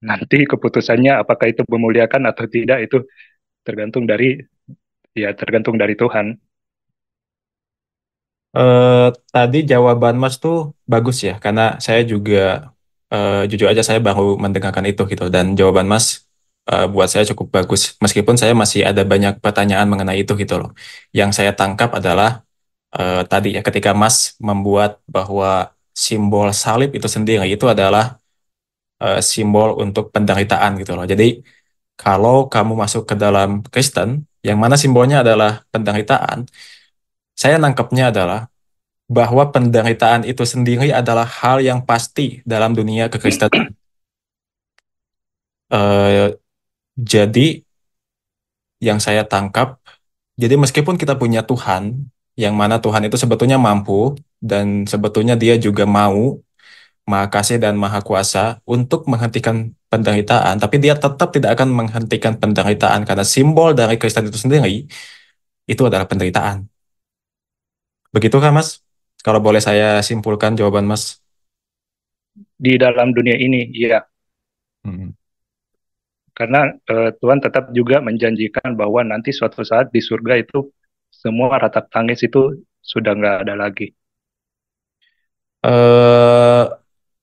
nanti keputusannya apakah itu memuliakan atau tidak itu tergantung dari ya tergantung dari Tuhan. Uh, tadi jawaban Mas tuh bagus ya, karena saya juga uh, jujur aja saya baru mendengarkan itu gitu dan jawaban Mas uh, buat saya cukup bagus. Meskipun saya masih ada banyak pertanyaan mengenai itu gitu loh. Yang saya tangkap adalah uh, tadi ya ketika Mas membuat bahwa simbol salib itu sendiri itu adalah uh, simbol untuk penderitaan gitu loh. Jadi kalau kamu masuk ke dalam Kristen, yang mana simbolnya adalah penderitaan, saya nangkepnya adalah bahwa penderitaan itu sendiri adalah hal yang pasti dalam dunia kekristenan. Uh, [CLEARS THROAT] jadi yang saya tangkap, jadi meskipun kita punya Tuhan, yang mana Tuhan itu sebetulnya mampu dan sebetulnya dia juga mau Maha Kasih dan Maha Kuasa untuk menghentikan penderitaan, tapi dia tetap tidak akan menghentikan penderitaan karena simbol dari Kristen itu sendiri itu adalah penderitaan. Begitu kan Mas? Kalau boleh saya simpulkan jawaban Mas. Di dalam dunia ini, iya. Hmm. Karena e, Tuhan tetap juga menjanjikan bahwa nanti suatu saat di surga itu semua ratap tangis itu sudah nggak ada lagi. Uh,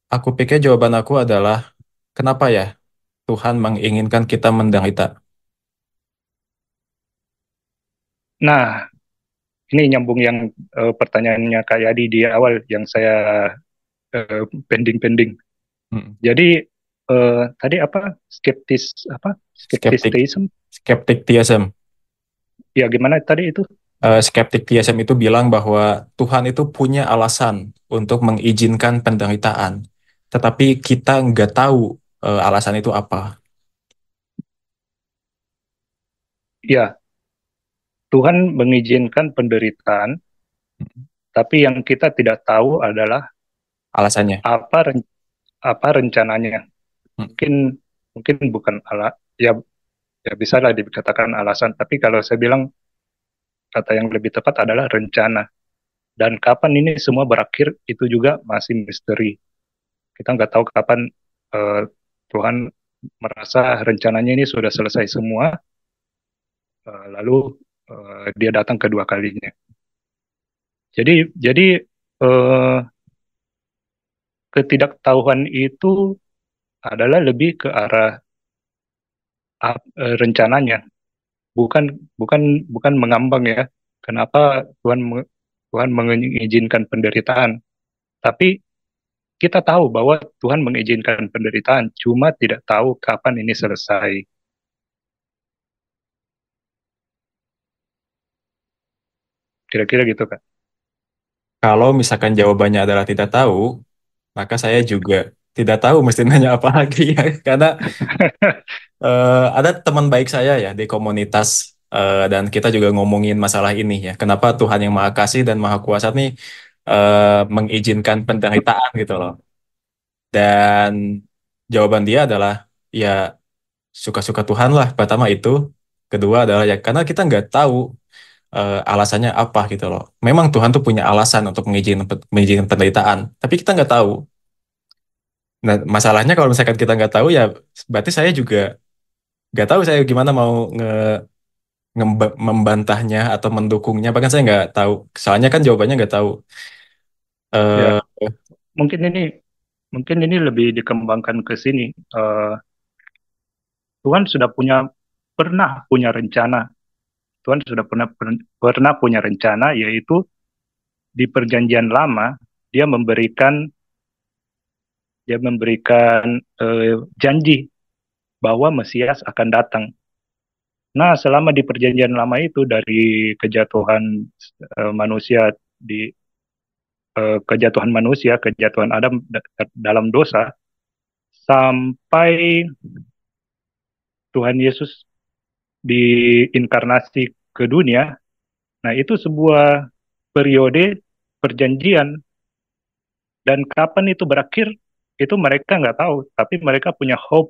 Aku pikir jawaban aku adalah, kenapa ya Tuhan menginginkan kita menderita? Nah, ini nyambung yang uh, pertanyaannya Kak Yadi di awal yang saya eh, pending-pending. Uh, hmm. Jadi uh, tadi apa skeptis apa skepticism? Skeptik tiasm. Ya gimana tadi itu? Uh, skeptik tiasm itu bilang bahwa Tuhan itu punya alasan untuk mengizinkan penderitaan tetapi kita nggak tahu uh, alasan itu apa. Ya, Tuhan mengizinkan penderitaan, hmm. tapi yang kita tidak tahu adalah alasannya. Apa ren apa rencananya? Hmm. Mungkin mungkin bukan ala ya ya bisa lah dikatakan alasan, tapi kalau saya bilang kata yang lebih tepat adalah rencana. Dan kapan ini semua berakhir itu juga masih misteri kita nggak tahu kapan uh, Tuhan merasa rencananya ini sudah selesai semua, uh, lalu uh, dia datang kedua kalinya. Jadi jadi uh, ketidaktahuan itu adalah lebih ke arah uh, rencananya, bukan bukan bukan mengambang ya. Kenapa Tuhan Tuhan mengizinkan penderitaan? Tapi kita tahu bahwa Tuhan mengizinkan penderitaan, cuma tidak tahu kapan ini selesai. Kira-kira gitu, Kak. Kalau misalkan jawabannya adalah tidak tahu, maka saya juga tidak tahu mesti [LAUGHS] nanya apa lagi ya. Karena uh, [LAUGHS] ada teman baik saya ya di komunitas uh, dan kita juga ngomongin masalah ini ya. Kenapa Tuhan yang Maha Kasih dan Maha Kuasa nih uh, mengizinkan penderitaan gitu loh. Dan jawaban dia adalah ya suka-suka Tuhan lah pertama itu, kedua adalah ya karena kita nggak tahu uh, alasannya apa gitu loh. Memang Tuhan tuh punya alasan untuk mengizinkan, mengizinkan penderitaan, tapi kita nggak tahu. Nah, masalahnya kalau misalkan kita nggak tahu ya berarti saya juga nggak tahu saya gimana mau nge membantahnya atau mendukungnya bahkan saya nggak tahu soalnya kan jawabannya nggak tahu ya. Eh, mungkin ini mungkin ini lebih dikembangkan ke sini. Uh, Tuhan sudah punya pernah punya rencana. Tuhan sudah pernah per, pernah punya rencana yaitu di perjanjian lama dia memberikan dia memberikan uh, janji bahwa Mesias akan datang. Nah, selama di perjanjian lama itu dari kejatuhan uh, manusia di Eh, kejatuhan manusia, kejatuhan Adam dalam dosa sampai Tuhan Yesus diinkarnasi ke dunia. Nah, itu sebuah periode perjanjian dan kapan itu berakhir itu mereka nggak tahu, tapi mereka punya hope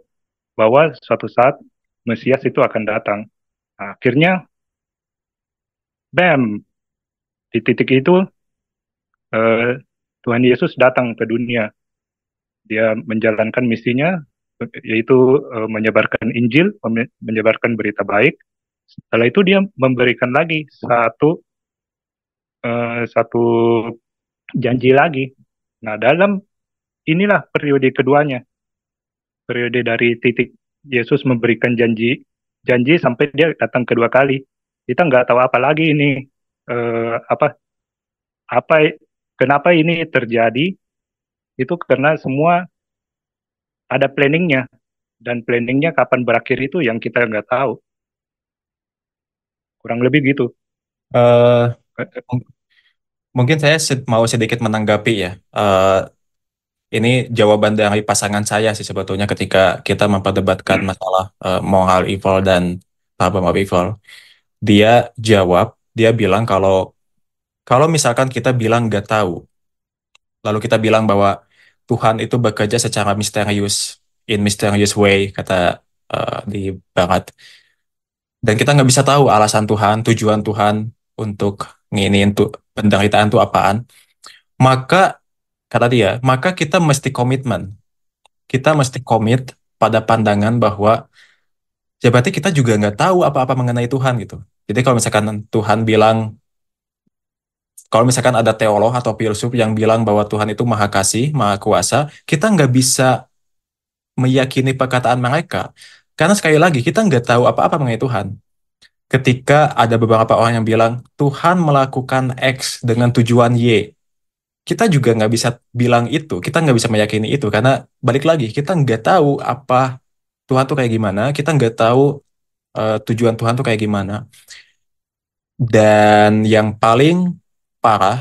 bahwa suatu saat Mesias itu akan datang. Nah, akhirnya, bam, di titik itu uh, Tuhan Yesus datang ke dunia. Dia menjalankan misinya, yaitu uh, menyebarkan Injil, menyebarkan berita baik. Setelah itu dia memberikan lagi satu uh, satu janji lagi. Nah dalam inilah periode keduanya, periode dari titik Yesus memberikan janji janji sampai dia datang kedua kali. Kita nggak tahu apa lagi ini uh, apa apa Kenapa ini terjadi? Itu karena semua ada planningnya dan planningnya kapan berakhir itu yang kita nggak tahu. Kurang lebih gitu. Uh, mungkin saya mau sedikit menanggapi ya. Uh, ini jawaban dari pasangan saya sih sebetulnya ketika kita memperdebatkan masalah uh, moral evil dan apa of evil. Dia jawab, dia bilang kalau kalau misalkan kita bilang nggak tahu, lalu kita bilang bahwa Tuhan itu bekerja secara misterius, in mysterious way, kata uh, di Barat. Dan kita nggak bisa tahu alasan Tuhan, tujuan Tuhan untuk nginiin tuh penderitaan itu apaan. Maka kata dia, maka kita mesti komitmen. Kita mesti komit pada pandangan bahwa ya berarti kita juga nggak tahu apa-apa mengenai Tuhan gitu. Jadi kalau misalkan Tuhan bilang kalau misalkan ada teolog atau filsuf yang bilang bahwa Tuhan itu maha kasih, maha kuasa, kita nggak bisa meyakini perkataan mereka. Karena sekali lagi, kita nggak tahu apa-apa mengenai Tuhan. Ketika ada beberapa orang yang bilang, Tuhan melakukan X dengan tujuan Y. Kita juga nggak bisa bilang itu, kita nggak bisa meyakini itu. Karena balik lagi, kita nggak tahu apa Tuhan tuh kayak gimana, kita nggak tahu uh, tujuan Tuhan tuh kayak gimana. Dan yang paling parah,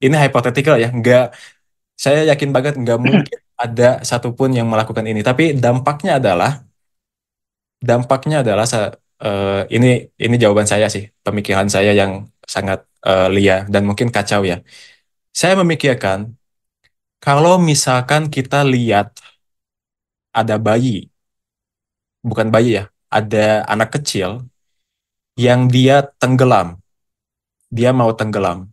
ini hypothetical ya, nggak, saya yakin banget nggak [LAUGHS] mungkin ada satupun yang melakukan ini. Tapi dampaknya adalah, dampaknya adalah uh, ini ini jawaban saya sih, pemikiran saya yang sangat uh, liar dan mungkin kacau ya. Saya memikirkan kalau misalkan kita lihat ada bayi, bukan bayi ya, ada anak kecil yang dia tenggelam, dia mau tenggelam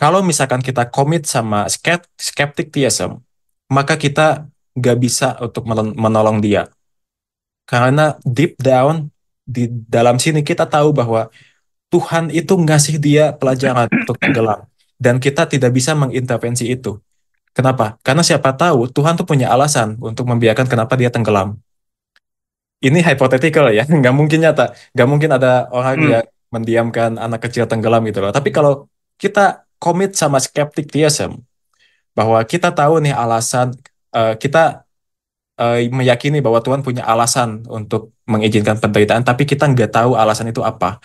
kalau misalkan kita komit sama skeptic theism, maka kita nggak bisa untuk menolong dia. Karena deep down di dalam sini kita tahu bahwa Tuhan itu ngasih dia pelajaran untuk tenggelam dan kita tidak bisa mengintervensi itu. Kenapa? Karena siapa tahu Tuhan tuh punya alasan untuk membiarkan kenapa dia tenggelam. Ini hypothetical ya, [LAUGHS] nggak mungkin nyata, nggak mungkin ada orang hmm. yang mendiamkan anak kecil tenggelam gitu loh. Tapi kalau kita komit sama skeptik theism bahwa kita tahu nih alasan uh, kita uh, meyakini bahwa Tuhan punya alasan untuk mengizinkan penderitaan tapi kita nggak tahu alasan itu apa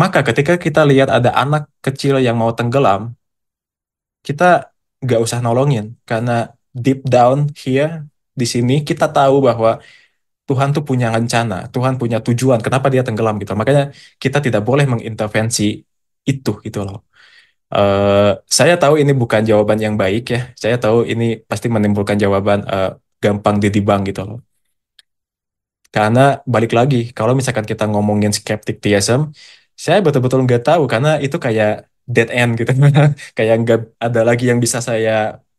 maka ketika kita lihat ada anak kecil yang mau tenggelam kita nggak usah nolongin karena deep down here di sini kita tahu bahwa Tuhan tuh punya rencana, Tuhan punya tujuan, kenapa dia tenggelam gitu. Makanya kita tidak boleh mengintervensi itu gitu loh. Uh, saya tahu ini bukan jawaban yang baik ya. Saya tahu ini pasti menimbulkan jawaban uh, gampang didibang gitu loh. Karena balik lagi, kalau misalkan kita ngomongin skeptik theism, saya betul-betul nggak tahu karena itu kayak dead end gitu. [LAUGHS] kayak nggak ada lagi yang bisa saya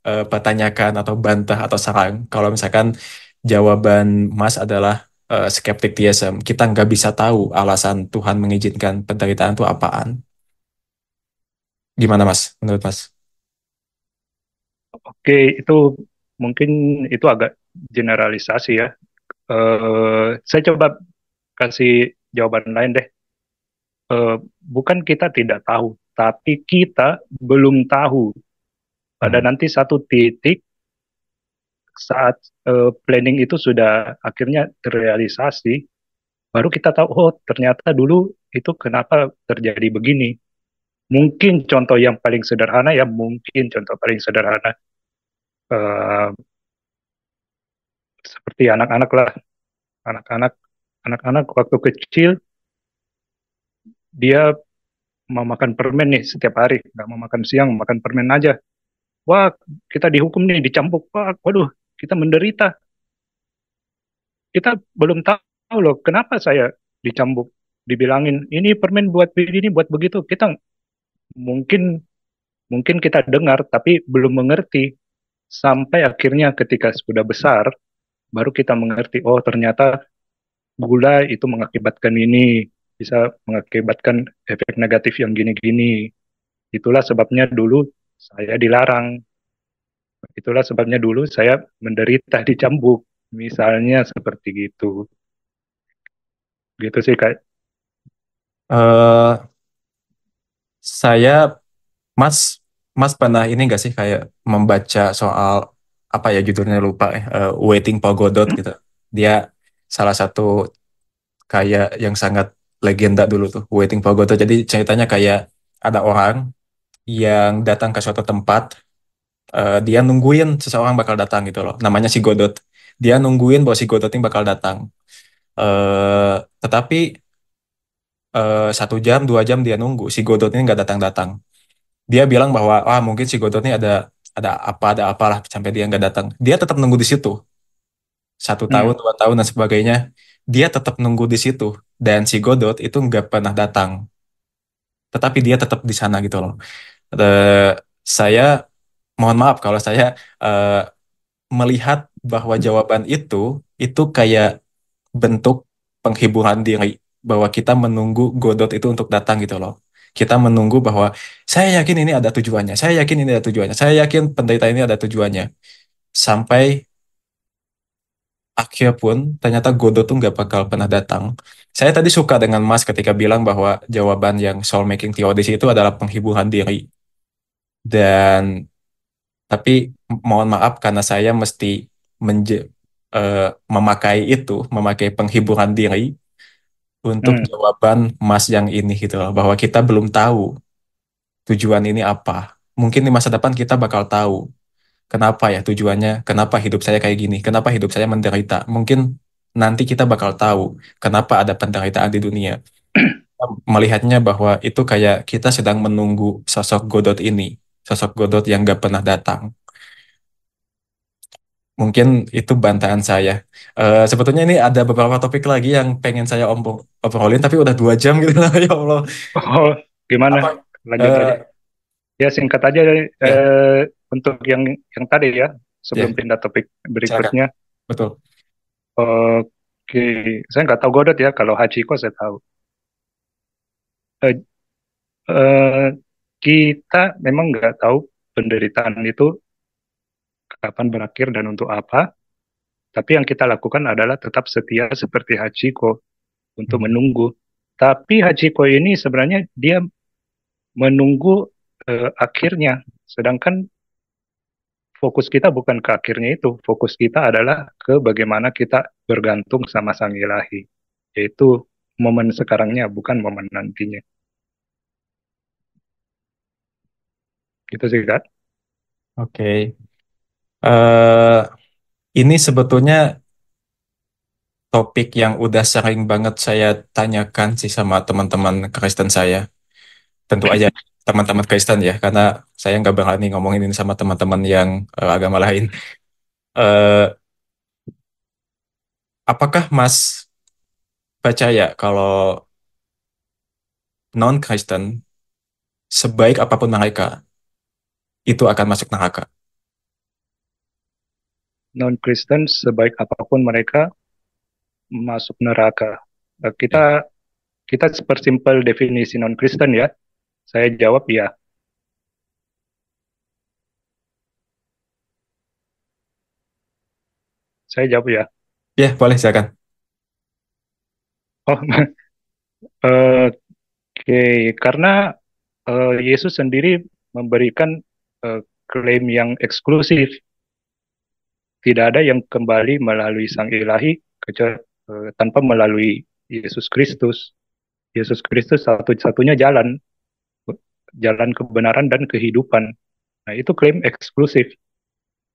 uh, pertanyakan atau bantah atau serang. Kalau misalkan jawaban Mas adalah uh, skeptik theism, kita nggak bisa tahu alasan Tuhan mengizinkan penderitaan itu apaan Gimana Mas, menurut Mas? Oke, itu mungkin itu agak generalisasi ya. E, saya coba kasih jawaban lain deh. E, bukan kita tidak tahu, tapi kita belum tahu. Pada hmm. nanti satu titik saat e, planning itu sudah akhirnya terrealisasi, baru kita tahu oh ternyata dulu itu kenapa terjadi begini mungkin contoh yang paling sederhana ya mungkin contoh paling sederhana uh, seperti anak-anak lah anak-anak anak-anak waktu kecil dia mau makan permen nih setiap hari nggak mau makan siang makan permen aja wah kita dihukum nih dicampuk. wah waduh kita menderita kita belum tahu loh kenapa saya dicambuk dibilangin ini permen buat ini, buat begitu kita mungkin mungkin kita dengar tapi belum mengerti sampai akhirnya ketika sudah besar baru kita mengerti oh ternyata gula itu mengakibatkan ini bisa mengakibatkan efek negatif yang gini-gini itulah sebabnya dulu saya dilarang itulah sebabnya dulu saya menderita dicambuk misalnya seperti gitu gitu sih kak uh, saya Mas Mas pernah ini gak sih kayak membaca soal apa ya judulnya lupa uh, Waiting for Godot gitu. Dia salah satu kayak yang sangat legenda dulu tuh Waiting for Godot. Jadi ceritanya kayak ada orang yang datang ke suatu tempat uh, dia nungguin seseorang bakal datang gitu loh. Namanya si Godot. Dia nungguin bahwa si Godot ini bakal datang. Uh, tetapi Eh, satu jam dua jam dia nunggu si Godot ini nggak datang datang dia bilang bahwa ah mungkin si Godot ini ada ada apa ada apalah sampai dia nggak datang dia tetap nunggu di situ satu hmm. tahun dua tahun dan sebagainya dia tetap nunggu di situ dan si Godot itu nggak pernah datang tetapi dia tetap di sana gitu loh uh, saya mohon maaf kalau saya uh, melihat bahwa jawaban itu itu kayak bentuk penghiburan diri bahwa kita menunggu Godot itu untuk datang gitu loh. Kita menunggu bahwa saya yakin ini ada tujuannya, saya yakin ini ada tujuannya, saya yakin pendeta ini ada tujuannya. Sampai akhir pun ternyata Godot tuh nggak bakal pernah datang. Saya tadi suka dengan Mas ketika bilang bahwa jawaban yang soul making theodicy itu adalah penghiburan diri. Dan tapi mohon maaf karena saya mesti menje, uh, memakai itu, memakai penghiburan diri untuk hmm. jawaban Mas yang ini gitu loh, bahwa kita belum tahu tujuan ini apa. Mungkin di masa depan kita bakal tahu kenapa ya tujuannya, kenapa hidup saya kayak gini, kenapa hidup saya menderita. Mungkin nanti kita bakal tahu kenapa ada penderitaan di dunia. Melihatnya bahwa itu kayak kita sedang menunggu sosok Godot ini, sosok Godot yang gak pernah datang Mungkin itu bantahan saya. Uh, sebetulnya ini ada beberapa topik lagi yang pengen saya omong obrolin, tapi udah dua jam gitu lah, [LAUGHS] ya Allah. Oh, gimana? Apa, Lanjut uh, Ya singkat aja eh, uh, untuk yang yang tadi ya, sebelum yeah. pindah topik berikutnya. Betul. Oke, okay. saya nggak tahu Godot ya, kalau haji kok saya tahu. Uh, uh, kita memang nggak tahu penderitaan itu kapan berakhir dan untuk apa. Tapi yang kita lakukan adalah tetap setia seperti Hachiko untuk hmm. menunggu. Tapi Hachiko ini sebenarnya dia menunggu uh, akhirnya, sedangkan fokus kita bukan ke akhirnya itu, fokus kita adalah ke bagaimana kita bergantung sama Sang Ilahi, yaitu momen sekarangnya bukan momen nantinya. Gitu sih, Kak. Oke. Okay uh, ini sebetulnya topik yang udah sering banget saya tanyakan sih sama teman-teman Kristen saya. Tentu aja teman-teman Kristen ya, karena saya nggak berani ngomongin ini sama teman-teman yang uh, agama lain. Uh, apakah Mas percaya kalau non-Kristen sebaik apapun mereka itu akan masuk neraka? non Kristen sebaik apapun mereka masuk neraka. Eh, kita kita simple definisi non Kristen ya. Saya jawab ya. Saya jawab ya. Ya, boleh silakan. Oh, [LAUGHS] eh, Oke, okay. karena uh, Yesus sendiri memberikan uh, klaim yang eksklusif tidak ada yang kembali melalui Sang Ilahi kecuali eh, tanpa melalui Yesus Kristus. Yesus Kristus satu-satunya jalan jalan kebenaran dan kehidupan. Nah, itu klaim eksklusif.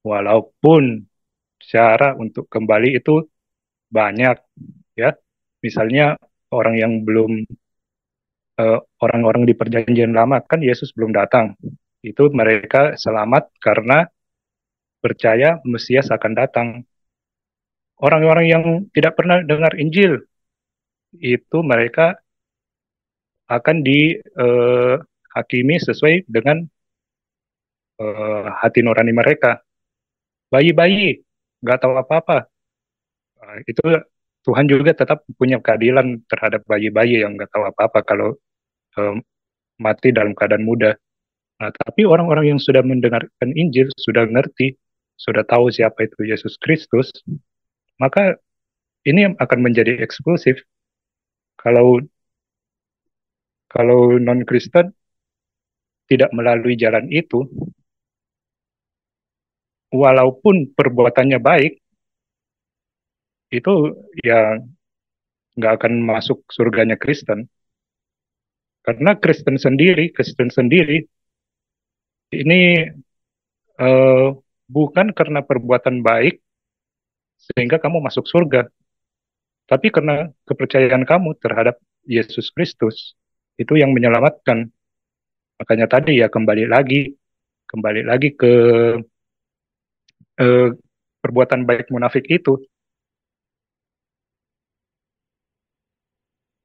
Walaupun cara untuk kembali itu banyak ya. Misalnya orang yang belum eh, orang-orang uh, di perjanjian lama kan Yesus belum datang. Itu mereka selamat karena percaya Mesias akan datang. Orang-orang yang tidak pernah dengar Injil itu mereka akan dihakimi eh, sesuai dengan eh, hati nurani mereka. Bayi-bayi nggak tahu apa-apa. Nah, itu Tuhan juga tetap punya keadilan terhadap bayi-bayi yang nggak tahu apa-apa kalau eh, mati dalam keadaan muda. Nah, tapi orang-orang yang sudah mendengarkan Injil sudah ngerti sudah tahu siapa itu Yesus Kristus, maka ini akan menjadi eksklusif. Kalau kalau non-Kristen tidak melalui jalan itu, walaupun perbuatannya baik, itu ya nggak akan masuk surganya Kristen. Karena Kristen sendiri, Kristen sendiri, ini uh, bukan karena perbuatan baik sehingga kamu masuk surga, tapi karena kepercayaan kamu terhadap Yesus Kristus itu yang menyelamatkan. Makanya tadi ya kembali lagi, kembali lagi ke eh, perbuatan baik munafik itu.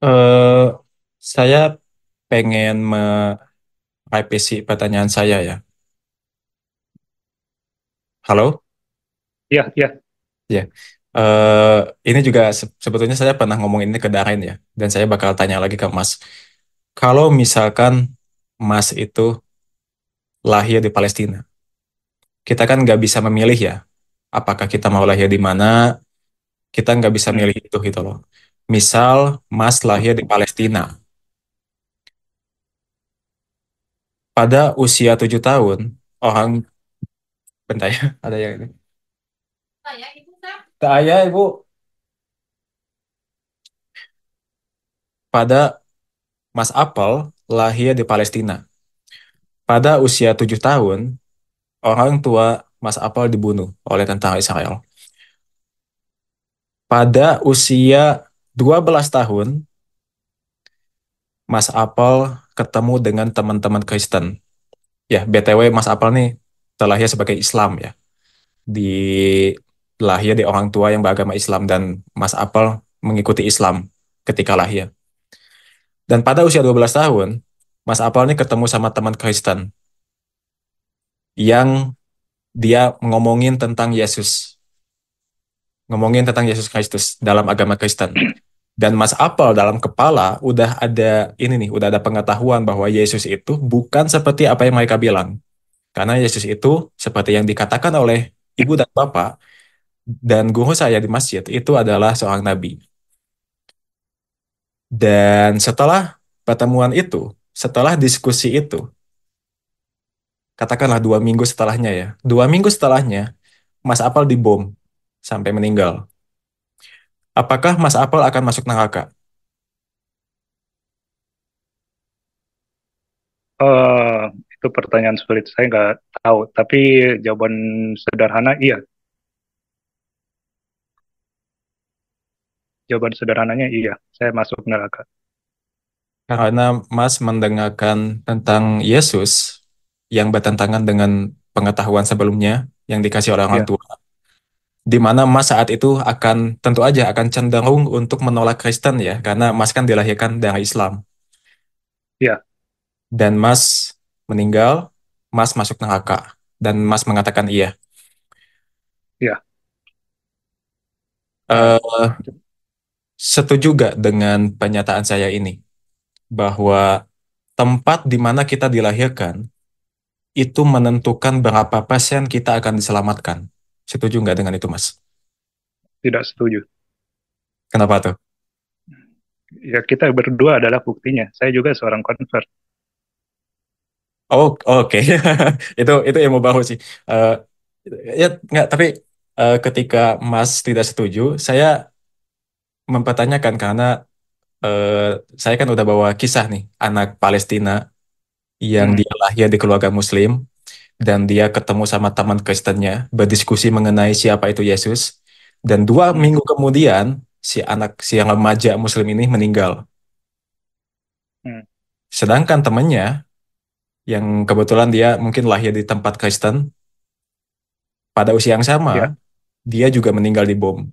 Uh, saya pengen merevisi pertanyaan saya ya. Halo? Iya, iya. Iya. Eh, ini juga se- sebetulnya saya pernah ngomong ini ke Darin ya, dan saya bakal tanya lagi ke Mas. Kalau misalkan Mas itu lahir di Palestina, kita kan nggak bisa memilih ya, apakah kita mau lahir di mana, kita nggak bisa Hmm. milih itu gitu loh. Misal Mas lahir di Palestina, pada usia tujuh tahun, orang Bentar ya, [LAUGHS] ada yang ini. Tak ayah ibu pada Mas Apel lahir di Palestina. Pada usia tujuh tahun, orang tua Mas Apel dibunuh oleh tentara Israel. Pada usia 12 tahun, Mas Apel ketemu dengan teman-teman Kristen. Ya, BTW Mas Apel nih terlahir sebagai Islam ya. Di lahir di orang tua yang beragama Islam dan Mas Apel mengikuti Islam ketika lahir. Dan pada usia 12 tahun, Mas Apel ini ketemu sama teman Kristen yang dia ngomongin tentang Yesus. Ngomongin tentang Yesus Kristus dalam agama Kristen. Dan Mas Apel dalam kepala udah ada ini nih, udah ada pengetahuan bahwa Yesus itu bukan seperti apa yang mereka bilang. Karena Yesus itu seperti yang dikatakan oleh ibu dan bapak dan guru saya di masjid itu adalah seorang nabi. Dan setelah pertemuan itu, setelah diskusi itu, katakanlah dua minggu setelahnya ya, dua minggu setelahnya Mas Apel dibom sampai meninggal. Apakah Mas Apel akan masuk neraka? Uh, itu pertanyaan sulit. Saya nggak tahu, tapi jawaban sederhana iya. Jawaban sederhananya iya, saya masuk neraka. Karena Mas mendengarkan tentang Yesus yang bertentangan dengan pengetahuan sebelumnya yang dikasih orang yeah. tua. Di mana Mas saat itu akan tentu aja akan cenderung untuk menolak Kristen ya, karena Mas kan dilahirkan dari Islam. ya Dan Mas meninggal, Mas masuk neraka dan Mas mengatakan iya. Iya. Uh, setuju gak dengan pernyataan saya ini bahwa tempat di mana kita dilahirkan itu menentukan berapa persen kita akan diselamatkan. Setuju nggak dengan itu, Mas? Tidak setuju. Kenapa tuh? Ya kita berdua adalah buktinya. Saya juga seorang convert. Oh, oke. [LAUGHS] Itu itu mau baru sih. Uh, ya nggak, tapi uh, ketika Mas tidak setuju, saya mempertanyakan karena uh, saya kan udah bawa kisah nih anak Palestina yang Hmm. dia lahir di keluarga Muslim dan dia ketemu sama teman Kristennya berdiskusi mengenai siapa itu Yesus dan dua Hmm. minggu kemudian si anak si remaja Muslim ini meninggal. Hmm. Sedangkan temannya yang kebetulan dia mungkin lahir di tempat Kristen. Pada usia yang sama, ya. dia juga meninggal di bom.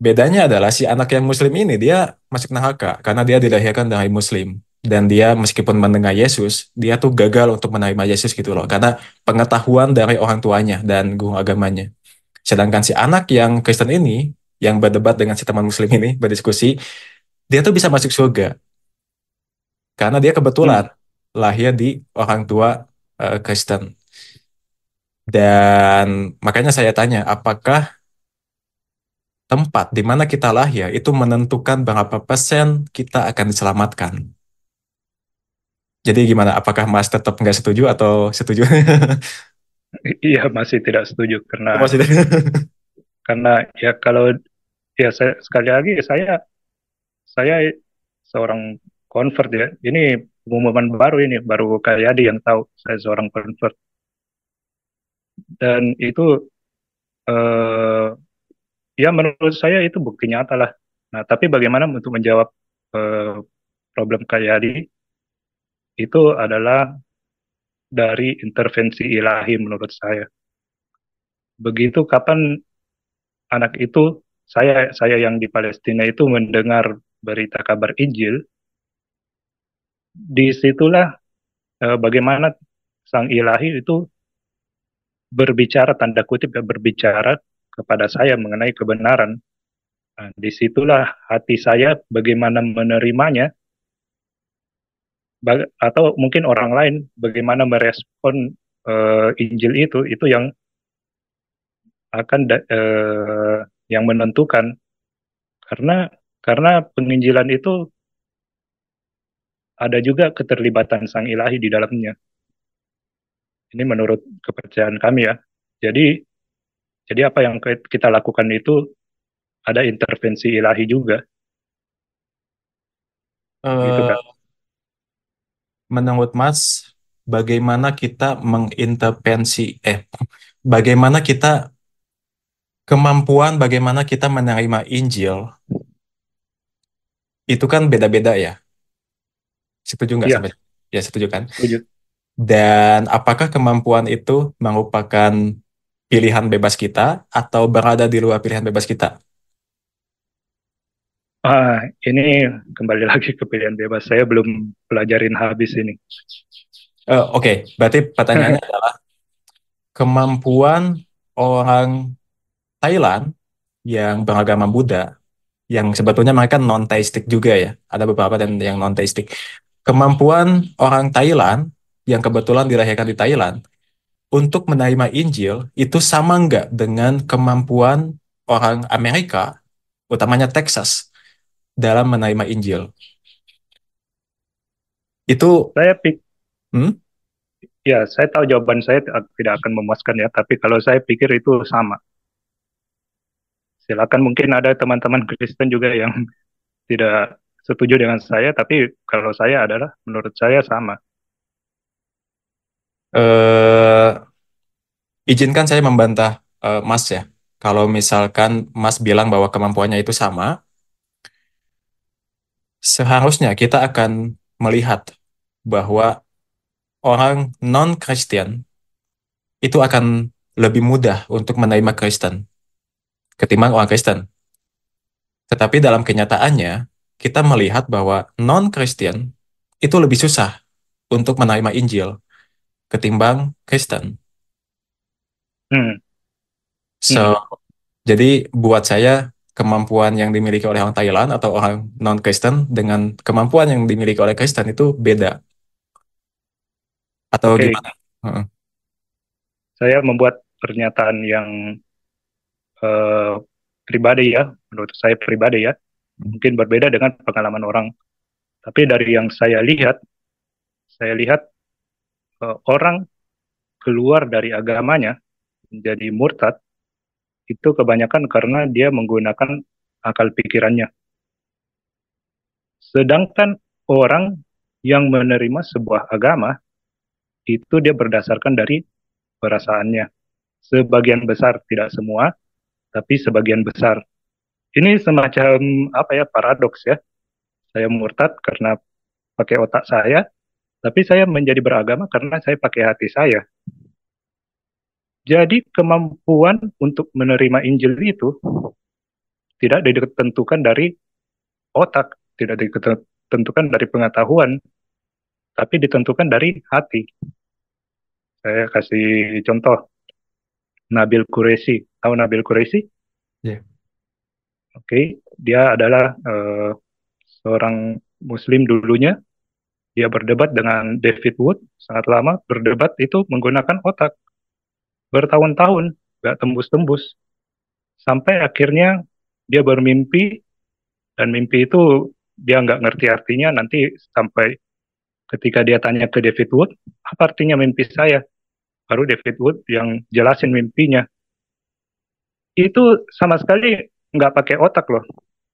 Bedanya adalah si anak yang muslim ini dia masuk neraka karena dia dilahirkan dari muslim dan dia meskipun mendengar Yesus, dia tuh gagal untuk menerima Yesus gitu loh karena pengetahuan dari orang tuanya dan guru agamanya. Sedangkan si anak yang Kristen ini yang berdebat dengan si teman muslim ini berdiskusi, dia tuh bisa masuk surga. Karena dia kebetulan hmm lahir di orang tua uh, Kristen. Dan makanya saya tanya, apakah tempat di mana kita lahir itu menentukan berapa persen kita akan diselamatkan? Jadi gimana? Apakah Mas tetap nggak setuju atau setuju? [LAUGHS] iya masih tidak setuju karena masih tidak. [LAUGHS] karena ya kalau ya saya, sekali lagi saya saya seorang convert ya. Ini pengumuman baru ini baru kayak ada yang tahu saya seorang convert dan itu uh, ya menurut saya itu bukti nyata lah nah tapi bagaimana untuk menjawab uh, problem Kayadi itu adalah dari intervensi ilahi menurut saya begitu kapan anak itu saya saya yang di Palestina itu mendengar berita kabar Injil disitulah uh, bagaimana sang ilahi itu berbicara tanda kutip ya berbicara kepada saya mengenai kebenaran. Nah, disitulah hati saya bagaimana menerimanya baga atau mungkin orang lain bagaimana merespon uh, Injil itu itu yang akan uh, yang menentukan karena karena penginjilan itu ada juga keterlibatan sang ilahi di dalamnya. Ini menurut kepercayaan kami ya. Jadi jadi apa yang kita lakukan itu ada intervensi ilahi juga. Uh, Menurut Mas, bagaimana kita mengintervensi eh bagaimana kita kemampuan bagaimana kita menerima Injil itu kan beda-beda ya. Setuju nggak? Ya. Sampai? ya, setuju kan? Setuju. Dan apakah kemampuan itu merupakan pilihan bebas kita atau berada di luar pilihan bebas kita? Ah, ini kembali lagi ke pilihan bebas. Saya belum pelajarin habis ini. Uh, Oke, okay. berarti pertanyaannya [LAUGHS] adalah kemampuan orang Thailand yang beragama Buddha, yang sebetulnya mereka non-teistik juga ya, ada beberapa dan yang non-teistik kemampuan orang Thailand yang kebetulan dilahirkan di Thailand untuk menerima Injil itu sama nggak dengan kemampuan orang Amerika, utamanya Texas, dalam menerima Injil? Itu saya pikir hmm? ya saya tahu jawaban saya tidak akan memuaskan ya, tapi kalau saya pikir itu sama. Silakan mungkin ada teman-teman Kristen juga yang [LAUGHS] tidak setuju dengan saya, tapi kalau saya adalah menurut saya sama. Uh, izinkan saya membantah uh, Mas ya. Kalau misalkan Mas bilang bahwa kemampuannya itu sama, seharusnya kita akan melihat bahwa orang non-Kristen itu akan lebih mudah untuk menerima Kristen ketimbang orang Kristen. Tetapi dalam kenyataannya, kita melihat bahwa non-Christian itu lebih susah untuk menerima Injil ketimbang Kristen. Hmm. So, hmm. jadi buat saya kemampuan yang dimiliki oleh orang Thailand atau orang non-Kristen dengan kemampuan yang dimiliki oleh Kristen itu beda. Atau okay. gimana? Hmm. Saya membuat pernyataan yang uh, pribadi ya, menurut saya pribadi ya mungkin berbeda dengan pengalaman orang. Tapi dari yang saya lihat, saya lihat uh, orang keluar dari agamanya menjadi murtad itu kebanyakan karena dia menggunakan akal pikirannya. Sedangkan orang yang menerima sebuah agama itu dia berdasarkan dari perasaannya. Sebagian besar, tidak semua, tapi sebagian besar ini semacam apa ya paradoks ya. Saya murtad karena pakai otak saya, tapi saya menjadi beragama karena saya pakai hati saya. Jadi kemampuan untuk menerima Injil itu tidak ditentukan dari otak, tidak ditentukan dari pengetahuan, tapi ditentukan dari hati. Saya kasih contoh, Nabil Quraisy. Tahu Nabil Quraisy? Yeah. Oke, okay? dia adalah uh, seorang Muslim dulunya. Dia berdebat dengan David Wood sangat lama. Berdebat itu menggunakan otak bertahun-tahun, nggak tembus-tembus. Sampai akhirnya dia bermimpi dan mimpi itu dia nggak ngerti artinya. Nanti sampai ketika dia tanya ke David Wood, apa artinya mimpi saya? Baru David Wood yang jelasin mimpinya. Itu sama sekali nggak pakai otak loh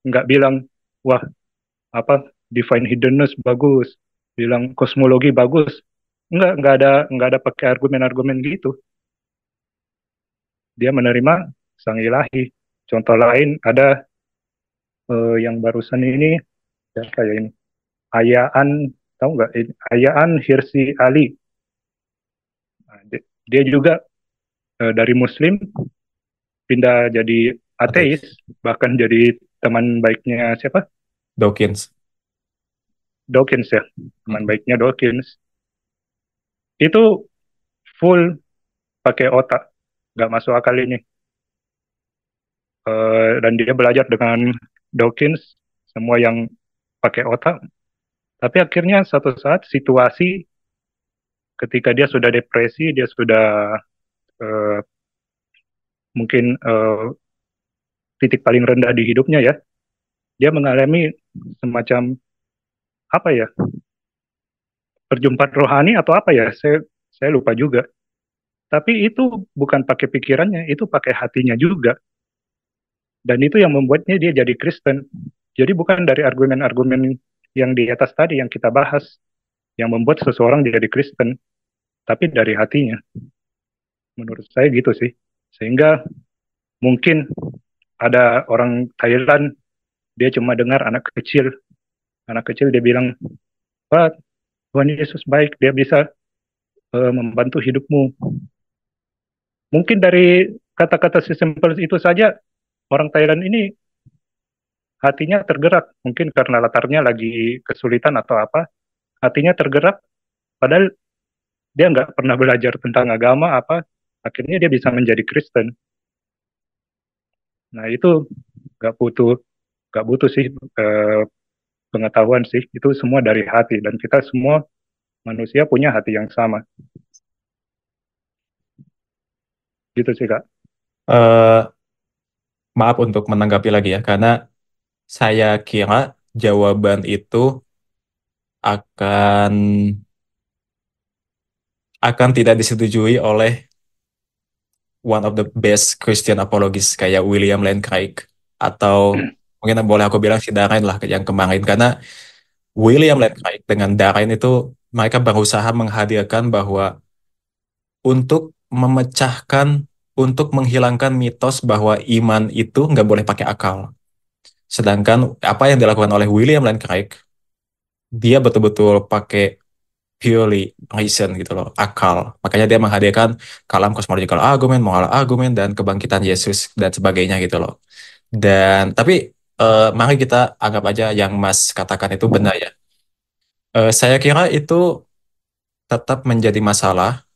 nggak bilang wah apa define hiddenness bagus bilang kosmologi bagus nggak nggak ada nggak ada pakai argumen-argumen gitu dia menerima sang ilahi contoh lain ada uh, yang barusan ini ya, kayak ini ayaan tahu nggak ayaan Hirsi Ali nah, dia juga uh, dari Muslim pindah jadi ateis bahkan jadi teman baiknya siapa Dawkins Dawkins ya teman hmm. baiknya Dawkins itu full pakai otak nggak masuk akal ini uh, dan dia belajar dengan Dawkins semua yang pakai otak tapi akhirnya satu saat situasi ketika dia sudah depresi dia sudah uh, mungkin uh, titik paling rendah di hidupnya ya dia mengalami semacam apa ya perjumpaan rohani atau apa ya saya saya lupa juga tapi itu bukan pakai pikirannya itu pakai hatinya juga dan itu yang membuatnya dia jadi Kristen jadi bukan dari argumen-argumen yang di atas tadi yang kita bahas yang membuat seseorang jadi Kristen tapi dari hatinya menurut saya gitu sih sehingga mungkin ada orang Thailand dia cuma dengar anak kecil anak kecil dia bilang Pak Tuhan Yesus baik dia bisa uh, membantu hidupmu mungkin dari kata-kata sesimpel itu saja orang Thailand ini hatinya tergerak mungkin karena latarnya lagi kesulitan atau apa hatinya tergerak padahal dia nggak pernah belajar tentang agama apa akhirnya dia bisa menjadi Kristen Nah itu nggak butuh nggak butuh sih eh, pengetahuan sih itu semua dari hati dan kita semua manusia punya hati yang sama. Gitu sih kak. Uh, maaf untuk menanggapi lagi ya karena saya kira jawaban itu akan akan tidak disetujui oleh one of the best Christian apologists kayak William Lane Craig atau hmm. mungkin boleh aku bilang si Darren lah yang kemarin karena William Lane Craig dengan Darren itu mereka berusaha menghadirkan bahwa untuk memecahkan untuk menghilangkan mitos bahwa iman itu nggak boleh pakai akal. Sedangkan apa yang dilakukan oleh William Lane Craig, dia betul-betul pakai purely reason gitu loh, akal. Makanya dia menghadirkan kalam cosmological argument, moral argument, dan kebangkitan Yesus dan sebagainya gitu loh. Dan tapi uh, mari kita anggap aja yang Mas katakan itu benar ya. Uh, saya kira itu tetap menjadi masalah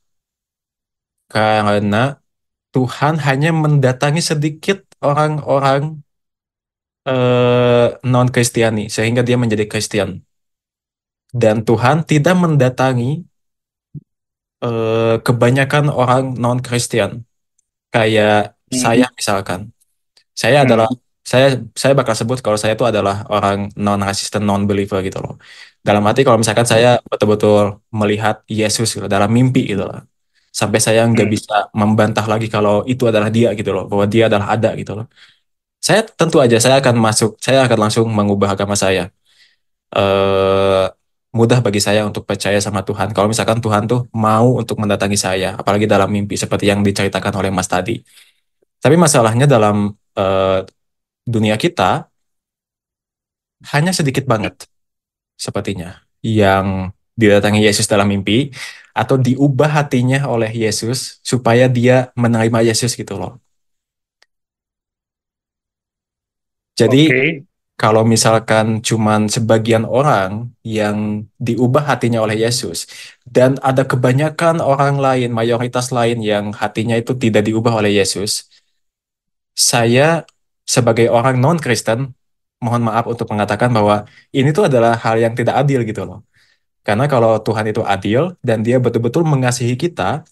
karena Tuhan hanya mendatangi sedikit orang-orang uh, non-Kristiani sehingga dia menjadi Kristen dan Tuhan tidak mendatangi uh, kebanyakan orang non Kristen kayak hmm. saya misalkan saya hmm. adalah saya saya bakal sebut kalau saya itu adalah orang non resistant non believer gitu loh dalam arti kalau misalkan saya hmm. betul-betul melihat Yesus gitu, dalam mimpi gitu loh sampai saya nggak hmm. bisa membantah lagi kalau itu adalah dia gitu loh bahwa dia adalah ada gitu loh saya tentu aja saya akan masuk saya akan langsung mengubah agama saya uh, mudah bagi saya untuk percaya sama Tuhan. Kalau misalkan Tuhan tuh mau untuk mendatangi saya, apalagi dalam mimpi seperti yang diceritakan oleh Mas tadi. Tapi masalahnya dalam uh, dunia kita hanya sedikit banget sepertinya yang didatangi Yesus dalam mimpi atau diubah hatinya oleh Yesus supaya dia menerima Yesus gitu loh. Jadi okay kalau misalkan cuman sebagian orang yang diubah hatinya oleh Yesus dan ada kebanyakan orang lain, mayoritas lain yang hatinya itu tidak diubah oleh Yesus, saya sebagai orang non-Kristen mohon maaf untuk mengatakan bahwa ini tuh adalah hal yang tidak adil gitu loh. Karena kalau Tuhan itu adil dan dia betul-betul mengasihi kita,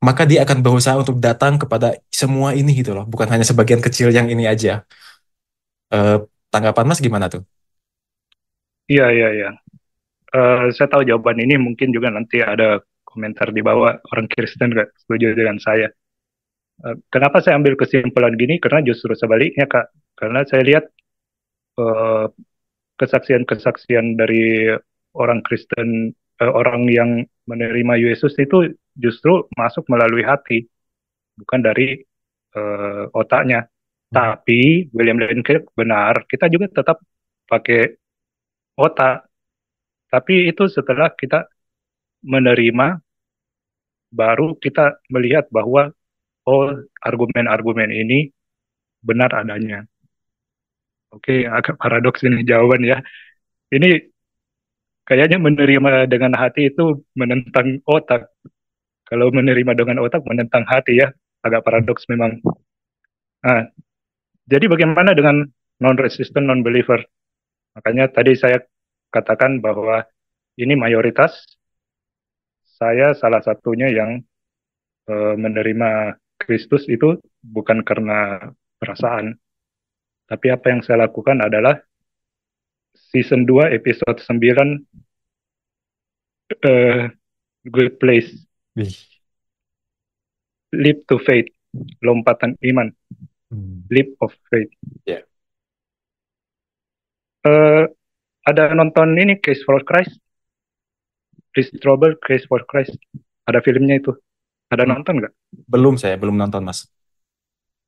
maka dia akan berusaha untuk datang kepada semua ini gitu loh, bukan hanya sebagian kecil yang ini aja. Uh, Tanggapan Mas gimana tuh? Iya, iya, iya. Uh, saya tahu jawaban ini mungkin juga nanti ada komentar di bawah orang Kristen gak setuju dengan saya. Uh, kenapa saya ambil kesimpulan gini? Karena justru sebaliknya, Kak. Karena saya lihat kesaksian eh, kesaksian-kesaksian dari orang Kristen, uh, orang yang menerima Yesus itu justru masuk melalui hati, bukan dari uh, otaknya. Tapi William Lane Kirk benar, kita juga tetap pakai otak. Tapi itu setelah kita menerima, baru kita melihat bahwa oh argumen-argumen ini benar adanya. Oke, agak paradoks ini jawaban ya. Ini kayaknya menerima dengan hati itu menentang otak. Kalau menerima dengan otak menentang hati ya, agak paradoks memang. Nah, jadi bagaimana dengan non-resistant non-believer? Makanya tadi saya katakan bahwa ini mayoritas. Saya salah satunya yang e, menerima Kristus itu bukan karena perasaan, tapi apa yang saya lakukan adalah season 2 episode 9 uh, eh, Good Place. Leap to Faith, lompatan iman. Hmm. leap of faith. Yeah. Uh, ada nonton ini Case for Christ, Chris Trouble, Case for Christ. Ada filmnya itu. Ada hmm. nonton nggak? Belum saya, belum nonton mas.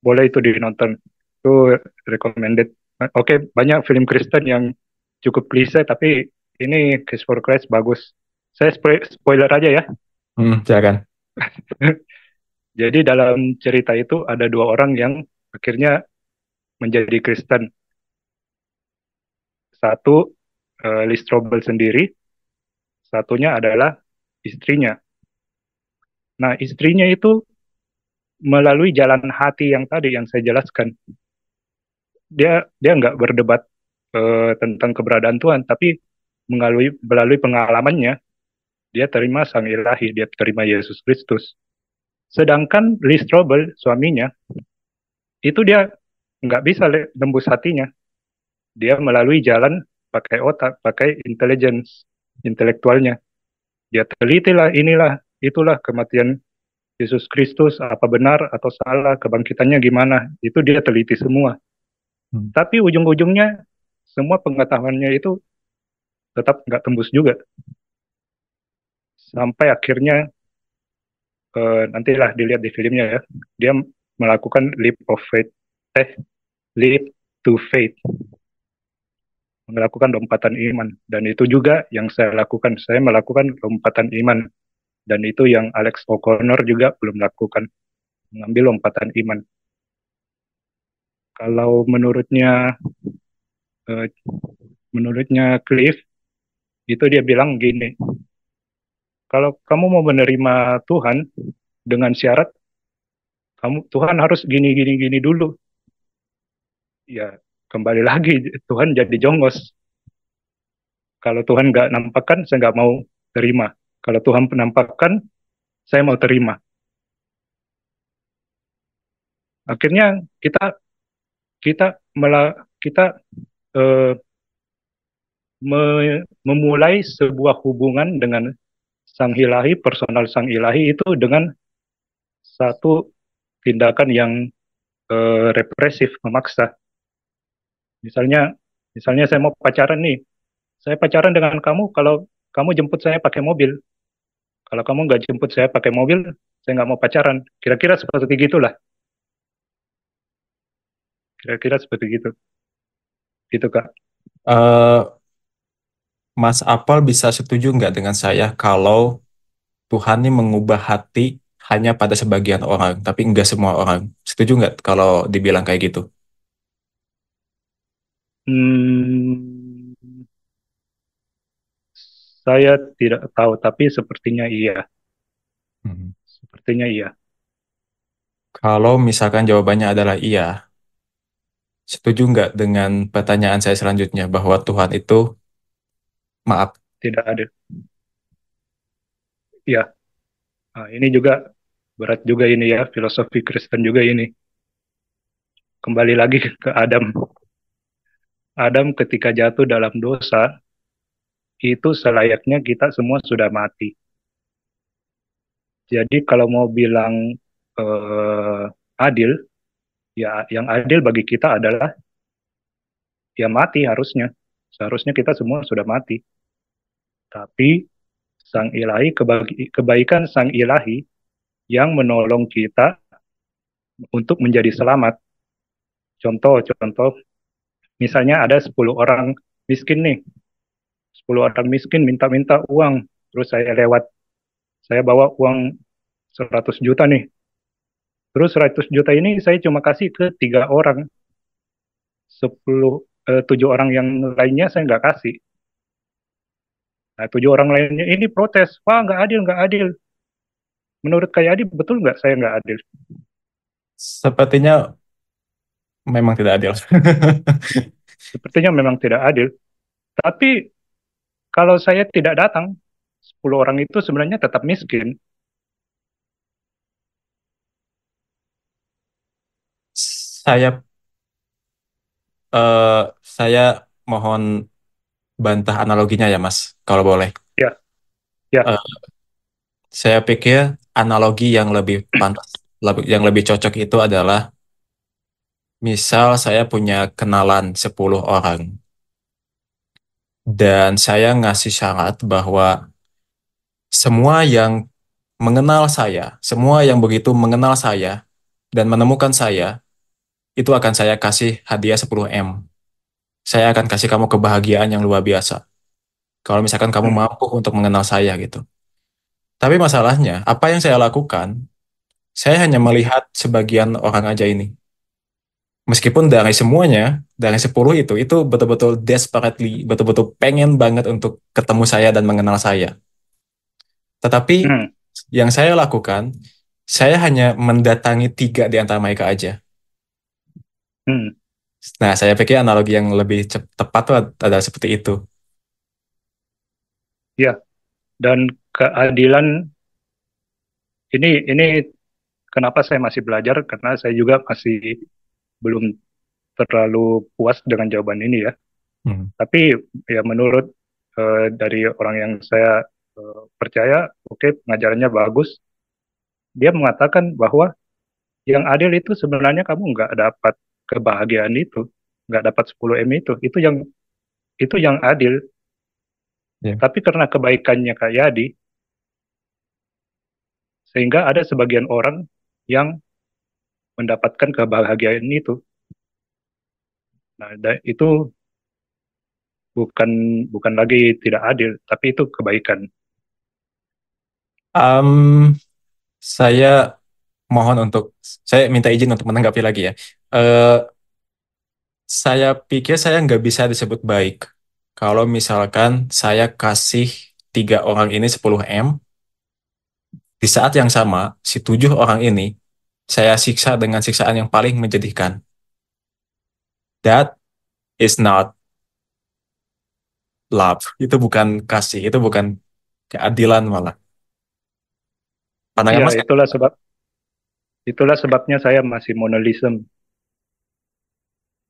Boleh itu nonton. Itu recommended. Oke, okay, banyak film Kristen yang cukup klise, tapi ini Case for Christ bagus. Saya spoiler aja ya. Hmm, silakan. [LAUGHS] Jadi dalam cerita itu ada dua orang yang akhirnya menjadi Kristen. Satu uh, Liz sendiri, satunya adalah istrinya. Nah, istrinya itu melalui jalan hati yang tadi yang saya jelaskan. Dia dia nggak berdebat uh, tentang keberadaan Tuhan, tapi melalui melalui pengalamannya dia terima Sang Ilahi, dia terima Yesus Kristus. Sedangkan listrobel suaminya, itu dia nggak bisa nembus hatinya. Dia melalui jalan pakai otak, pakai intelligence, intelektualnya. Dia teliti lah inilah, itulah kematian Yesus Kristus, apa benar atau salah, kebangkitannya gimana, itu dia teliti semua. Hmm. Tapi ujung-ujungnya semua pengetahuannya itu tetap nggak tembus juga. Sampai akhirnya uh, nantilah dilihat di filmnya ya, dia melakukan leap of faith eh leap to faith melakukan lompatan iman dan itu juga yang saya lakukan saya melakukan lompatan iman dan itu yang Alex O'Connor juga belum lakukan mengambil lompatan iman kalau menurutnya eh, menurutnya Cliff itu dia bilang gini kalau kamu mau menerima Tuhan dengan syarat kamu Tuhan harus gini gini gini dulu ya kembali lagi Tuhan jadi jongos kalau Tuhan nggak nampakkan saya nggak mau terima kalau Tuhan penampakan saya mau terima akhirnya kita kita malah kita eh, me, memulai sebuah hubungan dengan sang ilahi personal sang ilahi itu dengan satu tindakan yang uh, represif, memaksa. Misalnya, misalnya saya mau pacaran nih, saya pacaran dengan kamu kalau kamu jemput saya pakai mobil. Kalau kamu nggak jemput saya pakai mobil, saya nggak mau pacaran. Kira-kira seperti gitulah. Kira-kira seperti gitu. Gitu, Kak. Uh, Mas Apel bisa setuju nggak dengan saya kalau Tuhan ini mengubah hati hanya pada sebagian orang, tapi enggak semua orang. Setuju nggak kalau dibilang kayak gitu? Hmm, saya tidak tahu, tapi sepertinya iya. Hmm. Sepertinya iya. Kalau misalkan jawabannya adalah iya, setuju nggak dengan pertanyaan saya selanjutnya bahwa Tuhan itu, maaf, tidak ada. Ya, nah, ini juga berat juga ini ya filosofi Kristen juga ini kembali lagi ke Adam Adam ketika jatuh dalam dosa itu selayaknya kita semua sudah mati jadi kalau mau bilang eh, adil ya yang adil bagi kita adalah ya mati harusnya seharusnya kita semua sudah mati tapi sang ilahi kebaikan sang ilahi yang menolong kita untuk menjadi selamat. Contoh-contoh, misalnya ada 10 orang miskin nih. 10 orang miskin minta-minta uang, terus saya lewat. Saya bawa uang 100 juta nih. Terus 100 juta ini saya cuma kasih ke tiga orang. 10 eh, tujuh orang yang lainnya saya nggak kasih. Nah, tujuh orang lainnya ini protes, wah nggak adil, nggak adil. Menurut Kak Yadi, betul nggak saya nggak adil? Sepertinya memang tidak adil. [LAUGHS] Sepertinya memang tidak adil. Tapi kalau saya tidak datang, 10 orang itu sebenarnya tetap miskin. Saya uh, saya mohon bantah analoginya ya Mas, kalau boleh. Ya. Ya. Uh, saya pikir analogi yang lebih pantas yang lebih cocok itu adalah misal saya punya kenalan 10 orang dan saya ngasih syarat bahwa semua yang mengenal saya, semua yang begitu mengenal saya dan menemukan saya, itu akan saya kasih hadiah 10M. Saya akan kasih kamu kebahagiaan yang luar biasa. Kalau misalkan kamu hmm. mampu untuk mengenal saya gitu. Tapi masalahnya, apa yang saya lakukan, saya hanya melihat sebagian orang aja ini. Meskipun dari semuanya, dari sepuluh itu, itu betul-betul desperately, betul-betul pengen banget untuk ketemu saya dan mengenal saya. Tetapi hmm. yang saya lakukan, saya hanya mendatangi tiga di antara mereka aja. Hmm. Nah, saya pikir analogi yang lebih tepat adalah seperti itu. Ya, dan keadilan ini ini kenapa saya masih belajar karena saya juga masih belum terlalu puas dengan jawaban ini ya. Hmm. Tapi ya menurut uh, dari orang yang saya uh, percaya, oke okay, pengajarannya bagus. Dia mengatakan bahwa yang adil itu sebenarnya kamu nggak dapat kebahagiaan itu, nggak dapat 10 m itu, itu yang itu yang adil. Yeah. Tapi karena kebaikannya Kak Yadi, sehingga ada sebagian orang yang mendapatkan kebahagiaan itu. Nah, itu bukan bukan lagi tidak adil, tapi itu kebaikan. Um, saya mohon untuk saya minta izin untuk menanggapi lagi ya. Uh, saya pikir saya nggak bisa disebut baik kalau misalkan saya kasih tiga orang ini 10 m, di saat yang sama, si tujuh orang ini saya siksa dengan siksaan yang paling menjadikan. That is not love. Itu bukan kasih, itu bukan keadilan malah. ya, itulah sebab itulah sebabnya saya masih monolism.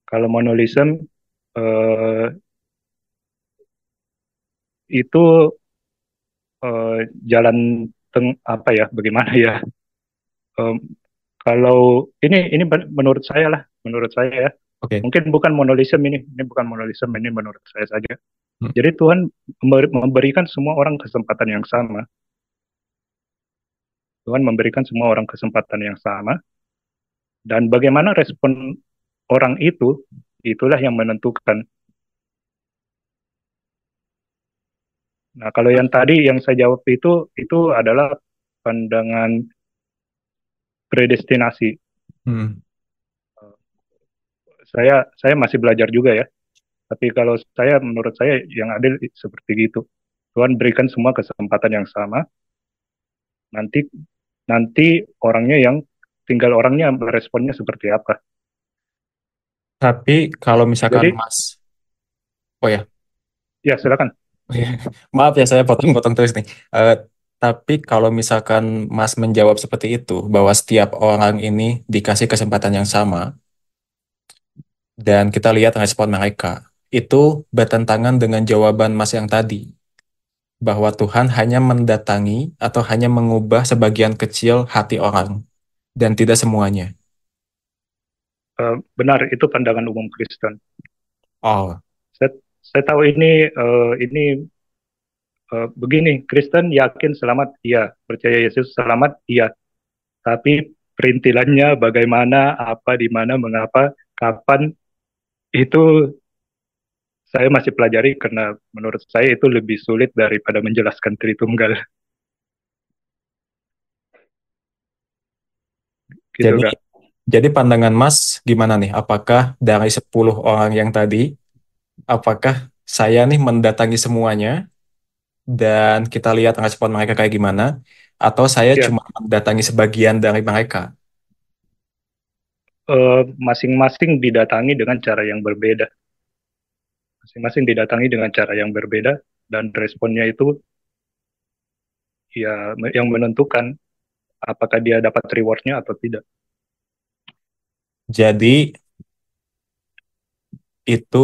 Kalau monolism eh, itu eh, jalan teng, apa ya bagaimana ya um, kalau ini ini menurut saya lah menurut saya ya okay. mungkin bukan monolisme ini ini bukan monolisme ini menurut saya saja hmm. jadi Tuhan memberikan semua orang kesempatan yang sama Tuhan memberikan semua orang kesempatan yang sama dan bagaimana respon orang itu itulah yang menentukan Nah, kalau yang tadi yang saya jawab itu itu adalah pandangan predestinasi. Hmm. Saya saya masih belajar juga ya. Tapi kalau saya menurut saya yang adil seperti gitu. Tuhan berikan semua kesempatan yang sama. Nanti nanti orangnya yang tinggal orangnya meresponnya seperti apa. Tapi kalau misalkan Jadi, Mas Oh ya. Ya, silakan. Iya. Maaf ya saya potong-potong terus nih. Uh, tapi kalau misalkan Mas menjawab seperti itu bahwa setiap orang ini dikasih kesempatan yang sama dan kita lihat respon mereka itu bertentangan dengan jawaban Mas yang tadi bahwa Tuhan hanya mendatangi atau hanya mengubah sebagian kecil hati orang dan tidak semuanya. Uh, benar, itu pandangan umum Kristen. Oh, saya tahu ini uh, ini uh, begini Kristen yakin selamat iya percaya Yesus selamat iya tapi perintilannya bagaimana apa di mana mengapa kapan itu saya masih pelajari karena menurut saya itu lebih sulit daripada menjelaskan Tritunggal. Gitu, jadi, gak? jadi pandangan Mas gimana nih? Apakah dari 10 orang yang tadi apakah saya nih mendatangi semuanya dan kita lihat respon mereka kayak gimana atau saya ya. cuma mendatangi sebagian dari mereka? Eh, masing-masing uh, didatangi dengan cara yang berbeda. Masing-masing didatangi dengan cara yang berbeda dan responnya itu ya yang menentukan apakah dia dapat rewardnya atau tidak. Jadi itu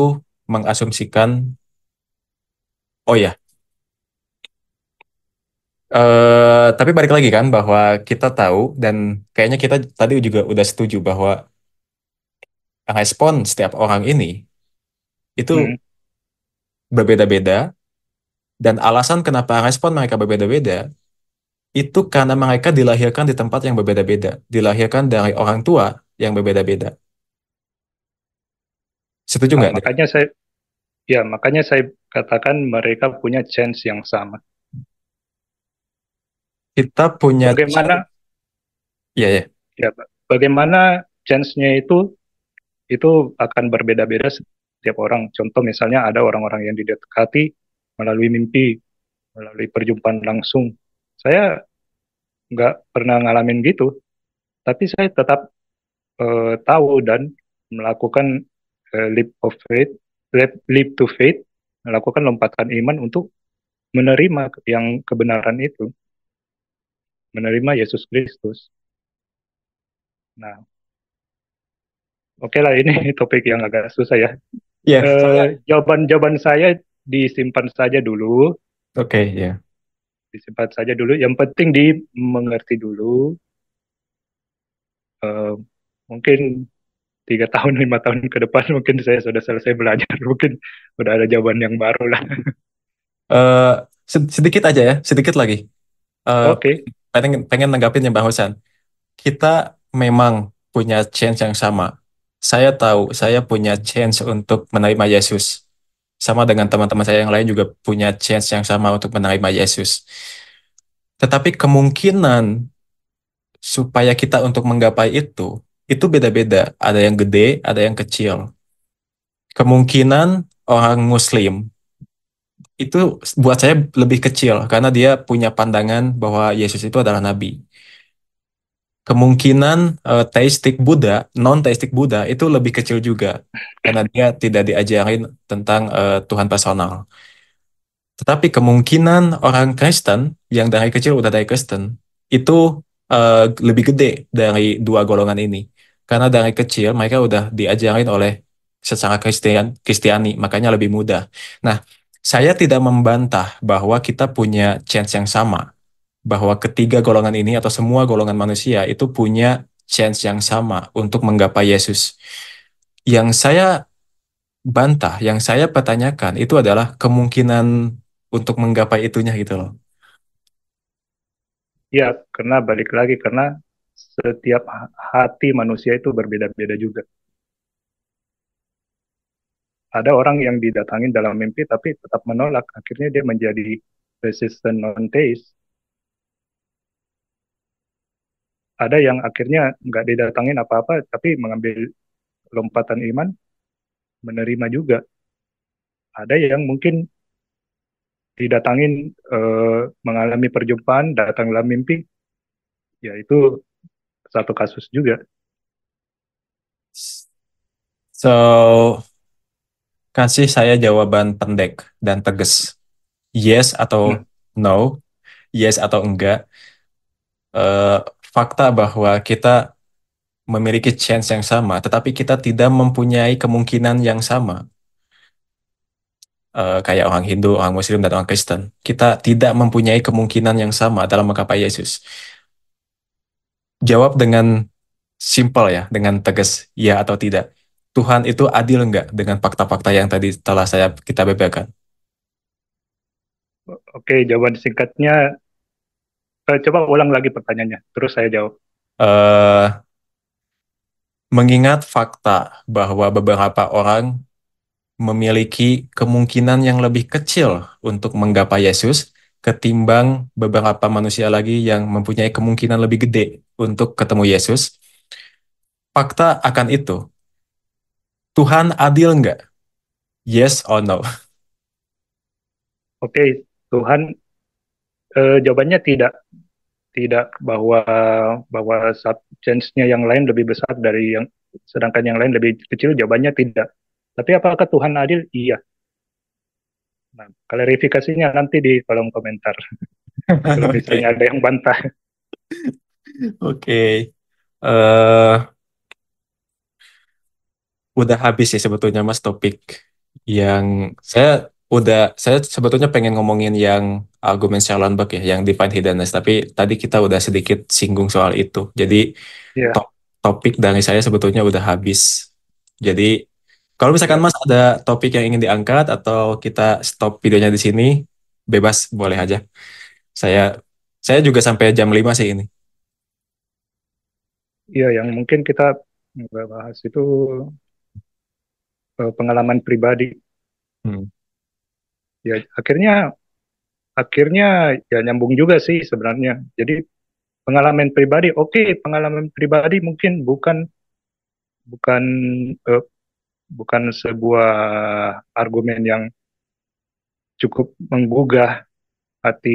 mengasumsikan oh ya uh, tapi balik lagi kan bahwa kita tahu dan kayaknya kita tadi juga udah setuju bahwa respon setiap orang ini itu hmm. berbeda-beda dan alasan kenapa respon mereka berbeda-beda itu karena mereka dilahirkan di tempat yang berbeda-beda dilahirkan dari orang tua yang berbeda-beda Setuju nah, nggak? Nah, makanya saya, ya makanya saya katakan mereka punya chance yang sama. Kita punya. Bagaimana? Ya ya. Ya, bagaimana chance-nya itu itu akan berbeda-beda setiap orang. Contoh misalnya ada orang-orang yang didekati melalui mimpi, melalui perjumpaan langsung. Saya nggak pernah ngalamin gitu, tapi saya tetap eh, tahu dan melakukan Eh, leap of faith, leap, leap to faith, melakukan lompatan iman untuk menerima yang kebenaran itu, menerima Yesus Kristus. Nah, oke okay lah ini [LAUGHS] topik yang agak susah ya. Yeah, iya, uh, Jawaban-jawaban saya disimpan saja dulu. Oke, okay, ya. Yeah. Disimpan saja dulu. Yang penting dimengerti dulu. Uh, mungkin tiga tahun lima tahun ke depan mungkin saya sudah selesai belajar [LAUGHS] mungkin udah ada jawaban yang baru lah uh, sedikit aja ya sedikit lagi uh, oke okay. pengen pengen nanggapin yang bahasan kita memang punya chance yang sama saya tahu saya punya chance untuk menerima Yesus sama dengan teman-teman saya yang lain juga punya chance yang sama untuk menerima Yesus tetapi kemungkinan supaya kita untuk menggapai itu itu beda-beda. Ada yang gede, ada yang kecil. Kemungkinan orang Muslim itu buat saya lebih kecil karena dia punya pandangan bahwa Yesus itu adalah nabi. Kemungkinan uh, teistik Buddha, non teistik Buddha itu lebih kecil juga karena dia tidak diajarin tentang uh, Tuhan personal. Tetapi kemungkinan orang Kristen yang dari kecil udah dari Kristen itu uh, lebih gede dari dua golongan ini. Karena dari kecil mereka udah diajarin oleh secara Kristian Kristiani, makanya lebih mudah. Nah, saya tidak membantah bahwa kita punya chance yang sama, bahwa ketiga golongan ini atau semua golongan manusia itu punya chance yang sama untuk menggapai Yesus. Yang saya bantah, yang saya pertanyakan itu adalah kemungkinan untuk menggapai itunya gitu loh. Ya, karena balik lagi karena setiap hati manusia itu berbeda-beda juga. Ada orang yang didatangin dalam mimpi tapi tetap menolak, akhirnya dia menjadi resistant non-taste. Ada yang akhirnya nggak didatangin apa-apa tapi mengambil lompatan iman, menerima juga. Ada yang mungkin didatangin eh, mengalami perjumpaan, datang dalam mimpi, yaitu satu kasus juga. So, kasih saya jawaban pendek dan tegas. Yes atau hmm. no, yes atau enggak. Uh, fakta bahwa kita memiliki chance yang sama, tetapi kita tidak mempunyai kemungkinan yang sama. Uh, kayak orang Hindu, orang Muslim, dan orang Kristen. Kita tidak mempunyai kemungkinan yang sama dalam menggapai Yesus jawab dengan simpel ya, dengan tegas ya atau tidak. Tuhan itu adil enggak dengan fakta-fakta yang tadi telah saya kita bebaskan? Oke, jawaban singkatnya eh, coba ulang lagi pertanyaannya, terus saya jawab. Uh, mengingat fakta bahwa beberapa orang memiliki kemungkinan yang lebih kecil untuk menggapai Yesus ketimbang beberapa manusia lagi yang mempunyai kemungkinan lebih gede untuk ketemu Yesus. Fakta akan itu, Tuhan adil nggak? Yes or no? Oke, okay, Tuhan eh, jawabannya tidak tidak bahwa bahwa chance-nya yang lain lebih besar dari yang sedangkan yang lain lebih kecil jawabannya tidak. Tapi apakah Tuhan adil? Iya. Nah, klarifikasinya nanti di kolom komentar. [LAUGHS] Kalau misalnya ada yang bantah. Oke. Okay. Uh, eh, udah habis sih sebetulnya Mas topik yang saya udah saya sebetulnya pengen ngomongin yang argumen Charlotte ya yang defined hiddenness tapi tadi kita udah sedikit singgung soal itu jadi yeah. top, topik dari saya sebetulnya udah habis jadi kalau misalkan mas ada topik yang ingin diangkat atau kita stop videonya di sini bebas boleh aja saya saya juga sampai jam 5 sih ini Iya, yang mungkin kita nggak bahas itu eh, pengalaman pribadi. Hmm. Ya, akhirnya akhirnya ya nyambung juga sih sebenarnya. Jadi pengalaman pribadi, oke, okay, pengalaman pribadi mungkin bukan bukan uh, bukan sebuah argumen yang cukup menggugah hati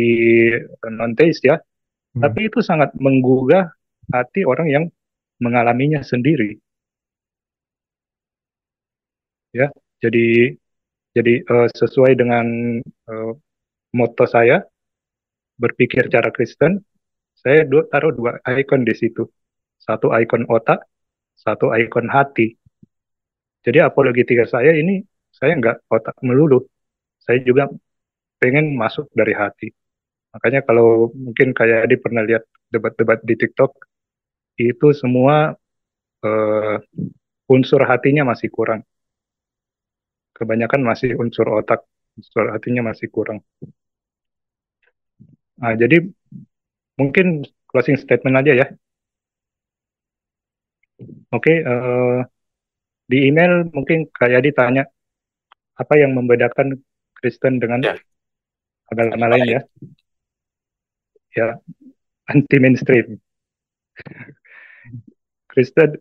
non-teis ya, hmm. tapi itu sangat menggugah hati orang yang mengalaminya sendiri. Ya, jadi jadi uh, sesuai dengan uh, eh, moto saya berpikir cara Kristen, saya dua, taruh dua ikon di situ. Satu ikon otak, satu ikon hati. Jadi apologetika saya ini saya nggak otak melulu. Saya juga pengen masuk dari hati. Makanya kalau mungkin kayak Adi pernah lihat debat-debat di TikTok, itu semua uh, unsur hatinya masih kurang. Kebanyakan masih unsur otak, unsur hatinya masih kurang. Nah, jadi mungkin closing statement aja ya. Oke, okay, uh, eh, di email mungkin kayak ditanya apa yang membedakan Kristen dengan ya. agama lain ya. Ya, anti mainstream. Kristen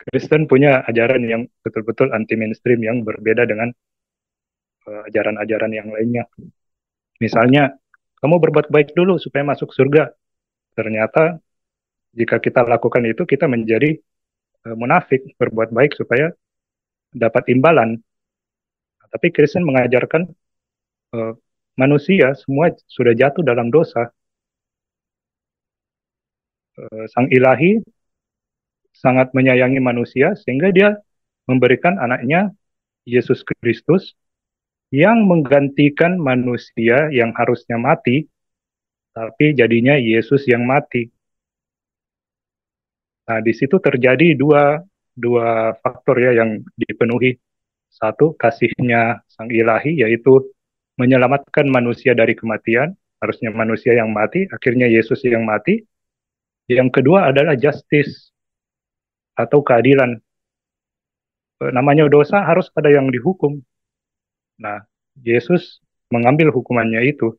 Kristen punya ajaran yang betul-betul anti mainstream yang berbeda dengan eh, ajaran-ajaran uh, yang lainnya. Misalnya, kamu berbuat baik dulu supaya masuk surga. Ternyata jika kita lakukan itu kita menjadi uh, munafik, berbuat baik supaya dapat imbalan. Tapi Kristen mengajarkan uh, manusia semua sudah jatuh dalam dosa. sang ilahi sangat menyayangi manusia sehingga dia memberikan anaknya Yesus Kristus yang menggantikan manusia yang harusnya mati tapi jadinya Yesus yang mati. Nah, di situ terjadi dua dua faktor ya yang dipenuhi. Satu, kasihnya Sang Ilahi yaitu menyelamatkan manusia dari kematian, harusnya manusia yang mati, akhirnya Yesus yang mati. Yang kedua adalah justice atau keadilan. Eh, namanya dosa harus ada yang dihukum. Nah, Yesus mengambil hukumannya itu.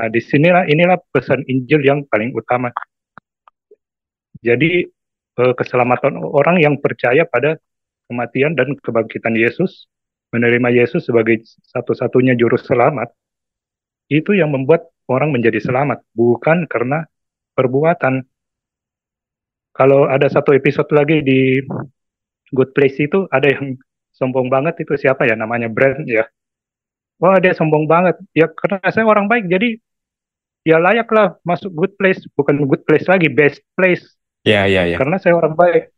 Nah, disinilah inilah pesan Injil yang paling utama. Jadi eh, keselamatan orang yang percaya pada kematian dan kebangkitan Yesus, menerima Yesus sebagai satu-satunya juru selamat, itu yang membuat orang menjadi selamat, bukan karena perbuatan kalau ada satu episode lagi di Good Place itu ada yang sombong banget itu siapa ya namanya brand ya wah dia sombong banget ya karena saya orang baik jadi ya layaklah masuk Good Place bukan Good Place lagi Best Place ya ya ya karena saya orang baik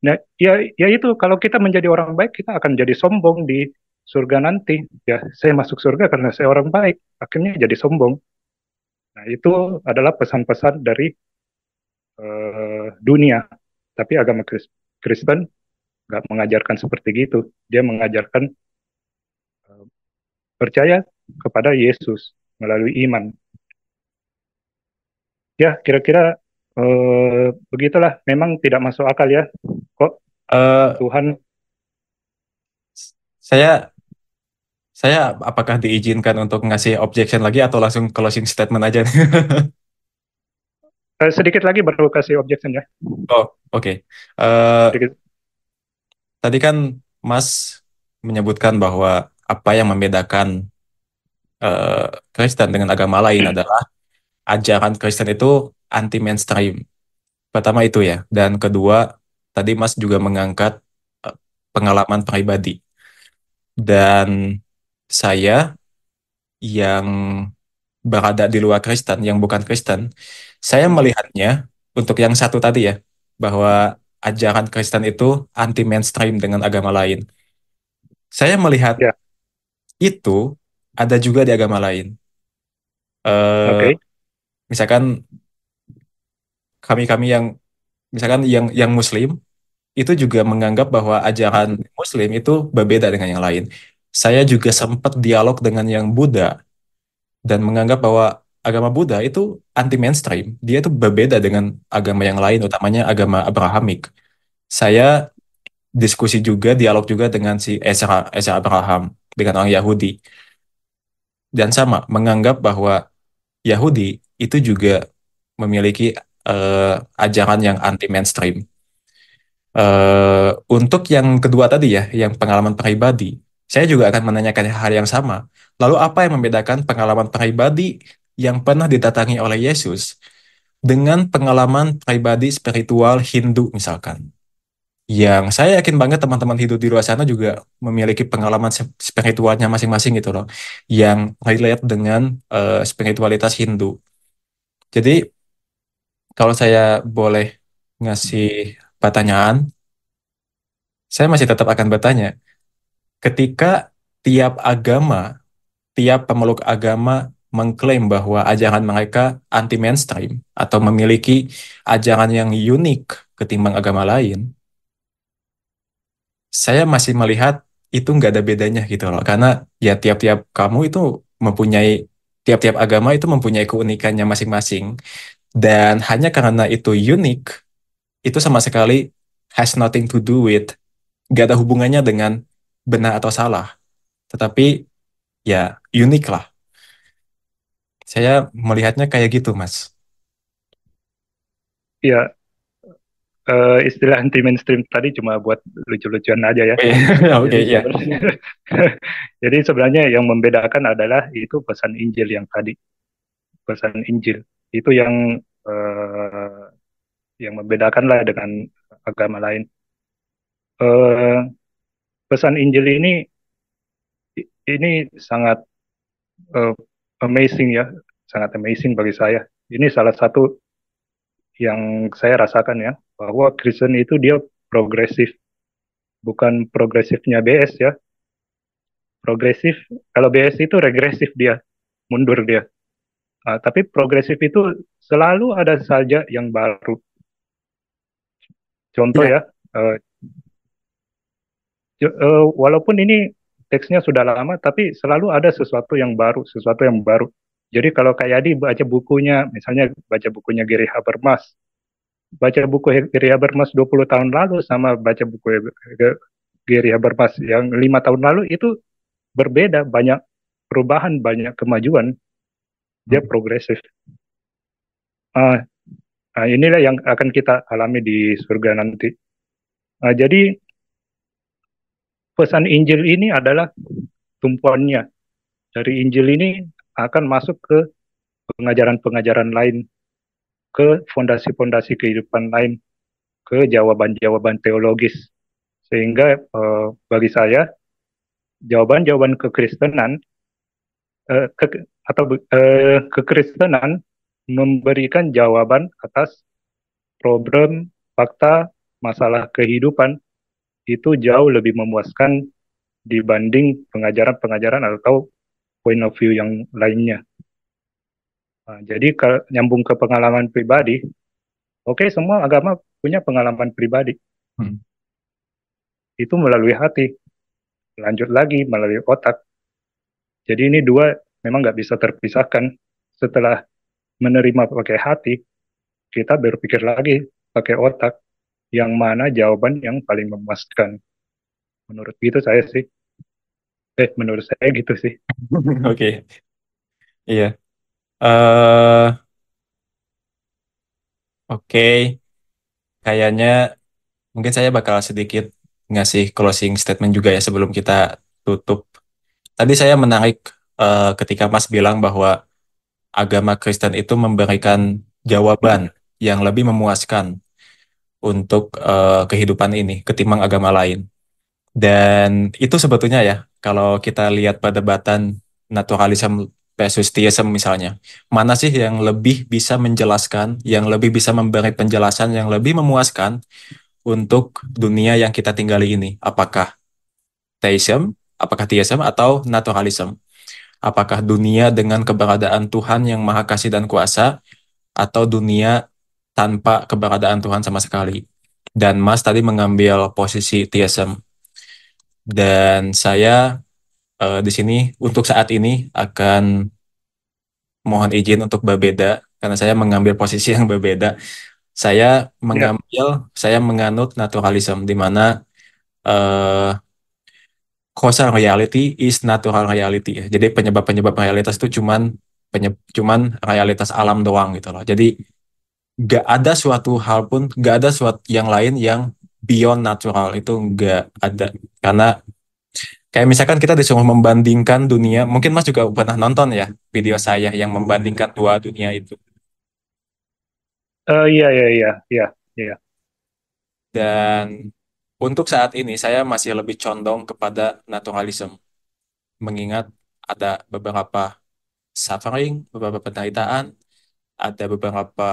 nah ya ya itu kalau kita menjadi orang baik kita akan jadi sombong di surga nanti ya saya masuk surga karena saya orang baik akhirnya jadi sombong nah itu adalah pesan-pesan dari Eh, dunia, tapi agama Kristen nggak mengajarkan seperti itu. Dia mengajarkan uh, percaya kepada Yesus melalui iman. Ya, kira-kira uh, begitulah. Memang tidak masuk akal ya, kok uh, Tuhan. Saya saya apakah diizinkan untuk ngasih objection lagi atau langsung closing statement aja? [LAUGHS] Uh, sedikit lagi baru kasih objection ya. Oh, oke. Okay. Uh, eh, tadi kan Mas menyebutkan bahwa apa yang membedakan uh, Kristen dengan agama lain adalah ajaran Kristen itu anti mainstream. Pertama itu ya, dan kedua tadi Mas juga mengangkat pengalaman pribadi. Dan saya yang berada di luar Kristen yang bukan Kristen, saya hmm. melihatnya untuk yang satu tadi ya bahwa ajaran Kristen itu anti mainstream dengan agama lain. Saya melihat ya. itu ada juga di agama lain. Uh, eh, okay. Misalkan kami kami yang misalkan yang yang Muslim itu juga menganggap bahwa ajaran Muslim itu berbeda dengan yang lain. Saya juga sempat dialog dengan yang Buddha dan menganggap bahwa agama Buddha itu anti mainstream. Dia itu berbeda dengan agama yang lain, utamanya agama Abrahamik. Saya diskusi juga, dialog juga dengan si Ezra, Ezra Abraham, dengan orang Yahudi. Dan sama, menganggap bahwa Yahudi itu juga memiliki uh, ajaran yang anti mainstream. Uh, eh, untuk yang kedua tadi ya, yang pengalaman pribadi, saya juga akan menanyakan hal yang sama. Lalu apa yang membedakan pengalaman pribadi yang pernah didatangi oleh Yesus dengan pengalaman pribadi spiritual Hindu misalkan? yang saya yakin banget teman-teman Hindu di luar sana juga memiliki pengalaman spiritualnya masing-masing gitu loh yang relate dengan uh, spiritualitas Hindu. Jadi kalau saya boleh ngasih pertanyaan, saya masih tetap akan bertanya, ketika tiap agama, tiap pemeluk agama mengklaim bahwa ajaran mereka anti mainstream atau memiliki ajaran yang unik ketimbang agama lain, saya masih melihat itu nggak ada bedanya gitu loh. Karena ya tiap-tiap kamu itu mempunyai tiap-tiap agama itu mempunyai keunikannya masing-masing. Dan hanya karena itu unik, itu sama sekali has nothing to do with, gak ada hubungannya dengan benar atau salah, tetapi ya unik lah. Saya melihatnya kayak gitu, Mas. Ya, uh, istilah anti mainstream tadi cuma buat lucu-lucuan aja ya. Oke, [LAUGHS] okay, ya. [LAUGHS] Jadi sebenarnya yang membedakan adalah itu pesan Injil yang tadi, pesan Injil itu yang uh, yang membedakan lah dengan agama lain. Uh, pesan Injil ini ini sangat uh, amazing ya, sangat amazing bagi saya. Ini salah satu yang saya rasakan ya, bahwa Kristen itu dia progresif, bukan progresifnya BS ya. Progresif, kalau BS itu regresif dia, mundur dia. Uh, tapi progresif itu selalu ada saja yang baru. Contoh iya. ya, ya uh, Eh, walaupun ini teksnya sudah lama, tapi selalu ada sesuatu yang baru, sesuatu yang baru. Jadi kalau kayak Yadi baca bukunya, misalnya baca bukunya Gary Habermas, baca buku Gary Habermas 20 tahun lalu sama baca buku Gary Habermas yang lima tahun lalu itu berbeda, banyak perubahan, banyak kemajuan, dia hmm. progresif. Uh, uh, inilah yang akan kita alami di surga nanti. Uh, jadi pesan Injil ini adalah tumpuannya. Dari Injil ini akan masuk ke pengajaran-pengajaran lain, ke fondasi-fondasi kehidupan lain, ke jawaban-jawaban teologis. Sehingga eh, bagi saya jawaban-jawaban kekristenan eh, ke, atau eh, kekristenan memberikan jawaban atas problem, fakta, masalah kehidupan itu jauh lebih memuaskan dibanding pengajaran-pengajaran atau point of view yang lainnya. Nah, jadi ke, nyambung ke pengalaman pribadi, oke okay, semua agama punya pengalaman pribadi. Hmm. Itu melalui hati, lanjut lagi melalui otak. Jadi ini dua memang nggak bisa terpisahkan. Setelah menerima pakai hati, kita berpikir lagi pakai otak yang mana jawaban yang paling memuaskan. Menurut gitu saya sih. Eh, menurut saya gitu sih. [LAUGHS] Oke. okay. Iya. Uh, Oke. Okay. Kayaknya mungkin saya bakal sedikit ngasih closing statement juga ya sebelum kita tutup. Tadi saya menarik uh, ketika Mas bilang bahwa agama Kristen itu memberikan jawaban yang lebih memuaskan untuk uh, kehidupan ini ketimbang agama lain. Dan itu sebetulnya ya, kalau kita lihat pada perdebatan naturalisme versus theism misalnya, mana sih yang lebih bisa menjelaskan, yang lebih bisa memberi penjelasan, yang lebih memuaskan untuk dunia yang kita tinggali ini? Apakah theism, apakah theism atau naturalisme Apakah dunia dengan keberadaan Tuhan yang maha kasih dan kuasa, atau dunia tanpa keberadaan Tuhan sama sekali. Dan Mas tadi mengambil posisi TSM. Dan saya uh, di sini untuk saat ini akan mohon izin untuk berbeda karena saya mengambil posisi yang berbeda. Saya mengambil, ya. saya menganut naturalism di mana uh, causal reality is natural reality Jadi penyebab-penyebab realitas itu cuman penyebab cuman realitas alam doang gitu loh. Jadi gak ada suatu hal pun gak ada suatu yang lain yang beyond natural itu gak ada karena kayak misalkan kita disuruh membandingkan dunia mungkin mas juga pernah nonton ya video saya yang membandingkan dua dunia itu uh, iya iya iya iya iya dan untuk saat ini saya masih lebih condong kepada naturalisme mengingat ada beberapa suffering beberapa penderitaan ada beberapa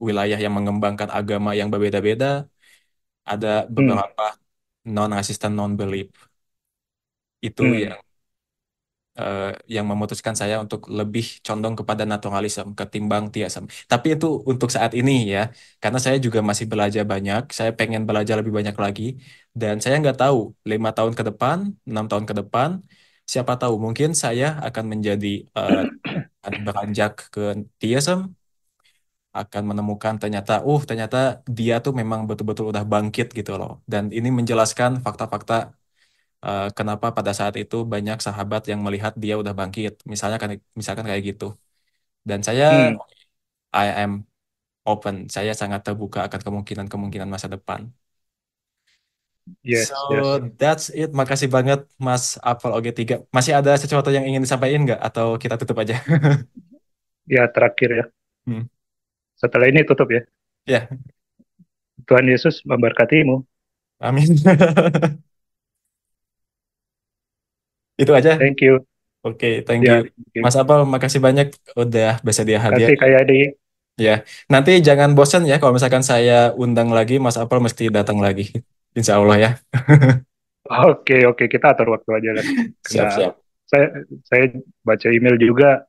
wilayah yang mengembangkan agama yang berbeda-beda, ada beberapa non assistant non belief. Itu hmm. yang uh, yang memutuskan saya untuk lebih condong kepada naturalisme ketimbang Tiasam. Tapi itu untuk saat ini ya, karena saya juga masih belajar banyak, saya pengen belajar lebih banyak lagi, dan saya nggak tahu lima tahun ke depan, enam tahun ke depan, siapa tahu mungkin saya akan menjadi uh, [COUGHS] beranjak ke Tiasam akan menemukan ternyata uh ternyata dia tuh memang betul-betul udah bangkit gitu loh dan ini menjelaskan fakta-fakta uh, kenapa pada saat itu banyak sahabat yang melihat dia udah bangkit misalnya kan misalkan kayak gitu dan saya hmm. I am open saya sangat terbuka akan kemungkinan-kemungkinan masa depan Yes, so yes. that's it. Makasih banget Mas Apple OG3. Masih ada sesuatu yang ingin disampaikan nggak? Atau kita tutup aja? [LAUGHS] ya terakhir ya. Hmm. Setelah ini tutup ya. Ya. Tuhan Yesus memberkatimu. Amin. [LAUGHS] Itu aja. Thank you. Oke, okay, thank ya, you. Thank you. Mas Apal, makasih banyak udah bisa dia hadir. Kasih kayak di. Ya, nanti jangan bosan ya kalau misalkan saya undang lagi, Mas Apal mesti datang lagi. Insya Allah ya. [LAUGHS] Oke, oke, kita atur waktu aja lah. siap, nah, siap. Saya, saya baca email juga,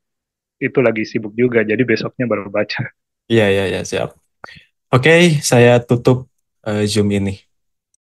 itu lagi sibuk juga, jadi besoknya baru baca. Iya, iya, iya, siap. Oke, saya tutup uh, Zoom ini.